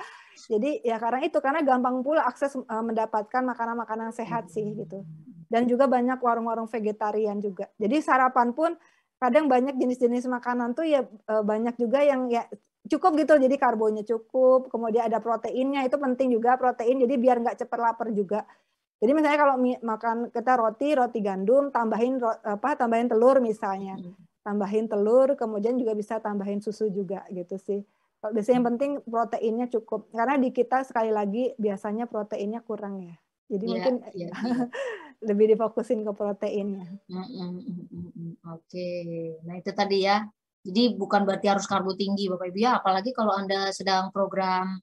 Jadi ya karena itu karena gampang pula akses eh, mendapatkan makanan-makanan sehat sih gitu dan juga banyak warung-warung vegetarian juga. Jadi sarapan pun kadang banyak jenis-jenis makanan tuh ya e, banyak juga yang ya cukup gitu jadi karbonnya cukup kemudian ada proteinnya itu penting juga protein jadi biar nggak cepat lapar juga jadi misalnya kalau makan kita roti roti gandum tambahin apa tambahin telur misalnya hmm. tambahin telur kemudian juga bisa tambahin susu juga gitu sih kalau biasanya yang penting proteinnya cukup karena di kita sekali lagi biasanya proteinnya kurang ya jadi ya, mungkin ya. lebih difokusin ke proteinnya. Mm, mm, mm, Oke, nah itu tadi ya. Jadi bukan berarti harus karbo tinggi Bapak Ibu ya, apalagi kalau Anda sedang program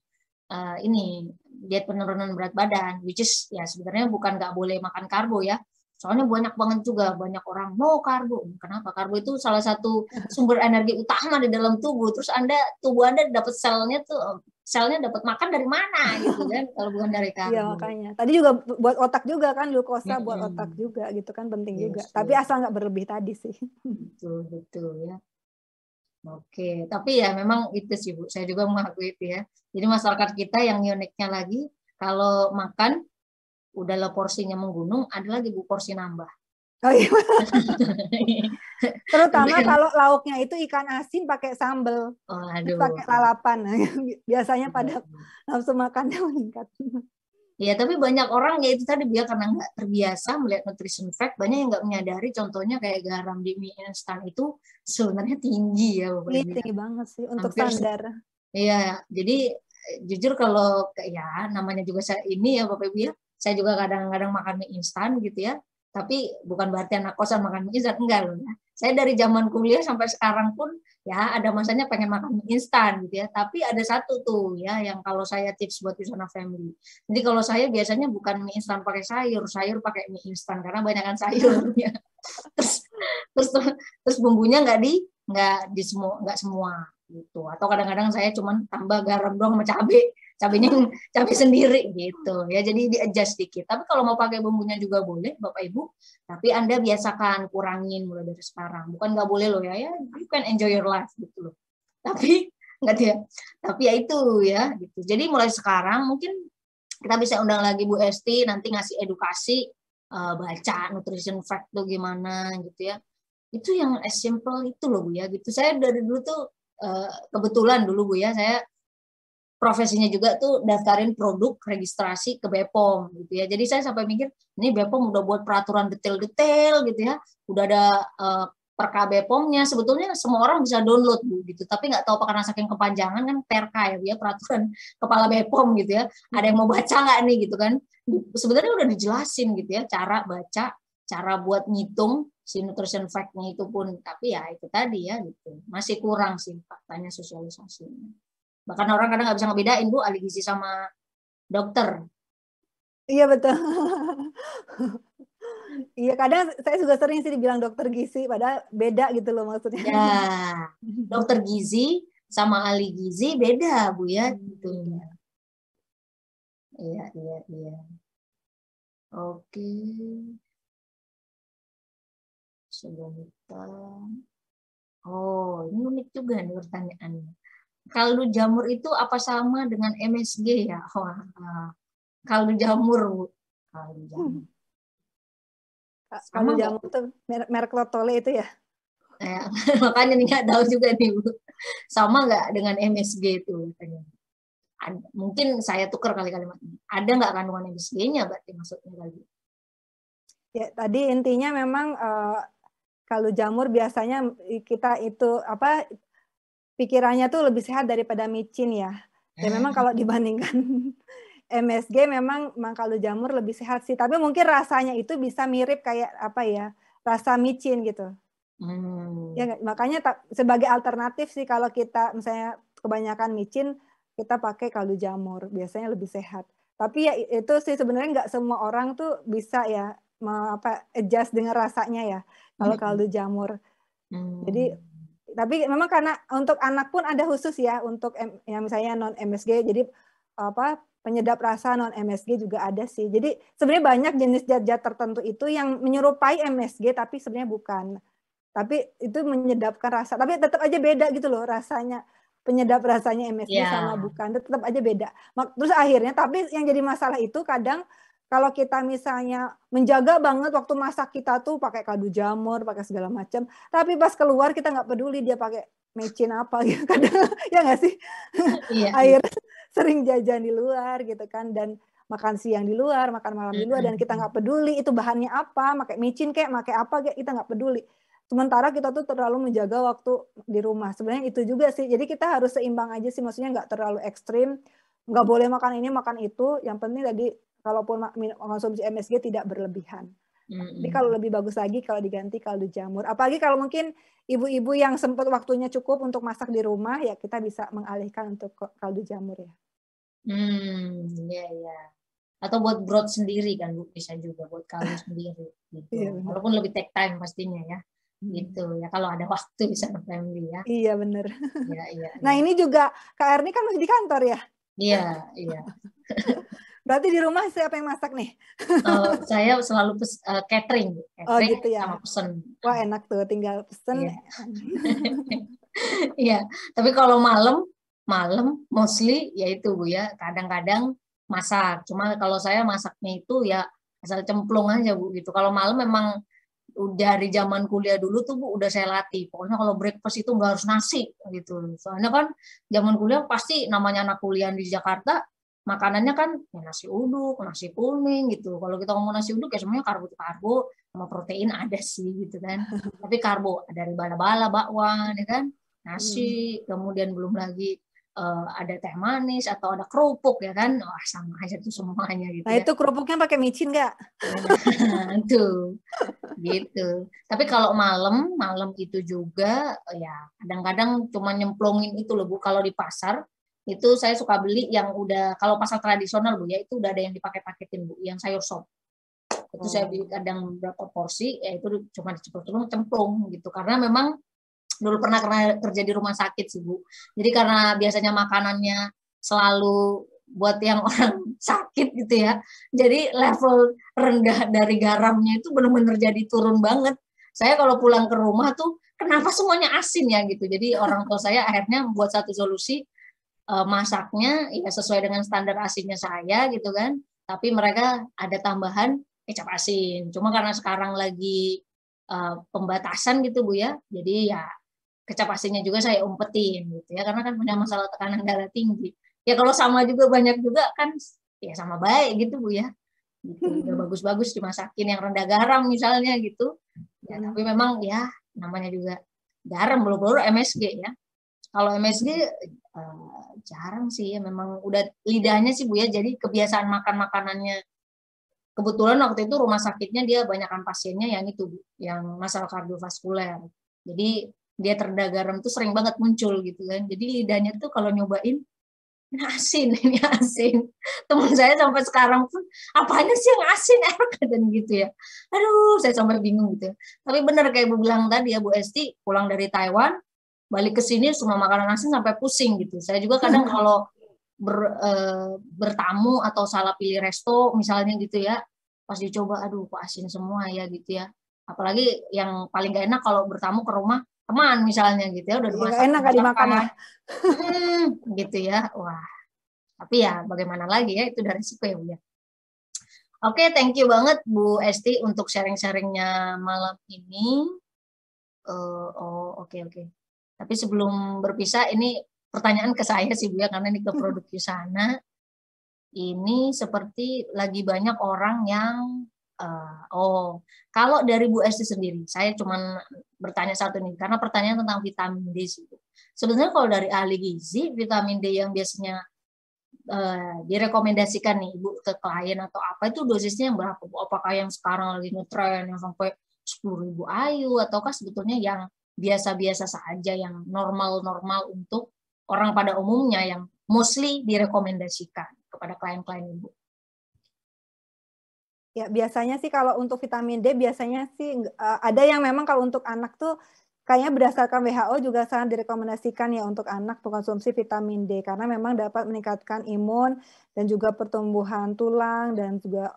uh, ini diet penurunan berat badan, which is ya sebenarnya bukan nggak boleh makan karbo ya. Soalnya banyak banget juga banyak orang mau no, karbo. Kenapa? Karbo itu salah satu sumber energi utama di dalam tubuh. Terus Anda tubuh Anda dapat selnya tuh selnya dapat makan dari mana gitu kan kalau bukan dari karbo. Iya makanya. Tadi juga buat otak juga kan glukosa hmm. buat otak juga gitu kan penting yes, iya juga. Tapi asal nggak berlebih tadi sih. Betul betul ya. Oke, tapi ya memang itu sih Bu, saya juga mengakui itu ya. Jadi masyarakat kita yang uniknya lagi, kalau makan, udah lo porsinya menggunung, ada lagi Bu porsi nambah. Oh iya. Terutama kalau lauknya itu ikan asin pakai sambal, oh, pakai lalapan. Biasanya pada nafsu makannya meningkat. Ya, tapi banyak orang ya itu tadi dia karena nggak terbiasa melihat nutrition fact, banyak yang nggak menyadari. Contohnya kayak garam di mie instan itu sebenarnya tinggi ya, Ini iya, tinggi banget sih untuk Hampir, standar. Iya, jadi eh, jujur kalau ya namanya juga saya ini ya Bapak Ibu ya, saya juga kadang-kadang makan mie instan gitu ya tapi bukan berarti anak kosan makan mie instan enggak loh ya. Saya dari zaman kuliah sampai sekarang pun ya ada masanya pengen makan mie instan gitu ya. Tapi ada satu tuh ya yang kalau saya tips buat Yusana Family. Jadi kalau saya biasanya bukan mie instan pakai sayur, sayur pakai mie instan karena banyakkan sayurnya. terus, terus terus terus bumbunya nggak di nggak di semua nggak semua gitu. Atau kadang-kadang saya cuman tambah garam doang sama cabe cabenya hmm. cabai sendiri gitu ya jadi di adjust dikit tapi kalau mau pakai bumbunya juga boleh bapak ibu tapi anda biasakan kurangin mulai dari sekarang bukan nggak boleh loh ya ya you can enjoy your life gitu loh tapi nggak dia tapi ya itu ya gitu jadi mulai sekarang mungkin kita bisa undang lagi Bu Esti nanti ngasih edukasi uh, baca nutrition fact tuh gimana gitu ya itu yang as simple itu loh Bu ya gitu saya dari dulu tuh uh, kebetulan dulu Bu ya saya profesinya juga tuh daftarin produk registrasi ke BEPOM gitu ya. Jadi saya sampai mikir ini BEPOM udah buat peraturan detail-detail gitu ya, udah ada uh, eh, perka BEPOMnya. sebetulnya semua orang bisa download bu gitu, tapi nggak tahu karena saking kepanjangan kan perka ya ya peraturan kepala BEPOM gitu ya. Ada yang mau baca nggak nih gitu kan? Sebenarnya udah dijelasin gitu ya cara baca, cara buat ngitung si nutrition fact-nya itu pun tapi ya itu tadi ya gitu masih kurang sih faktanya sosialisasinya. Bahkan orang kadang nggak bisa ngebedain bu ahli gizi sama dokter. Iya betul. Iya kadang saya juga sering sih dibilang dokter gizi padahal beda gitu loh maksudnya. Ya, dokter gizi sama ahli gizi beda bu ya hmm. gitu ya. Iya iya iya. Oke. Sebentar. Oh ini unik juga nih pertanyaannya kaldu jamur itu apa sama dengan MSG ya? Wah, eh, kaldu jamur, Bu. Kaldu hmm. jamur. Kaldu jamur itu merek, merek Lotole itu ya? Eh, makanya nih nggak tahu juga nih, Bu. Sama nggak dengan MSG itu? Katanya. Ada, mungkin saya tuker kali kalimatnya. Ada nggak kandungan MSG-nya berarti maksudnya kali? Ya, tadi intinya memang uh, eh, kalau jamur biasanya kita itu apa pikirannya tuh lebih sehat daripada micin ya. Ya eh. memang kalau dibandingkan MSG memang mangkalu jamur lebih sehat sih, tapi mungkin rasanya itu bisa mirip kayak apa ya, rasa micin gitu. Hmm. Ya makanya sebagai alternatif sih kalau kita misalnya kebanyakan micin kita pakai kaldu jamur, biasanya lebih sehat. Tapi ya itu sih sebenarnya nggak semua orang tuh bisa ya apa adjust dengan rasanya ya kalau hmm. kaldu jamur. Hmm. Jadi tapi memang karena untuk anak pun ada khusus ya untuk yang misalnya non MSG jadi apa penyedap rasa non MSG juga ada sih jadi sebenarnya banyak jenis zat-zat tertentu itu yang menyerupai MSG tapi sebenarnya bukan tapi itu menyedapkan rasa tapi tetap aja beda gitu loh rasanya penyedap rasanya MSG yeah. sama bukan tetap aja beda terus akhirnya tapi yang jadi masalah itu kadang kalau kita misalnya menjaga banget waktu masak kita tuh pakai kaldu jamur, pakai segala macam, tapi pas keluar kita nggak peduli dia pakai mecin apa gitu kadang ya nggak sih iya, iya. air sering jajan di luar gitu kan dan makan siang di luar makan malam di luar dan kita nggak peduli itu bahannya apa pakai micin kayak pakai apa kayak kita nggak peduli sementara kita tuh terlalu menjaga waktu di rumah sebenarnya itu juga sih jadi kita harus seimbang aja sih maksudnya nggak terlalu ekstrim nggak boleh makan ini makan itu yang penting tadi kalaupun konsumsi MSG tidak berlebihan. Mm-hmm. kalau lebih bagus lagi kalau diganti kaldu jamur. Apalagi kalau mungkin ibu-ibu yang sempat waktunya cukup untuk masak di rumah ya kita bisa mengalihkan untuk kaldu jamur ya. Hmm, iya iya. Atau buat brot sendiri kan Bu bisa juga buat kaldu sendiri gitu. Iya, Walaupun lebih take time pastinya ya. Hmm. Gitu ya kalau ada waktu bisa family ya. Iya benar. Iya iya. Nah, iya. ini juga Kak Erni kan masih di kantor ya? Iya, iya. Berarti di rumah siapa yang masak nih? Uh, saya selalu pes, uh, eh, catering, catering oh, gitu ya. sama pesen. Wah enak tuh, tinggal pesen. Iya, yeah. yeah. tapi kalau malam, malam mostly ya itu bu ya, kadang-kadang masak. Cuma kalau saya masaknya itu ya asal cemplung aja bu gitu. Kalau malam memang dari zaman kuliah dulu tuh bu udah saya latih pokoknya kalau breakfast itu nggak harus nasi gitu soalnya kan zaman kuliah pasti namanya anak kuliah di Jakarta makanannya kan ya nasi uduk, nasi kuning gitu. Kalau kita ngomong nasi uduk ya semuanya karbo karbo sama protein ada sih gitu kan. Tapi karbo dari bala-bala, bakwan ya kan, nasi, hmm. kemudian belum lagi uh, ada teh manis atau ada kerupuk ya kan. Wah, sama aja tuh semuanya gitu. Nah, ya. itu kerupuknya pakai micin nggak? tuh. Gitu. Tapi kalau malam, malam itu juga ya kadang-kadang cuma nyemplungin itu loh Bu kalau di pasar itu saya suka beli yang udah kalau pasar tradisional bu ya itu udah ada yang dipakai paketin bu yang sayur sop itu saya oh. beli kadang berapa porsi ya itu cuma cemplung cemplung gitu karena memang dulu pernah kerja di rumah sakit sih bu jadi karena biasanya makanannya selalu buat yang orang sakit gitu ya jadi level rendah dari garamnya itu benar-benar jadi turun banget saya kalau pulang ke rumah tuh kenapa semuanya asin ya gitu jadi orang tua saya akhirnya buat satu solusi Eh, masaknya ya sesuai dengan standar asinnya saya gitu kan tapi mereka ada tambahan kecap asin cuma karena sekarang lagi uh, pembatasan gitu bu ya jadi ya kecap asinnya juga saya umpetin gitu ya karena kan punya masalah tekanan darah tinggi ya kalau sama juga banyak juga kan ya sama baik gitu bu ya gitu bagus-bagus dimasakin yang rendah garam misalnya gitu ya hmm. tapi memang ya namanya juga garam belum baru MSG ya kalau MSG uh, eh, jarang sih ya, memang udah lidahnya sih Bu ya, jadi kebiasaan makan makanannya. Kebetulan waktu itu rumah sakitnya dia banyakkan pasiennya yang itu yang masalah kardiovaskuler. Jadi dia terda garam tuh sering banget muncul gitu kan. Jadi lidahnya tuh kalau nyobain ini asin, ini asin. Teman saya sampai sekarang pun apanya sih yang asin error dan gitu ya. Aduh, saya sampai bingung gitu. Ya. Tapi benar kayak Bu bilang tadi ya Bu Esti pulang dari Taiwan balik ke sini semua makanan asin sampai pusing gitu. Saya juga kadang hmm. kalau ber, e, bertamu atau salah pilih resto misalnya gitu ya, pas dicoba aduh kok asin semua ya gitu ya. Apalagi yang paling gak enak kalau bertamu ke rumah teman misalnya gitu ya udah dua iya, kali enak gak dimakan ya. Hmm, gitu ya. Wah. Tapi ya bagaimana lagi ya itu dari resiko ya ya. Oke, okay, thank you banget Bu Esti untuk sharing-sharingnya malam ini. Uh, oh, oke okay, oke. Okay. Tapi sebelum berpisah ini pertanyaan ke saya sih Bu ya karena ini ke produk di sana. Ini seperti lagi banyak orang yang uh, oh kalau dari Bu Esti sendiri, saya cuma bertanya satu nih karena pertanyaan tentang vitamin D sih Bu. Sebenarnya kalau dari ahli gizi vitamin D yang biasanya uh, direkomendasikan nih Bu ke klien atau apa itu dosisnya yang berapa Bu? Apakah yang sekarang lagi nutren yang sampai 10.000 ayu ataukah sebetulnya yang biasa-biasa saja yang normal-normal untuk orang pada umumnya yang mostly direkomendasikan kepada klien-klien ibu. Ya, biasanya sih kalau untuk vitamin D biasanya sih eh, ada yang memang kalau untuk anak tuh kayaknya berdasarkan WHO juga sangat direkomendasikan ya untuk anak mengkonsumsi vitamin D karena memang dapat meningkatkan imun dan juga pertumbuhan tulang dan juga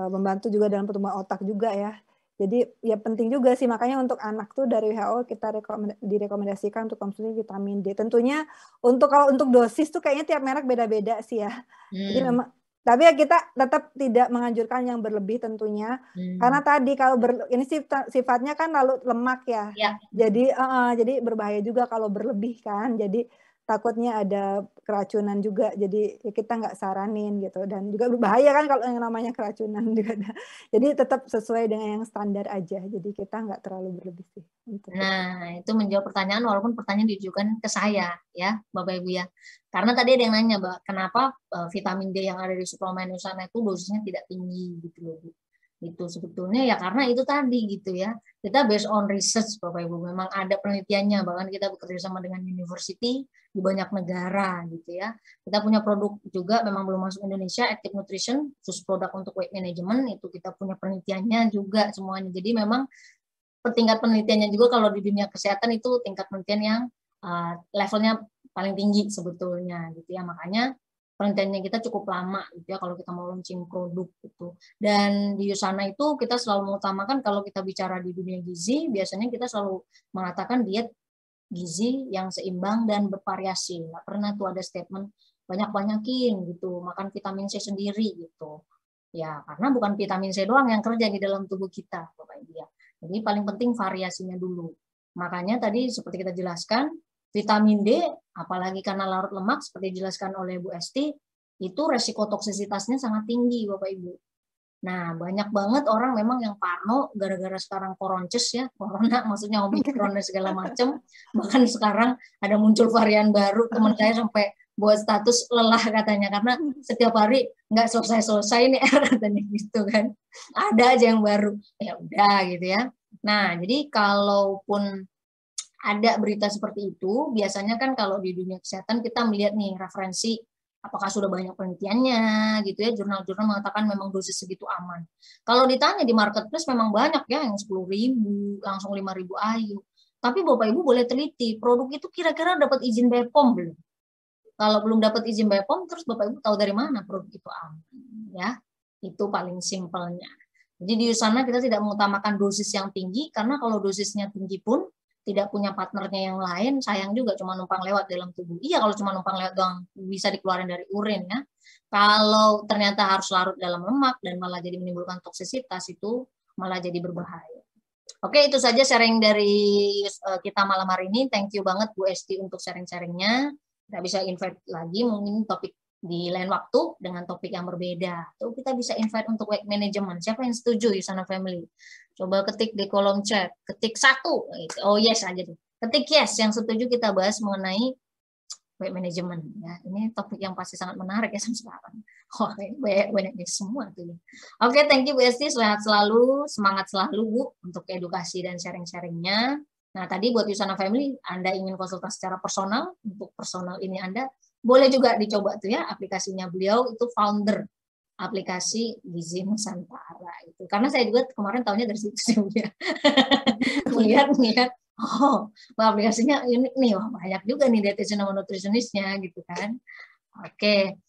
eh, membantu juga dalam pertumbuhan otak juga ya. Jadi ya penting juga sih makanya untuk anak tuh dari WHO kita direkomendasikan untuk konsumsi vitamin D. Tentunya untuk kalau untuk dosis tuh kayaknya tiap merek beda-beda sih ya. Hmm. Jadi memang tapi ya kita tetap tidak menganjurkan yang berlebih tentunya hmm. karena tadi kalau ber, ini sifatnya kan lalu lemak ya, ya. jadi uh, jadi berbahaya juga kalau berlebih kan jadi takutnya ada keracunan juga jadi ya kita nggak saranin gitu dan juga berbahaya kan kalau yang namanya keracunan juga ada. jadi tetap sesuai dengan yang standar aja jadi kita nggak terlalu berlebih sih gitu. nah itu menjawab pertanyaan walaupun pertanyaan ditujukan ke saya ya bapak ibu ya karena tadi ada yang nanya mbak kenapa e, vitamin D yang ada di suplemen usaha itu dosisnya tidak tinggi gitu loh bu itu sebetulnya ya karena itu tadi gitu ya kita based on research bapak ibu memang ada penelitiannya bahkan kita bekerja sama dengan university di banyak negara gitu ya kita punya produk juga memang belum masuk Indonesia active nutrition khusus produk untuk weight management itu kita punya penelitiannya juga semuanya jadi memang tingkat penelitiannya juga kalau di dunia kesehatan itu tingkat penelitian yang uh, levelnya paling tinggi sebetulnya gitu ya makanya penelitiannya kita cukup lama gitu ya kalau kita mau launching produk gitu. Dan di sana itu kita selalu mengutamakan kalau kita bicara di dunia gizi, biasanya kita selalu mengatakan diet gizi yang seimbang dan bervariasi. Nggak pernah tuh ada statement banyak-banyakin gitu, makan vitamin C sendiri gitu. Ya, karena bukan vitamin C doang yang kerja di dalam tubuh kita, Bapak Ibu ya. Jadi paling penting variasinya dulu. Makanya tadi seperti kita jelaskan, Vitamin D, apalagi karena larut lemak, seperti dijelaskan oleh Bu Esti, itu resiko toksisitasnya sangat tinggi, Bapak Ibu. Nah, banyak banget orang memang yang parno gara-gara sekarang koronces ya, corona maksudnya omikron dan segala macam. Bahkan sekarang ada muncul varian baru, teman saya sampai buat status lelah katanya karena setiap hari nggak selesai-selesai nih katanya gitu kan. Ada aja yang baru. Ya udah gitu ya. Nah, jadi kalaupun ada berita seperti itu, biasanya kan kalau di dunia kesehatan kita melihat nih referensi apakah sudah banyak penelitiannya gitu ya jurnal-jurnal mengatakan memang dosis segitu aman kalau ditanya di marketplace memang banyak ya yang sepuluh ribu langsung lima ribu ayu tapi bapak ibu boleh teliti produk itu kira-kira dapat izin BPOM belum kalau belum dapat izin BPOM terus bapak ibu tahu dari mana produk itu aman ya itu paling simpelnya jadi di sana kita tidak mengutamakan dosis yang tinggi karena kalau dosisnya tinggi pun tidak punya partnernya yang lain, sayang juga cuma numpang lewat dalam tubuh. Iya kalau cuma numpang lewat doang bisa dikeluarkan dari urin ya. Kalau ternyata harus larut dalam lemak dan malah jadi menimbulkan toksisitas itu malah jadi berbahaya. Oke, itu saja sharing dari eh, kita malam hari ini. Thank you banget Bu Esti untuk sharing-sharingnya. Kita bisa invite lagi mungkin topik di lain waktu dengan topik yang berbeda. Tuh kita bisa invite untuk work management. Siapa yang setuju Yusana Family? Coba ketik di kolom chat, ketik satu. Oh yes aja deh. Ketik yes yang setuju kita bahas mengenai web management ya. Ini topik yang pasti sangat menarik ya sampai sekarang. Oh, banyak banyak semua tuh. Oke, thank you Bu Esti, sehat selalu, semangat selalu Bu untuk edukasi dan sharing-sharingnya. Nah, tadi buat Yusana Family, Anda ingin konsultasi secara personal, untuk personal ini Anda boleh juga dicoba tuh ya aplikasinya beliau itu founder aplikasi Gizi Nusantara itu. Karena saya juga kemarin tahunya dari situ juga. Ya. melihat melihat oh, aplikasinya ini nih wah banyak juga nih dietitian sama nutrisionisnya gitu kan. Oke.